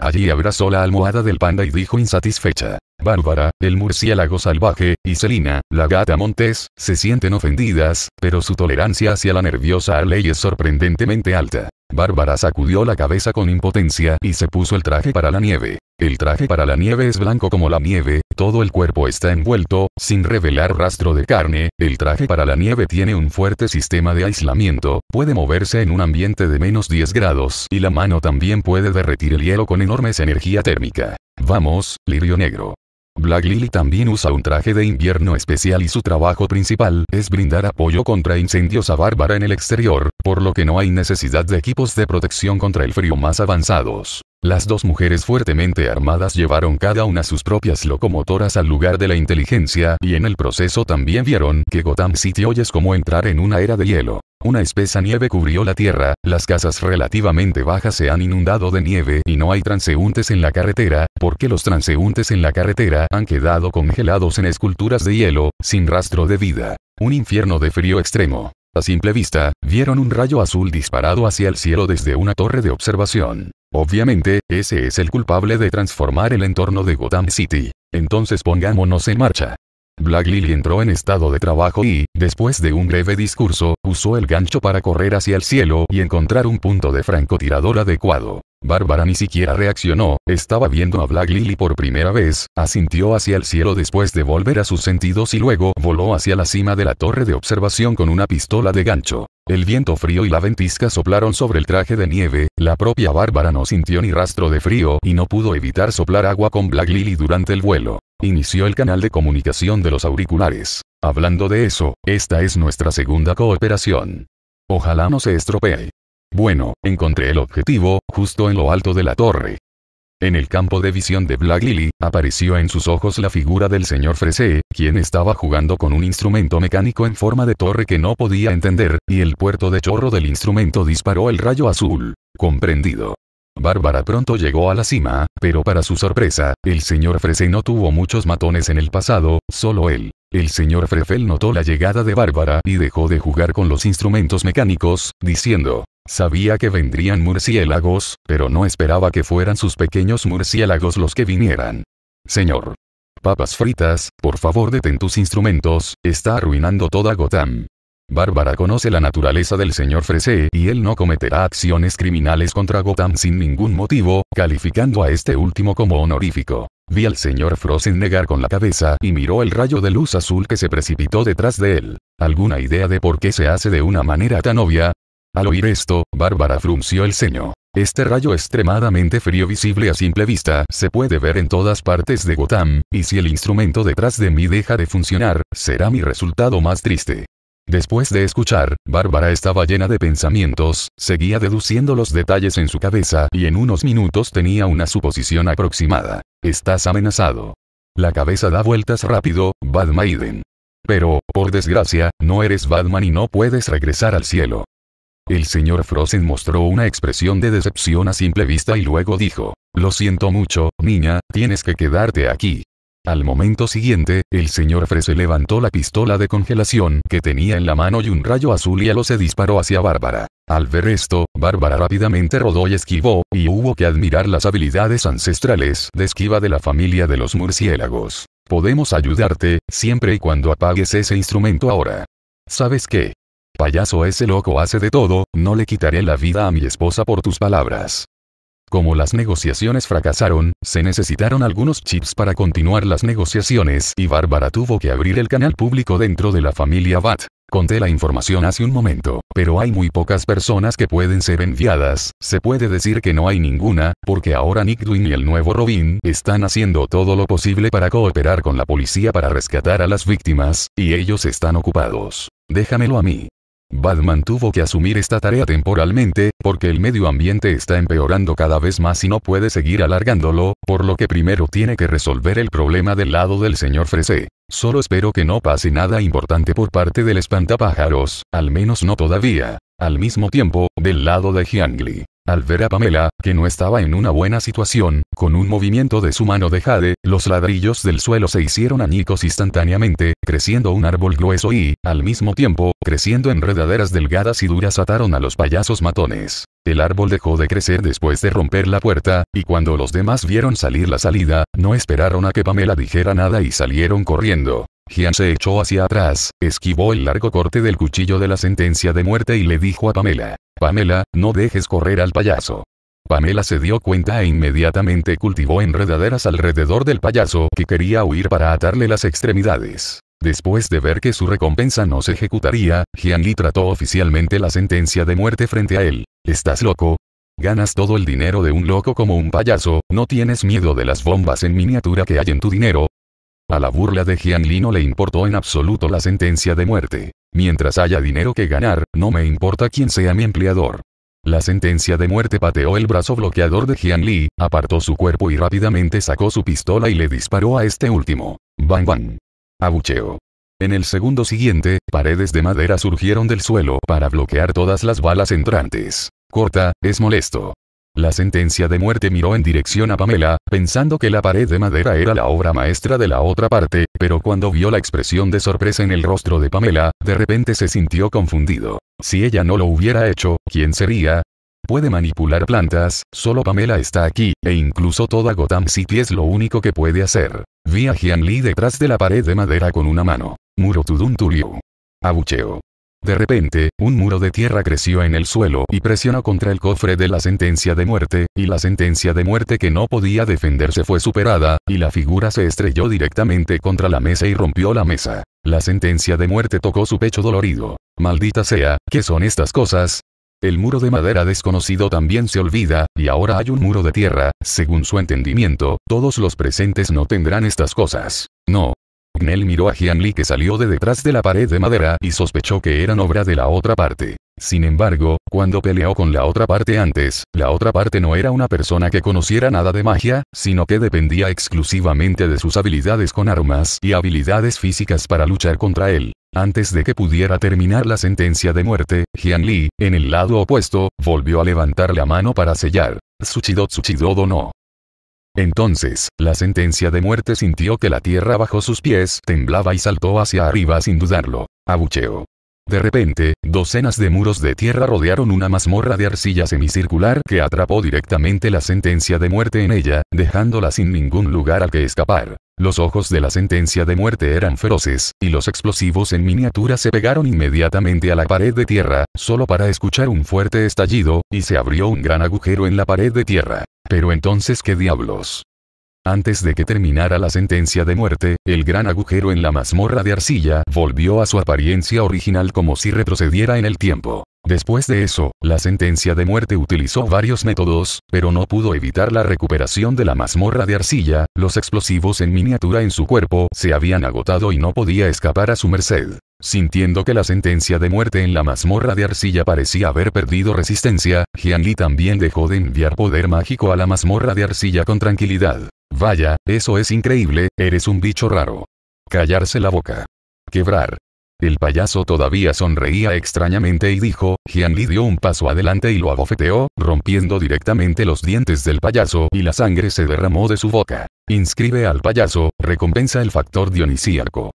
Allí abrazó la almohada del panda y dijo insatisfecha. Bárbara, el murciélago salvaje, y Selina, la gata Montés, se sienten ofendidas, pero su tolerancia hacia la nerviosa ley es sorprendentemente alta. Bárbara sacudió la cabeza con impotencia y se puso el traje para la nieve. El traje para la nieve es blanco como la nieve, todo el cuerpo está envuelto, sin revelar rastro de carne, el traje para la nieve tiene un fuerte sistema de aislamiento, puede moverse en un ambiente de menos 10 grados y la mano también puede derretir el hielo con enormes energía térmica. Vamos, lirio negro. Black Lily también usa un traje de invierno especial y su trabajo principal es brindar apoyo contra incendios a Bárbara en el exterior, por lo que no hay necesidad de equipos de protección contra el frío más avanzados. Las dos mujeres fuertemente armadas llevaron cada una sus propias locomotoras al lugar de la inteligencia y en el proceso también vieron que Gotham City hoy es como entrar en una era de hielo. Una espesa nieve cubrió la tierra, las casas relativamente bajas se han inundado de nieve y no hay transeúntes en la carretera, porque los transeúntes en la carretera han quedado congelados en esculturas de hielo, sin rastro de vida. Un infierno de frío extremo. A simple vista, vieron un rayo azul disparado hacia el cielo desde una torre de observación. Obviamente, ese es el culpable de transformar el entorno de Gotham City. Entonces pongámonos en marcha. Black Lily entró en estado de trabajo y, después de un breve discurso, usó el gancho para correr hacia el cielo y encontrar un punto de francotirador adecuado. Bárbara ni siquiera reaccionó, estaba viendo a Black Lily por primera vez, asintió hacia el cielo después de volver a sus sentidos y luego voló hacia la cima de la torre de observación con una pistola de gancho. El viento frío y la ventisca soplaron sobre el traje de nieve, la propia Bárbara no sintió ni rastro de frío y no pudo evitar soplar agua con Black Lily durante el vuelo inició el canal de comunicación de los auriculares. Hablando de eso, esta es nuestra segunda cooperación. Ojalá no se estropee. Bueno, encontré el objetivo, justo en lo alto de la torre. En el campo de visión de Black Lily, apareció en sus ojos la figura del señor Fresé, quien estaba jugando con un instrumento mecánico en forma de torre que no podía entender, y el puerto de chorro del instrumento disparó el rayo azul. Comprendido. Bárbara pronto llegó a la cima, pero para su sorpresa, el señor Frese no tuvo muchos matones en el pasado, solo él. El señor Frefel notó la llegada de Bárbara y dejó de jugar con los instrumentos mecánicos, diciendo, sabía que vendrían murciélagos, pero no esperaba que fueran sus pequeños murciélagos los que vinieran. Señor. Papas fritas, por favor deten tus instrumentos, está arruinando toda Gotham. Bárbara conoce la naturaleza del señor Fresé y él no cometerá acciones criminales contra Gotham sin ningún motivo, calificando a este último como honorífico. Vi al señor Frozen negar con la cabeza y miró el rayo de luz azul que se precipitó detrás de él. ¿Alguna idea de por qué se hace de una manera tan obvia? Al oír esto, Bárbara frunció el ceño. Este rayo extremadamente frío visible a simple vista se puede ver en todas partes de Gotham, y si el instrumento detrás de mí deja de funcionar, será mi resultado más triste. Después de escuchar, Bárbara estaba llena de pensamientos, seguía deduciendo los detalles en su cabeza y en unos minutos tenía una suposición aproximada. Estás amenazado. La cabeza da vueltas rápido, Batmaiden. Pero, por desgracia, no eres Batman y no puedes regresar al cielo. El señor Frozen mostró una expresión de decepción a simple vista y luego dijo, Lo siento mucho, niña, tienes que quedarte aquí. Al momento siguiente, el señor Frese levantó la pistola de congelación que tenía en la mano y un rayo azul y lo se disparó hacia Bárbara. Al ver esto, Bárbara rápidamente rodó y esquivó, y hubo que admirar las habilidades ancestrales de esquiva de la familia de los murciélagos. Podemos ayudarte, siempre y cuando apagues ese instrumento ahora. ¿Sabes qué? Payaso ese loco hace de todo, no le quitaré la vida a mi esposa por tus palabras. Como las negociaciones fracasaron, se necesitaron algunos chips para continuar las negociaciones y Bárbara tuvo que abrir el canal público dentro de la familia BAT. Conté la información hace un momento, pero hay muy pocas personas que pueden ser enviadas, se puede decir que no hay ninguna, porque ahora Nick Dwin y el nuevo Robin están haciendo todo lo posible para cooperar con la policía para rescatar a las víctimas, y ellos están ocupados. Déjamelo a mí. Batman tuvo que asumir esta tarea temporalmente, porque el medio ambiente está empeorando cada vez más y no puede seguir alargándolo, por lo que primero tiene que resolver el problema del lado del señor Fresé. Solo espero que no pase nada importante por parte del espantapájaros, al menos no todavía. Al mismo tiempo, del lado de Hiangli. Al ver a Pamela, que no estaba en una buena situación, con un movimiento de su mano de jade, los ladrillos del suelo se hicieron añicos instantáneamente, creciendo un árbol grueso y, al mismo tiempo, creciendo enredaderas delgadas y duras ataron a los payasos matones. El árbol dejó de crecer después de romper la puerta, y cuando los demás vieron salir la salida, no esperaron a que Pamela dijera nada y salieron corriendo. Gian se echó hacia atrás, esquivó el largo corte del cuchillo de la sentencia de muerte y le dijo a Pamela, Pamela, no dejes correr al payaso. Pamela se dio cuenta e inmediatamente cultivó enredaderas alrededor del payaso que quería huir para atarle las extremidades. Después de ver que su recompensa no se ejecutaría, Gian Li trató oficialmente la sentencia de muerte frente a él. ¿Estás loco? Ganas todo el dinero de un loco como un payaso, no tienes miedo de las bombas en miniatura que hay en tu dinero, a la burla de Jianli no le importó en absoluto la sentencia de muerte. Mientras haya dinero que ganar, no me importa quién sea mi empleador. La sentencia de muerte pateó el brazo bloqueador de Jianli, apartó su cuerpo y rápidamente sacó su pistola y le disparó a este último. Bang bang. Abucheo. En el segundo siguiente, paredes de madera surgieron del suelo para bloquear todas las balas entrantes. Corta, es molesto. La sentencia de muerte miró en dirección a Pamela, pensando que la pared de madera era la obra maestra de la otra parte, pero cuando vio la expresión de sorpresa en el rostro de Pamela, de repente se sintió confundido. Si ella no lo hubiera hecho, ¿quién sería? Puede manipular plantas, solo Pamela está aquí, e incluso toda Gotham City es lo único que puede hacer. Vi a Jian Li detrás de la pared de madera con una mano. Muro Tudun Tulio. Abucheo. De repente, un muro de tierra creció en el suelo y presionó contra el cofre de la sentencia de muerte, y la sentencia de muerte que no podía defenderse fue superada, y la figura se estrelló directamente contra la mesa y rompió la mesa. La sentencia de muerte tocó su pecho dolorido. Maldita sea, ¿qué son estas cosas? El muro de madera desconocido también se olvida, y ahora hay un muro de tierra, según su entendimiento, todos los presentes no tendrán estas cosas. No, Gnell miró a Jian Li que salió de detrás de la pared de madera y sospechó que eran obra de la otra parte. Sin embargo, cuando peleó con la otra parte antes, la otra parte no era una persona que conociera nada de magia, sino que dependía exclusivamente de sus habilidades con armas y habilidades físicas para luchar contra él. Antes de que pudiera terminar la sentencia de muerte, Jian Li, en el lado opuesto, volvió a levantar la mano para sellar. Tsuchido no. Entonces, la sentencia de muerte sintió que la tierra bajo sus pies temblaba y saltó hacia arriba sin dudarlo. Abucheo. De repente, docenas de muros de tierra rodearon una mazmorra de arcilla semicircular que atrapó directamente la sentencia de muerte en ella, dejándola sin ningún lugar al que escapar. Los ojos de la sentencia de muerte eran feroces, y los explosivos en miniatura se pegaron inmediatamente a la pared de tierra, solo para escuchar un fuerte estallido, y se abrió un gran agujero en la pared de tierra. Pero entonces, ¿qué diablos? Antes de que terminara la sentencia de muerte, el gran agujero en la mazmorra de arcilla volvió a su apariencia original como si retrocediera en el tiempo. Después de eso, la sentencia de muerte utilizó varios métodos, pero no pudo evitar la recuperación de la mazmorra de arcilla, los explosivos en miniatura en su cuerpo se habían agotado y no podía escapar a su merced. Sintiendo que la sentencia de muerte en la mazmorra de arcilla parecía haber perdido resistencia, Jianli también dejó de enviar poder mágico a la mazmorra de arcilla con tranquilidad. Vaya, eso es increíble, eres un bicho raro. Callarse la boca. Quebrar. El payaso todavía sonreía extrañamente y dijo, Jian dio un paso adelante y lo abofeteó, rompiendo directamente los dientes del payaso y la sangre se derramó de su boca. Inscribe al payaso, recompensa el factor dionisíaco.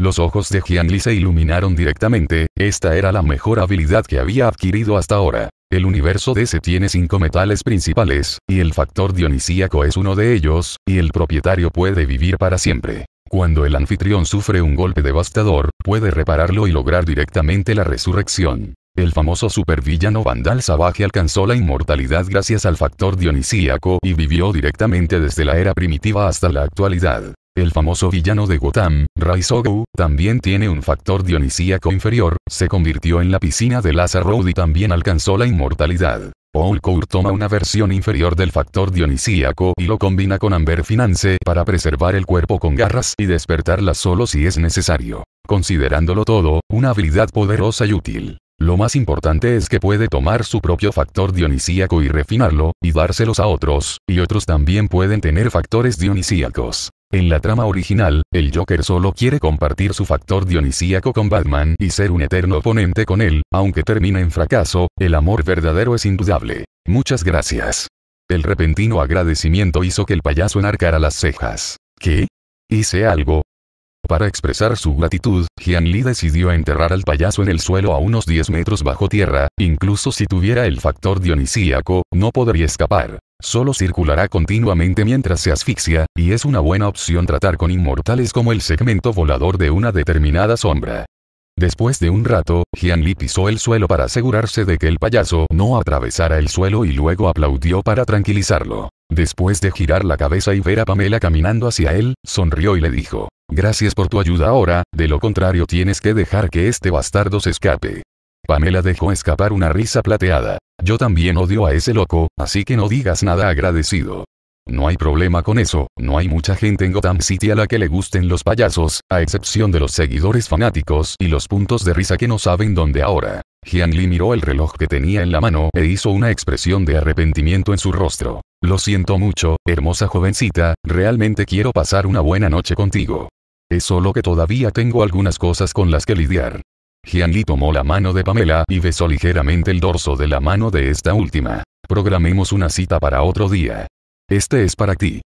Los ojos de Jian se iluminaron directamente, esta era la mejor habilidad que había adquirido hasta ahora. El universo DC tiene cinco metales principales, y el factor dionisíaco es uno de ellos, y el propietario puede vivir para siempre. Cuando el anfitrión sufre un golpe devastador, puede repararlo y lograr directamente la resurrección. El famoso supervillano Vandal Savage alcanzó la inmortalidad gracias al factor dionisíaco y vivió directamente desde la era primitiva hasta la actualidad. El famoso villano de Gotham, Raizogu, también tiene un factor dionisíaco inferior, se convirtió en la piscina de Road y también alcanzó la inmortalidad. Paul toma una versión inferior del factor dionisíaco y lo combina con Amber Finance para preservar el cuerpo con garras y despertarla solo si es necesario. Considerándolo todo, una habilidad poderosa y útil. Lo más importante es que puede tomar su propio factor dionisíaco y refinarlo, y dárselos a otros, y otros también pueden tener factores dionisíacos. En la trama original, el Joker solo quiere compartir su factor dionisíaco con Batman y ser un eterno oponente con él, aunque termina en fracaso, el amor verdadero es indudable. Muchas gracias. El repentino agradecimiento hizo que el payaso enarcara las cejas. ¿Qué? ¿Hice algo? Para expresar su gratitud, Jian Lee decidió enterrar al payaso en el suelo a unos 10 metros bajo tierra, incluso si tuviera el factor dionisíaco, no podría escapar. Solo circulará continuamente mientras se asfixia, y es una buena opción tratar con inmortales como el segmento volador de una determinada sombra. Después de un rato, Lee pisó el suelo para asegurarse de que el payaso no atravesara el suelo y luego aplaudió para tranquilizarlo. Después de girar la cabeza y ver a Pamela caminando hacia él, sonrió y le dijo, Gracias por tu ayuda ahora, de lo contrario tienes que dejar que este bastardo se escape. Pamela dejó escapar una risa plateada. Yo también odio a ese loco, así que no digas nada agradecido. No hay problema con eso, no hay mucha gente en Gotham City a la que le gusten los payasos, a excepción de los seguidores fanáticos y los puntos de risa que no saben dónde ahora. Jian Li miró el reloj que tenía en la mano e hizo una expresión de arrepentimiento en su rostro. Lo siento mucho, hermosa jovencita, realmente quiero pasar una buena noche contigo. Es solo que todavía tengo algunas cosas con las que lidiar. Lee tomó la mano de Pamela y besó ligeramente el dorso de la mano de esta última. Programemos una cita para otro día. Este es para ti.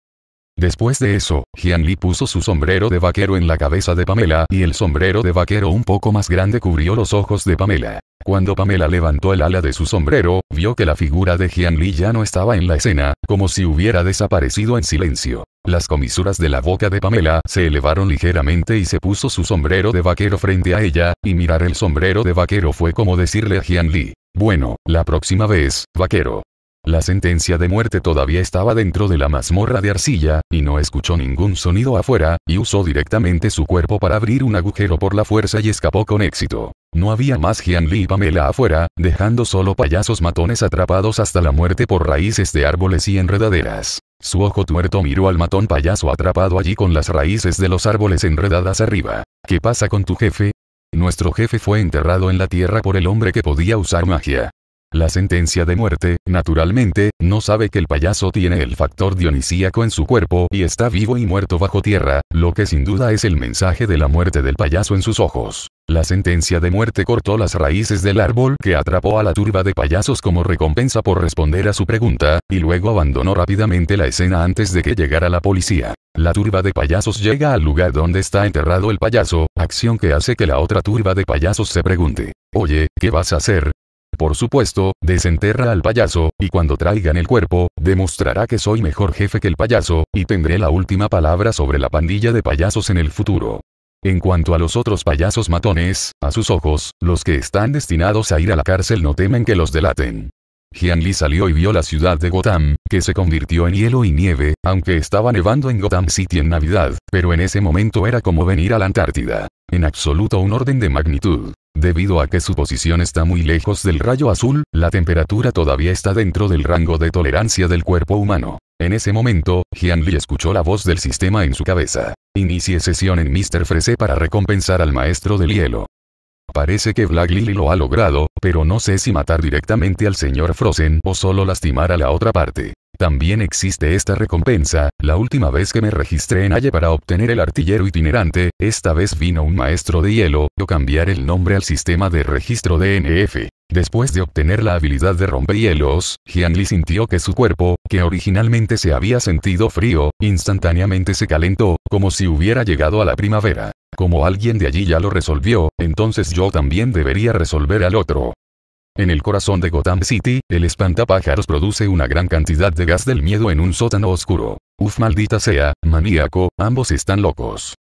Después de eso, Jian puso su sombrero de vaquero en la cabeza de Pamela y el sombrero de vaquero un poco más grande cubrió los ojos de Pamela. Cuando Pamela levantó el ala de su sombrero, vio que la figura de Jian Li ya no estaba en la escena, como si hubiera desaparecido en silencio. Las comisuras de la boca de Pamela se elevaron ligeramente y se puso su sombrero de vaquero frente a ella, y mirar el sombrero de vaquero fue como decirle a Jian Li, bueno, la próxima vez, vaquero. La sentencia de muerte todavía estaba dentro de la mazmorra de arcilla, y no escuchó ningún sonido afuera, y usó directamente su cuerpo para abrir un agujero por la fuerza y escapó con éxito. No había más Gianli y Pamela afuera, dejando solo payasos matones atrapados hasta la muerte por raíces de árboles y enredaderas. Su ojo tuerto miró al matón payaso atrapado allí con las raíces de los árboles enredadas arriba. ¿Qué pasa con tu jefe? Nuestro jefe fue enterrado en la tierra por el hombre que podía usar magia. La sentencia de muerte, naturalmente, no sabe que el payaso tiene el factor dionisíaco en su cuerpo y está vivo y muerto bajo tierra, lo que sin duda es el mensaje de la muerte del payaso en sus ojos. La sentencia de muerte cortó las raíces del árbol que atrapó a la turba de payasos como recompensa por responder a su pregunta, y luego abandonó rápidamente la escena antes de que llegara la policía. La turba de payasos llega al lugar donde está enterrado el payaso, acción que hace que la otra turba de payasos se pregunte, oye, ¿qué vas a hacer? Por supuesto, desenterra al payaso, y cuando traigan el cuerpo, demostrará que soy mejor jefe que el payaso, y tendré la última palabra sobre la pandilla de payasos en el futuro. En cuanto a los otros payasos matones, a sus ojos, los que están destinados a ir a la cárcel no temen que los delaten. Jian salió y vio la ciudad de Gotham, que se convirtió en hielo y nieve, aunque estaba nevando en Gotham City en Navidad, pero en ese momento era como venir a la Antártida. En absoluto un orden de magnitud. Debido a que su posición está muy lejos del rayo azul, la temperatura todavía está dentro del rango de tolerancia del cuerpo humano. En ese momento, Jian Li escuchó la voz del sistema en su cabeza. Inicie sesión en Mr. Frese para recompensar al maestro del hielo parece que Black Lily lo ha logrado, pero no sé si matar directamente al señor Frozen o solo lastimar a la otra parte. También existe esta recompensa, la última vez que me registré en Halle para obtener el artillero itinerante, esta vez vino un maestro de hielo, o cambiar el nombre al sistema de registro DNF. Después de obtener la habilidad de rompehielos, Li sintió que su cuerpo, que originalmente se había sentido frío, instantáneamente se calentó, como si hubiera llegado a la primavera. Como alguien de allí ya lo resolvió, entonces yo también debería resolver al otro. En el corazón de Gotham City, el espantapájaros produce una gran cantidad de gas del miedo en un sótano oscuro. Uf maldita sea, maníaco, ambos están locos.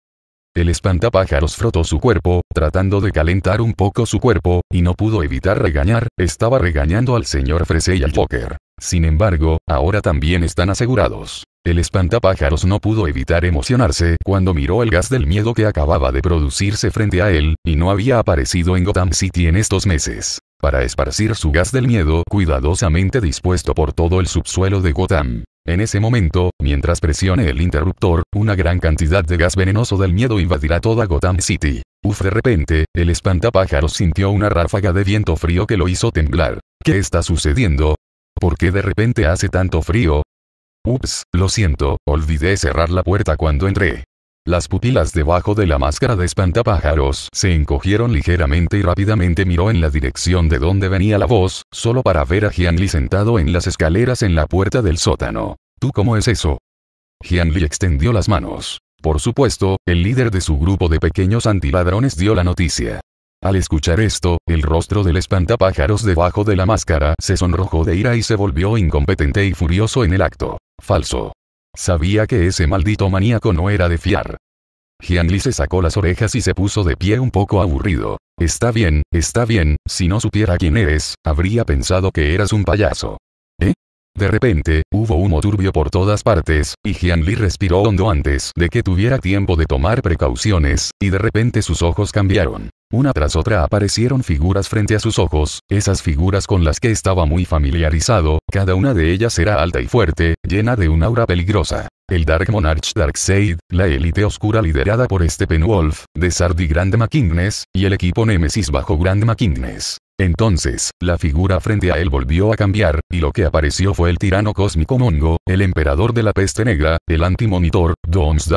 El espantapájaros frotó su cuerpo, tratando de calentar un poco su cuerpo, y no pudo evitar regañar, estaba regañando al señor Frese y al Joker. Sin embargo, ahora también están asegurados. El espantapájaros no pudo evitar emocionarse cuando miró el gas del miedo que acababa de producirse frente a él, y no había aparecido en Gotham City en estos meses para esparcir su gas del miedo cuidadosamente dispuesto por todo el subsuelo de Gotham. En ese momento, mientras presione el interruptor, una gran cantidad de gas venenoso del miedo invadirá toda Gotham City. Uf, de repente, el espantapájaros sintió una ráfaga de viento frío que lo hizo temblar. ¿Qué está sucediendo? ¿Por qué de repente hace tanto frío? Ups, lo siento, olvidé cerrar la puerta cuando entré. Las pupilas debajo de la máscara de espantapájaros se encogieron ligeramente y rápidamente miró en la dirección de donde venía la voz, solo para ver a Lee sentado en las escaleras en la puerta del sótano. ¿Tú cómo es eso? Lee extendió las manos. Por supuesto, el líder de su grupo de pequeños antiladrones dio la noticia. Al escuchar esto, el rostro del espantapájaros debajo de la máscara se sonrojó de ira y se volvió incompetente y furioso en el acto. Falso. Sabía que ese maldito maníaco no era de fiar. Gianli se sacó las orejas y se puso de pie un poco aburrido. Está bien, está bien, si no supiera quién eres, habría pensado que eras un payaso. De repente, hubo humo turbio por todas partes, y Jianli respiró hondo antes de que tuviera tiempo de tomar precauciones, y de repente sus ojos cambiaron. Una tras otra aparecieron figuras frente a sus ojos, esas figuras con las que estaba muy familiarizado, cada una de ellas era alta y fuerte, llena de un aura peligrosa. El Dark Monarch Darkseid, la élite oscura liderada por Steppenwolf, de Sardi Grand McInnes, y el equipo Nemesis bajo Grand McInnes. Entonces, la figura frente a él volvió a cambiar, y lo que apareció fue el tirano cósmico Mongo, el emperador de la peste negra, el antimonitor,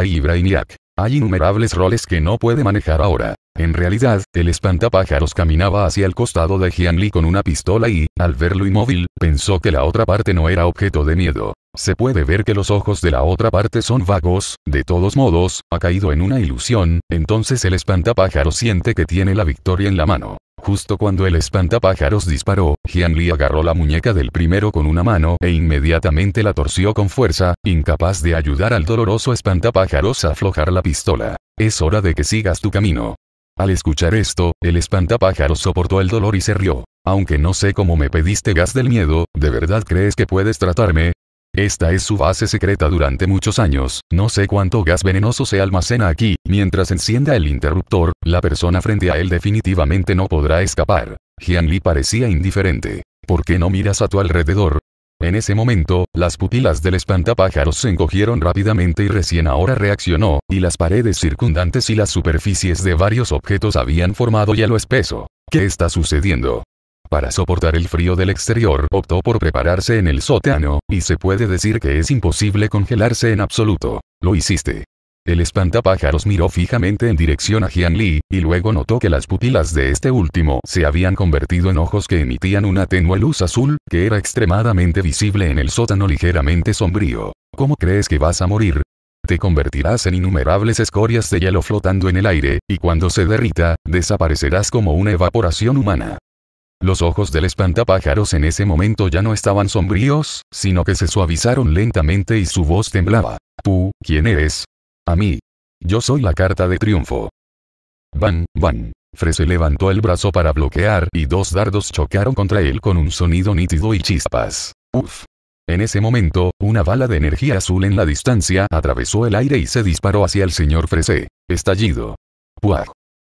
y Ibrahimiac. Hay innumerables roles que no puede manejar ahora. En realidad, el espantapájaros caminaba hacia el costado de Jianli con una pistola y, al verlo inmóvil, pensó que la otra parte no era objeto de miedo. Se puede ver que los ojos de la otra parte son vagos, de todos modos, ha caído en una ilusión, entonces el espantapájaros siente que tiene la victoria en la mano. Justo cuando el espantapájaros disparó, Jianli agarró la muñeca del primero con una mano e inmediatamente la torció con fuerza, incapaz de ayudar al doloroso espantapájaros a aflojar la pistola. Es hora de que sigas tu camino. Al escuchar esto, el espantapájaros soportó el dolor y se rió. Aunque no sé cómo me pediste gas del miedo, ¿de verdad crees que puedes tratarme? Esta es su base secreta durante muchos años, no sé cuánto gas venenoso se almacena aquí, mientras encienda el interruptor, la persona frente a él definitivamente no podrá escapar. Jian Li parecía indiferente. ¿Por qué no miras a tu alrededor? En ese momento, las pupilas del espantapájaros se encogieron rápidamente y recién ahora reaccionó, y las paredes circundantes y las superficies de varios objetos habían formado lo espeso. ¿Qué está sucediendo? Para soportar el frío del exterior optó por prepararse en el sótano, y se puede decir que es imposible congelarse en absoluto. Lo hiciste. El espantapájaros miró fijamente en dirección a Jian Li, y luego notó que las pupilas de este último se habían convertido en ojos que emitían una tenue luz azul, que era extremadamente visible en el sótano ligeramente sombrío. ¿Cómo crees que vas a morir? Te convertirás en innumerables escorias de hielo flotando en el aire, y cuando se derrita, desaparecerás como una evaporación humana. Los ojos del espantapájaros en ese momento ya no estaban sombríos, sino que se suavizaron lentamente y su voz temblaba. ¿Tú, quién eres? A mí. Yo soy la carta de triunfo. Van, van. Frese levantó el brazo para bloquear y dos dardos chocaron contra él con un sonido nítido y chispas. Uf. En ese momento, una bala de energía azul en la distancia atravesó el aire y se disparó hacia el señor Frese. Estallido. ¡Puah!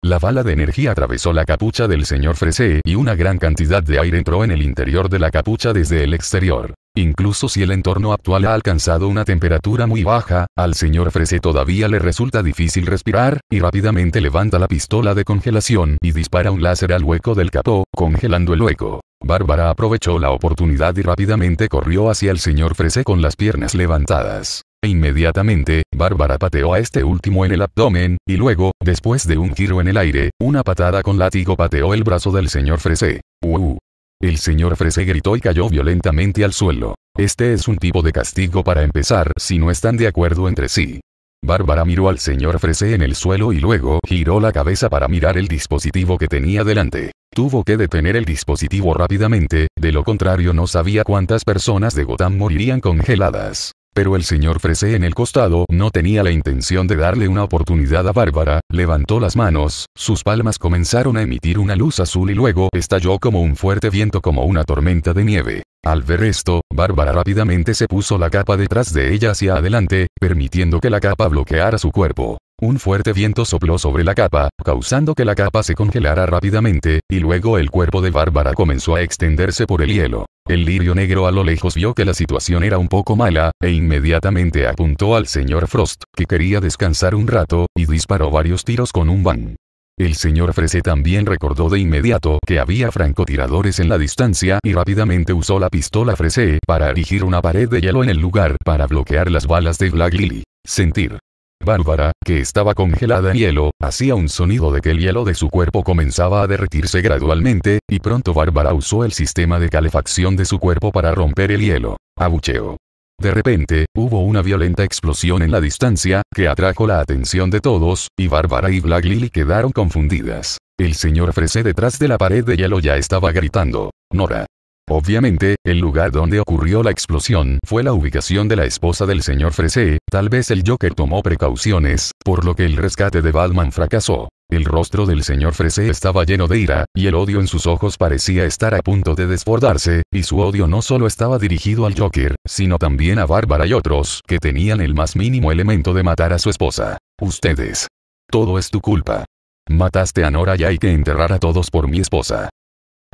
La bala de energía atravesó la capucha del señor Fresé y una gran cantidad de aire entró en el interior de la capucha desde el exterior. Incluso si el entorno actual ha alcanzado una temperatura muy baja, al señor Fresé todavía le resulta difícil respirar, y rápidamente levanta la pistola de congelación y dispara un láser al hueco del capó, congelando el hueco. Bárbara aprovechó la oportunidad y rápidamente corrió hacia el señor Fresé con las piernas levantadas. Inmediatamente, Bárbara pateó a este último en el abdomen, y luego, después de un giro en el aire, una patada con látigo pateó el brazo del señor Fresé. ¡Uh! El señor Fresé gritó y cayó violentamente al suelo. Este es un tipo de castigo para empezar si no están de acuerdo entre sí. Bárbara miró al señor Fresé en el suelo y luego giró la cabeza para mirar el dispositivo que tenía delante. Tuvo que detener el dispositivo rápidamente, de lo contrario no sabía cuántas personas de Gotham morirían congeladas pero el señor Fresé en el costado no tenía la intención de darle una oportunidad a Bárbara, levantó las manos, sus palmas comenzaron a emitir una luz azul y luego estalló como un fuerte viento como una tormenta de nieve. Al ver esto, Bárbara rápidamente se puso la capa detrás de ella hacia adelante, permitiendo que la capa bloqueara su cuerpo. Un fuerte viento sopló sobre la capa, causando que la capa se congelara rápidamente, y luego el cuerpo de Bárbara comenzó a extenderse por el hielo. El lirio negro a lo lejos vio que la situación era un poco mala, e inmediatamente apuntó al señor Frost, que quería descansar un rato, y disparó varios tiros con un van. El señor Frese también recordó de inmediato que había francotiradores en la distancia y rápidamente usó la pistola Frese para erigir una pared de hielo en el lugar para bloquear las balas de Black Lily. Sentir. Bárbara, que estaba congelada en hielo, hacía un sonido de que el hielo de su cuerpo comenzaba a derretirse gradualmente, y pronto Bárbara usó el sistema de calefacción de su cuerpo para romper el hielo. Abucheo. De repente, hubo una violenta explosión en la distancia, que atrajo la atención de todos, y Bárbara y Black Lily quedaron confundidas. El señor Fresé detrás de la pared de hielo ya estaba gritando. Nora. Obviamente, el lugar donde ocurrió la explosión fue la ubicación de la esposa del señor Fresé, tal vez el Joker tomó precauciones, por lo que el rescate de Batman fracasó. El rostro del señor Fresé estaba lleno de ira, y el odio en sus ojos parecía estar a punto de desbordarse, y su odio no solo estaba dirigido al Joker, sino también a Bárbara y otros que tenían el más mínimo elemento de matar a su esposa. Ustedes. Todo es tu culpa. Mataste a Nora y hay que enterrar a todos por mi esposa.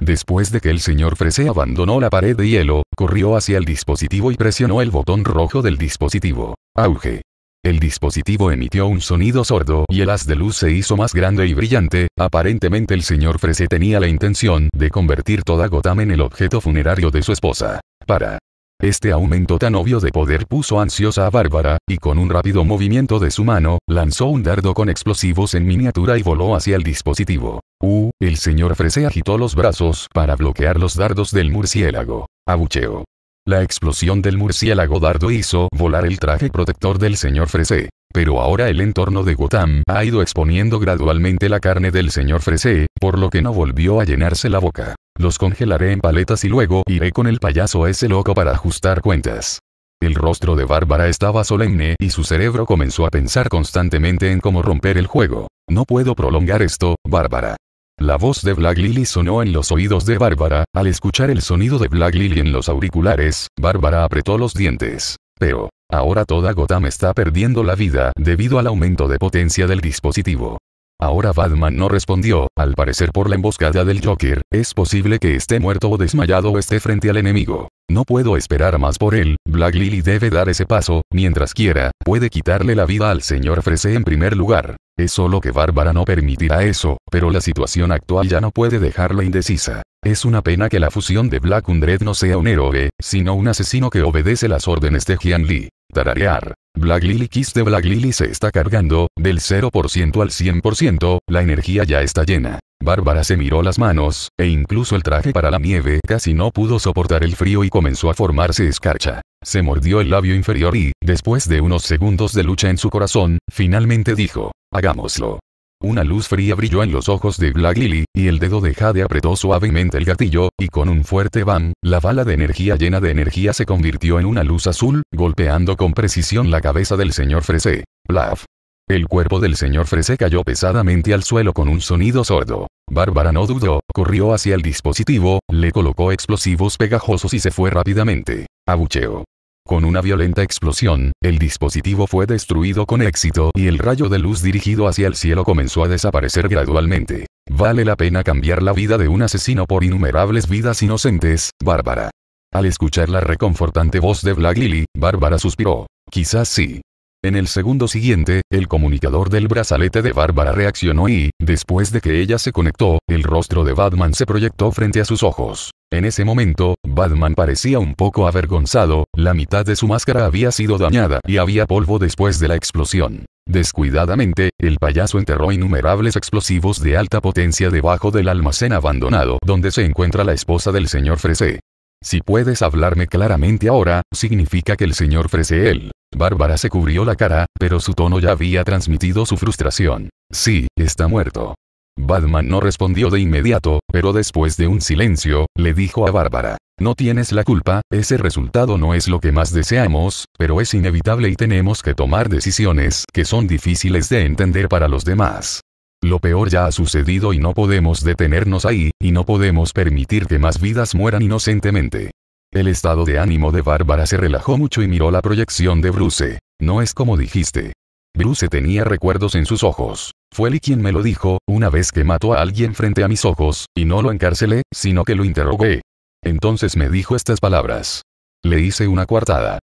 Después de que el señor Frese abandonó la pared de hielo, corrió hacia el dispositivo y presionó el botón rojo del dispositivo. Auge. El dispositivo emitió un sonido sordo y el haz de luz se hizo más grande y brillante, aparentemente el señor Frese tenía la intención de convertir toda Gotham en el objeto funerario de su esposa. Para este aumento tan obvio de poder puso ansiosa a Bárbara, y con un rápido movimiento de su mano, lanzó un dardo con explosivos en miniatura y voló hacia el dispositivo. Uh, el señor Frese agitó los brazos para bloquear los dardos del murciélago. Abucheo. La explosión del murciélago dardo hizo volar el traje protector del señor Frese. Pero ahora el entorno de Gotham ha ido exponiendo gradualmente la carne del señor Frese, por lo que no volvió a llenarse la boca. Los congelaré en paletas y luego iré con el payaso ese loco para ajustar cuentas. El rostro de Bárbara estaba solemne y su cerebro comenzó a pensar constantemente en cómo romper el juego. No puedo prolongar esto, Bárbara. La voz de Black Lily sonó en los oídos de Bárbara, al escuchar el sonido de Black Lily en los auriculares, Bárbara apretó los dientes. Pero, ahora toda Gotham está perdiendo la vida debido al aumento de potencia del dispositivo. Ahora Batman no respondió, al parecer por la emboscada del Joker, es posible que esté muerto o desmayado o esté frente al enemigo. No puedo esperar más por él, Black Lily debe dar ese paso, mientras quiera, puede quitarle la vida al señor Frese en primer lugar. Es solo que Bárbara no permitirá eso, pero la situación actual ya no puede dejarla indecisa. Es una pena que la fusión de Black Undred no sea un héroe, sino un asesino que obedece las órdenes de Jian Lee. Tararear. Black Lily Kiss de Black Lily se está cargando, del 0% al 100%, la energía ya está llena. Bárbara se miró las manos, e incluso el traje para la nieve casi no pudo soportar el frío y comenzó a formarse escarcha. Se mordió el labio inferior y, después de unos segundos de lucha en su corazón, finalmente dijo, hagámoslo. Una luz fría brilló en los ojos de Black Lily, y el dedo de Jade apretó suavemente el gatillo, y con un fuerte bam, la bala de energía llena de energía se convirtió en una luz azul, golpeando con precisión la cabeza del señor Fresé. Blaf. El cuerpo del señor Frese cayó pesadamente al suelo con un sonido sordo. Bárbara no dudó, corrió hacia el dispositivo, le colocó explosivos pegajosos y se fue rápidamente. Abucheo. Con una violenta explosión, el dispositivo fue destruido con éxito y el rayo de luz dirigido hacia el cielo comenzó a desaparecer gradualmente. Vale la pena cambiar la vida de un asesino por innumerables vidas inocentes, Bárbara. Al escuchar la reconfortante voz de Black Lily, Bárbara suspiró. Quizás sí. En el segundo siguiente, el comunicador del brazalete de Bárbara reaccionó y, después de que ella se conectó, el rostro de Batman se proyectó frente a sus ojos. En ese momento, Batman parecía un poco avergonzado, la mitad de su máscara había sido dañada y había polvo después de la explosión. Descuidadamente, el payaso enterró innumerables explosivos de alta potencia debajo del almacén abandonado donde se encuentra la esposa del señor Fresé. Si puedes hablarme claramente ahora, significa que el señor Fresé él. Bárbara se cubrió la cara, pero su tono ya había transmitido su frustración. Sí, está muerto. Batman no respondió de inmediato, pero después de un silencio, le dijo a Bárbara. No tienes la culpa, ese resultado no es lo que más deseamos, pero es inevitable y tenemos que tomar decisiones que son difíciles de entender para los demás. Lo peor ya ha sucedido y no podemos detenernos ahí, y no podemos permitir que más vidas mueran inocentemente. El estado de ánimo de Bárbara se relajó mucho y miró la proyección de Bruce. No es como dijiste. Bruce tenía recuerdos en sus ojos. Fue Lee quien me lo dijo, una vez que mató a alguien frente a mis ojos, y no lo encarcelé, sino que lo interrogué. Entonces me dijo estas palabras. Le hice una coartada.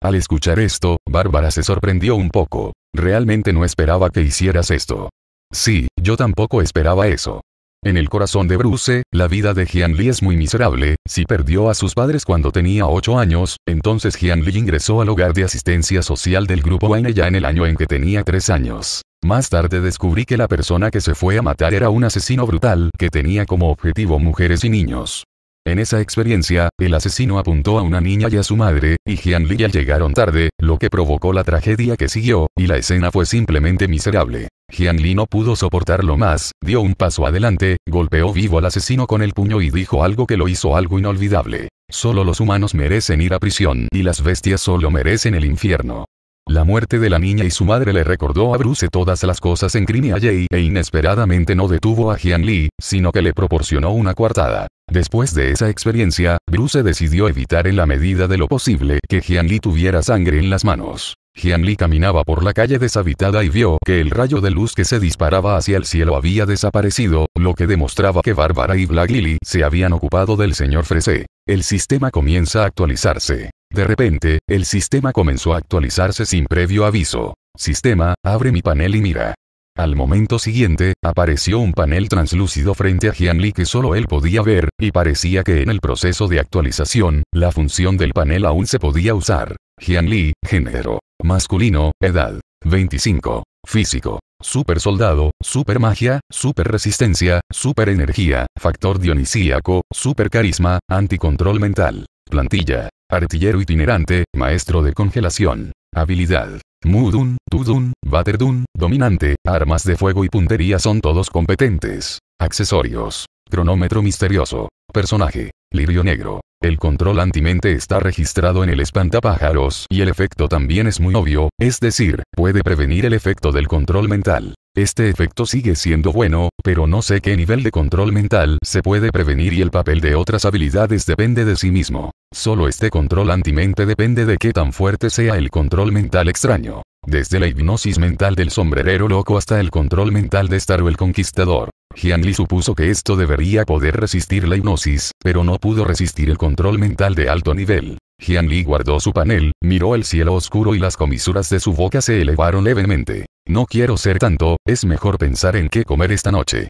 Al escuchar esto, Bárbara se sorprendió un poco. Realmente no esperaba que hicieras esto. Sí, yo tampoco esperaba eso. En el corazón de Bruce, la vida de Jian Lee es muy miserable, si perdió a sus padres cuando tenía 8 años, entonces Gian Lee ingresó al hogar de asistencia social del grupo Wayne ya en el año en que tenía 3 años. Más tarde descubrí que la persona que se fue a matar era un asesino brutal que tenía como objetivo mujeres y niños. En esa experiencia, el asesino apuntó a una niña y a su madre, y Jianli ya llegaron tarde, lo que provocó la tragedia que siguió, y la escena fue simplemente miserable. Jianli no pudo soportarlo más, dio un paso adelante, golpeó vivo al asesino con el puño y dijo algo que lo hizo algo inolvidable. Solo los humanos merecen ir a prisión y las bestias solo merecen el infierno. La muerte de la niña y su madre le recordó a Bruce todas las cosas en Crimea J e inesperadamente no detuvo a Jian Li, sino que le proporcionó una coartada. Después de esa experiencia, Bruce decidió evitar en la medida de lo posible que Jian Li tuviera sangre en las manos. Jian Li caminaba por la calle deshabitada y vio que el rayo de luz que se disparaba hacia el cielo había desaparecido, lo que demostraba que Bárbara y Black Lily se habían ocupado del señor Frese. El sistema comienza a actualizarse. De repente, el sistema comenzó a actualizarse sin previo aviso. Sistema, abre mi panel y mira. Al momento siguiente, apareció un panel translúcido frente a Jianli que solo él podía ver, y parecía que en el proceso de actualización, la función del panel aún se podía usar. Jianli, género. Masculino, edad. 25. Físico. Super soldado, super magia, super resistencia, super energía, factor dionisíaco, super carisma, anticontrol mental. Plantilla. Artillero itinerante, maestro de congelación. Habilidad. Mudun, Tudun, Baterdun, dominante, armas de fuego y puntería son todos competentes. Accesorios. Cronómetro misterioso. Personaje. Lirio negro. El control antimente está registrado en el espantapájaros y el efecto también es muy obvio, es decir, puede prevenir el efecto del control mental. Este efecto sigue siendo bueno, pero no sé qué nivel de control mental se puede prevenir y el papel de otras habilidades depende de sí mismo. Solo este control antimente depende de qué tan fuerte sea el control mental extraño. Desde la hipnosis mental del sombrerero loco hasta el control mental de Star o el conquistador. Jianli supuso que esto debería poder resistir la hipnosis, pero no pudo resistir el control mental de alto nivel. Jianli guardó su panel, miró el cielo oscuro y las comisuras de su boca se elevaron levemente. No quiero ser tanto, es mejor pensar en qué comer esta noche.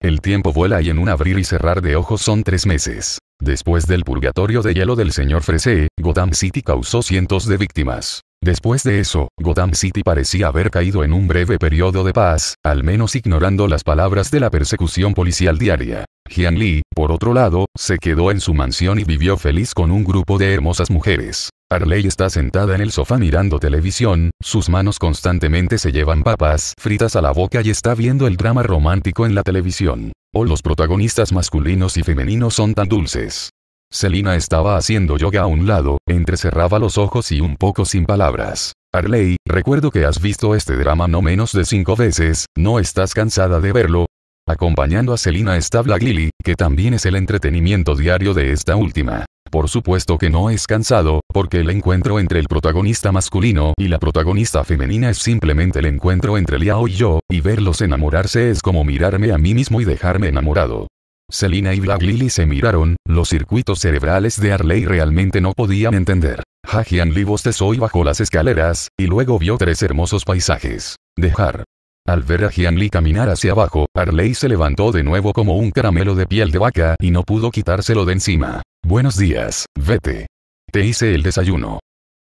El tiempo vuela y en un abrir y cerrar de ojos son tres meses. Después del purgatorio de hielo del señor Frese, Gotham City causó cientos de víctimas. Después de eso, Gotham City parecía haber caído en un breve periodo de paz, al menos ignorando las palabras de la persecución policial diaria. Jian Lee, por otro lado, se quedó en su mansión y vivió feliz con un grupo de hermosas mujeres. Arley está sentada en el sofá mirando televisión, sus manos constantemente se llevan papas fritas a la boca y está viendo el drama romántico en la televisión. O oh, los protagonistas masculinos y femeninos son tan dulces. Selina estaba haciendo yoga a un lado, entrecerraba los ojos y un poco sin palabras. Arley, recuerdo que has visto este drama no menos de cinco veces, ¿no estás cansada de verlo? Acompañando a Selina está Black Lily, que también es el entretenimiento diario de esta última. Por supuesto que no es cansado, porque el encuentro entre el protagonista masculino y la protagonista femenina es simplemente el encuentro entre Liao y yo, y verlos enamorarse es como mirarme a mí mismo y dejarme enamorado. Selina y Black Lily se miraron, los circuitos cerebrales de Arley realmente no podían entender. Hajian Li bostezó y bajó las escaleras, y luego vio tres hermosos paisajes. Dejar. Al ver a Lee caminar hacia abajo, Arley se levantó de nuevo como un caramelo de piel de vaca y no pudo quitárselo de encima. Buenos días, vete. Te hice el desayuno.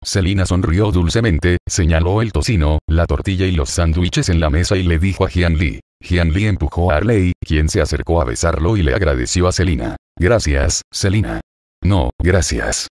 Selina sonrió dulcemente, señaló el tocino, la tortilla y los sándwiches en la mesa y le dijo a Lee. Jianli empujó a Arley, quien se acercó a besarlo y le agradeció a Selina. Gracias, Selina. No, gracias.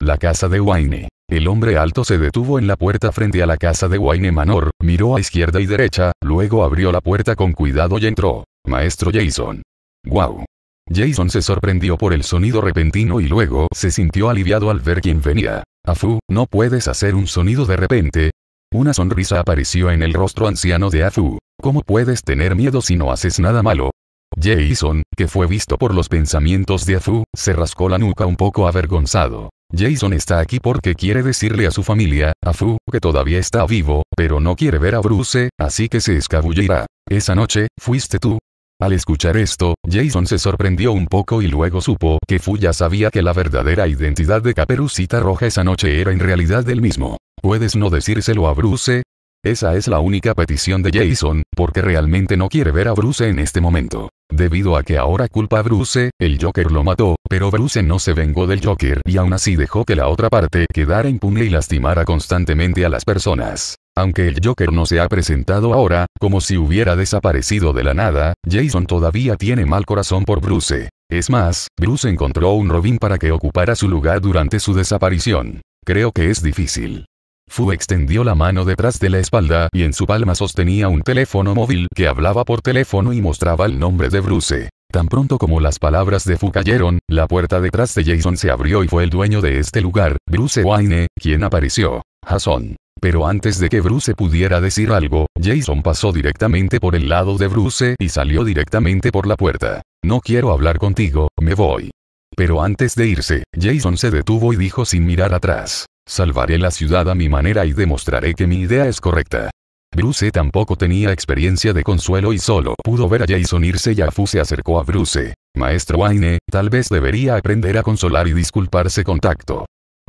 La casa de Wayne. El hombre alto se detuvo en la puerta frente a la casa de Wayne Manor, miró a izquierda y derecha, luego abrió la puerta con cuidado y entró. Maestro Jason. Wow. Jason se sorprendió por el sonido repentino y luego se sintió aliviado al ver quién venía. Afu, ¿no puedes hacer un sonido de repente? Una sonrisa apareció en el rostro anciano de Afu. ¿Cómo puedes tener miedo si no haces nada malo? Jason, que fue visto por los pensamientos de Afu, se rascó la nuca un poco avergonzado. Jason está aquí porque quiere decirle a su familia, a Fu, que todavía está vivo, pero no quiere ver a Bruce, así que se escabullirá. Esa noche, fuiste tú. Al escuchar esto, Jason se sorprendió un poco y luego supo que Fu ya sabía que la verdadera identidad de Caperucita Roja esa noche era en realidad el mismo. Puedes no decírselo a Bruce, esa es la única petición de Jason, porque realmente no quiere ver a Bruce en este momento. Debido a que ahora culpa a Bruce, el Joker lo mató, pero Bruce no se vengó del Joker y aún así dejó que la otra parte quedara impune y lastimara constantemente a las personas. Aunque el Joker no se ha presentado ahora, como si hubiera desaparecido de la nada, Jason todavía tiene mal corazón por Bruce. Es más, Bruce encontró un Robin para que ocupara su lugar durante su desaparición. Creo que es difícil. Fu extendió la mano detrás de la espalda y en su palma sostenía un teléfono móvil que hablaba por teléfono y mostraba el nombre de Bruce. Tan pronto como las palabras de Fu cayeron, la puerta detrás de Jason se abrió y fue el dueño de este lugar, Bruce Wayne, quien apareció. Jason. Pero antes de que Bruce pudiera decir algo, Jason pasó directamente por el lado de Bruce y salió directamente por la puerta. No quiero hablar contigo, me voy. Pero antes de irse, Jason se detuvo y dijo sin mirar atrás. Salvaré la ciudad a mi manera y demostraré que mi idea es correcta. Bruce tampoco tenía experiencia de consuelo y solo pudo ver a Jason irse y Afu se acercó a Bruce. Maestro Wayne, tal vez debería aprender a consolar y disculparse con tacto.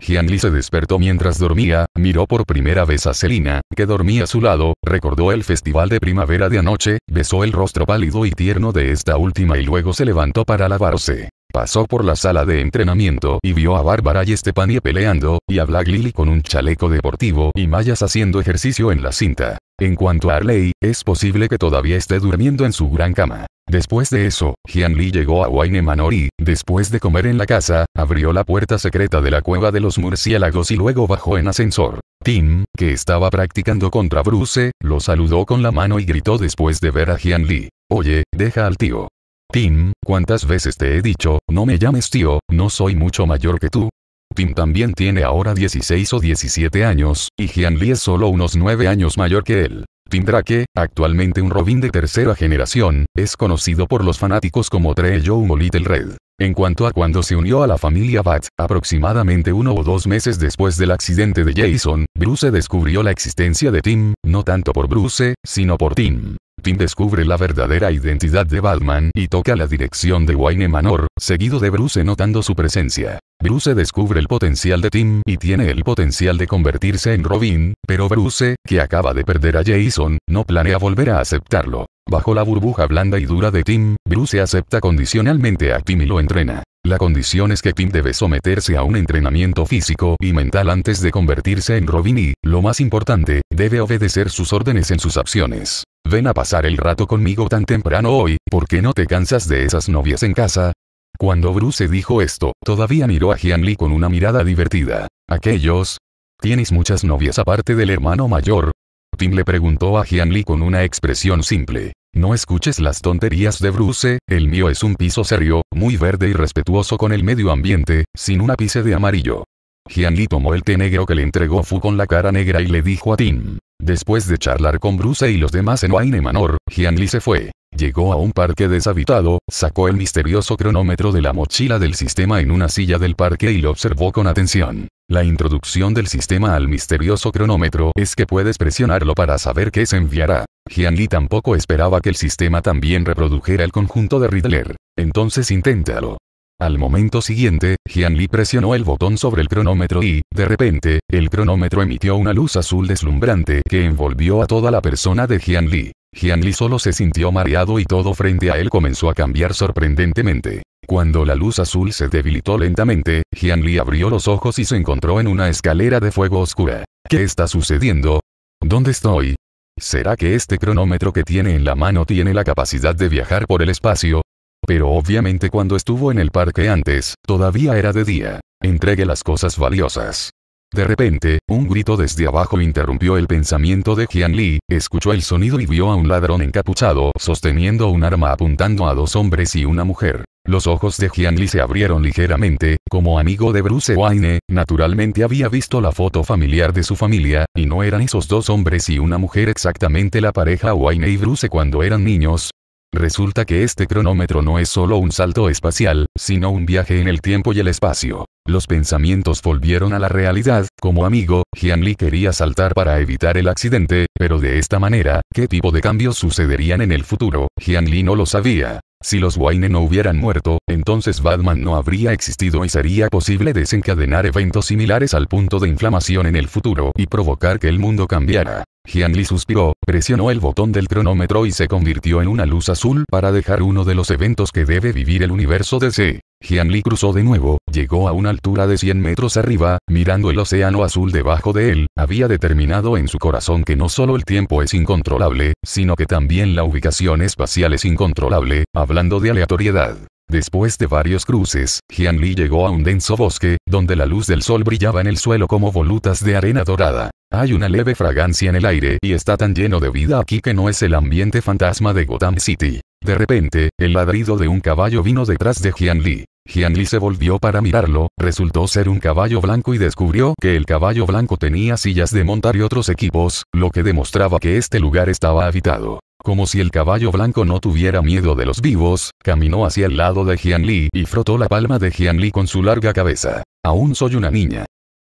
li se despertó mientras dormía, miró por primera vez a Selina, que dormía a su lado, recordó el festival de primavera de anoche, besó el rostro pálido y tierno de esta última y luego se levantó para lavarse. Pasó por la sala de entrenamiento y vio a Bárbara y Stepanie peleando, y a Black Lily con un chaleco deportivo y Mayas haciendo ejercicio en la cinta. En cuanto a Arley, es posible que todavía esté durmiendo en su gran cama. Después de eso, Jian Li llegó a Wayne Manor y, después de comer en la casa, abrió la puerta secreta de la cueva de los murciélagos y luego bajó en ascensor. Tim, que estaba practicando contra Bruce, lo saludó con la mano y gritó después de ver a Jian Li. Oye, deja al tío. Tim, ¿cuántas veces te he dicho, no me llames tío, no soy mucho mayor que tú? Tim también tiene ahora 16 o 17 años, y Jian Lee es solo unos 9 años mayor que él. Tim Drake, actualmente un Robin de tercera generación, es conocido por los fanáticos como Trey o Little Red. En cuanto a cuando se unió a la familia Bat, aproximadamente uno o dos meses después del accidente de Jason, Bruce descubrió la existencia de Tim, no tanto por Bruce, sino por Tim. Tim descubre la verdadera identidad de Batman y toca la dirección de Wayne Manor, seguido de Bruce notando su presencia. Bruce descubre el potencial de Tim y tiene el potencial de convertirse en Robin, pero Bruce, que acaba de perder a Jason, no planea volver a aceptarlo. Bajo la burbuja blanda y dura de Tim, Bruce acepta condicionalmente a Tim y lo entrena. La condición es que Tim debe someterse a un entrenamiento físico y mental antes de convertirse en Robin y, lo más importante, debe obedecer sus órdenes en sus acciones. Ven a pasar el rato conmigo tan temprano hoy, ¿por qué no te cansas de esas novias en casa? Cuando Bruce dijo esto, todavía miró a Jian con una mirada divertida. Aquellos. ¿Tienes muchas novias aparte del hermano mayor? Tim le preguntó a Jian con una expresión simple. No escuches las tonterías de Bruce, el mío es un piso serio, muy verde y respetuoso con el medio ambiente, sin un ápice de amarillo. Jian tomó el té negro que le entregó Fu con la cara negra y le dijo a Tim. Después de charlar con Bruce y los demás en Wayne Manor, Jian se fue. Llegó a un parque deshabitado, sacó el misterioso cronómetro de la mochila del sistema en una silla del parque y lo observó con atención. La introducción del sistema al misterioso cronómetro es que puedes presionarlo para saber qué se enviará. Jian tampoco esperaba que el sistema también reprodujera el conjunto de Riddler. Entonces inténtalo. Al momento siguiente, Jian Li presionó el botón sobre el cronómetro y, de repente, el cronómetro emitió una luz azul deslumbrante que envolvió a toda la persona de Jian Li. Jian Li solo se sintió mareado y todo frente a él comenzó a cambiar sorprendentemente. Cuando la luz azul se debilitó lentamente, Jian Li abrió los ojos y se encontró en una escalera de fuego oscura. ¿Qué está sucediendo? ¿Dónde estoy? ¿Será que este cronómetro que tiene en la mano tiene la capacidad de viajar por el espacio? pero obviamente cuando estuvo en el parque antes, todavía era de día. Entregue las cosas valiosas. De repente, un grito desde abajo interrumpió el pensamiento de Jian Li, escuchó el sonido y vio a un ladrón encapuchado sosteniendo un arma apuntando a dos hombres y una mujer. Los ojos de Jian Li se abrieron ligeramente, como amigo de Bruce Wayne, naturalmente había visto la foto familiar de su familia, y no eran esos dos hombres y una mujer exactamente la pareja Wayne y Bruce cuando eran niños, Resulta que este cronómetro no es solo un salto espacial, sino un viaje en el tiempo y el espacio. Los pensamientos volvieron a la realidad, como amigo, Lee quería saltar para evitar el accidente, pero de esta manera, ¿qué tipo de cambios sucederían en el futuro? Lee no lo sabía. Si los Wayne no hubieran muerto, entonces Batman no habría existido y sería posible desencadenar eventos similares al punto de inflamación en el futuro y provocar que el mundo cambiara. Jianli suspiró, presionó el botón del cronómetro y se convirtió en una luz azul para dejar uno de los eventos que debe vivir el universo de DC. Jianli cruzó de nuevo, llegó a una altura de 100 metros arriba, mirando el océano azul debajo de él, había determinado en su corazón que no solo el tiempo es incontrolable, sino que también la ubicación espacial es incontrolable, hablando de aleatoriedad. Después de varios cruces, Jian Li llegó a un denso bosque, donde la luz del sol brillaba en el suelo como volutas de arena dorada. Hay una leve fragancia en el aire y está tan lleno de vida aquí que no es el ambiente fantasma de Gotham City. De repente, el ladrido de un caballo vino detrás de Jian Li. Jian Li se volvió para mirarlo, resultó ser un caballo blanco y descubrió que el caballo blanco tenía sillas de montar y otros equipos, lo que demostraba que este lugar estaba habitado. Como si el caballo blanco no tuviera miedo de los vivos, caminó hacia el lado de Jianli y frotó la palma de Jianli con su larga cabeza. Aún soy una niña.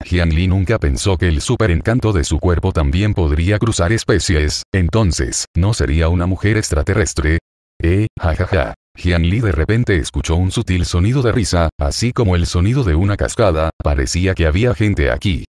Li nunca pensó que el encanto de su cuerpo también podría cruzar especies, entonces, ¿no sería una mujer extraterrestre? Eh, jajaja. Li de repente escuchó un sutil sonido de risa, así como el sonido de una cascada, parecía que había gente aquí.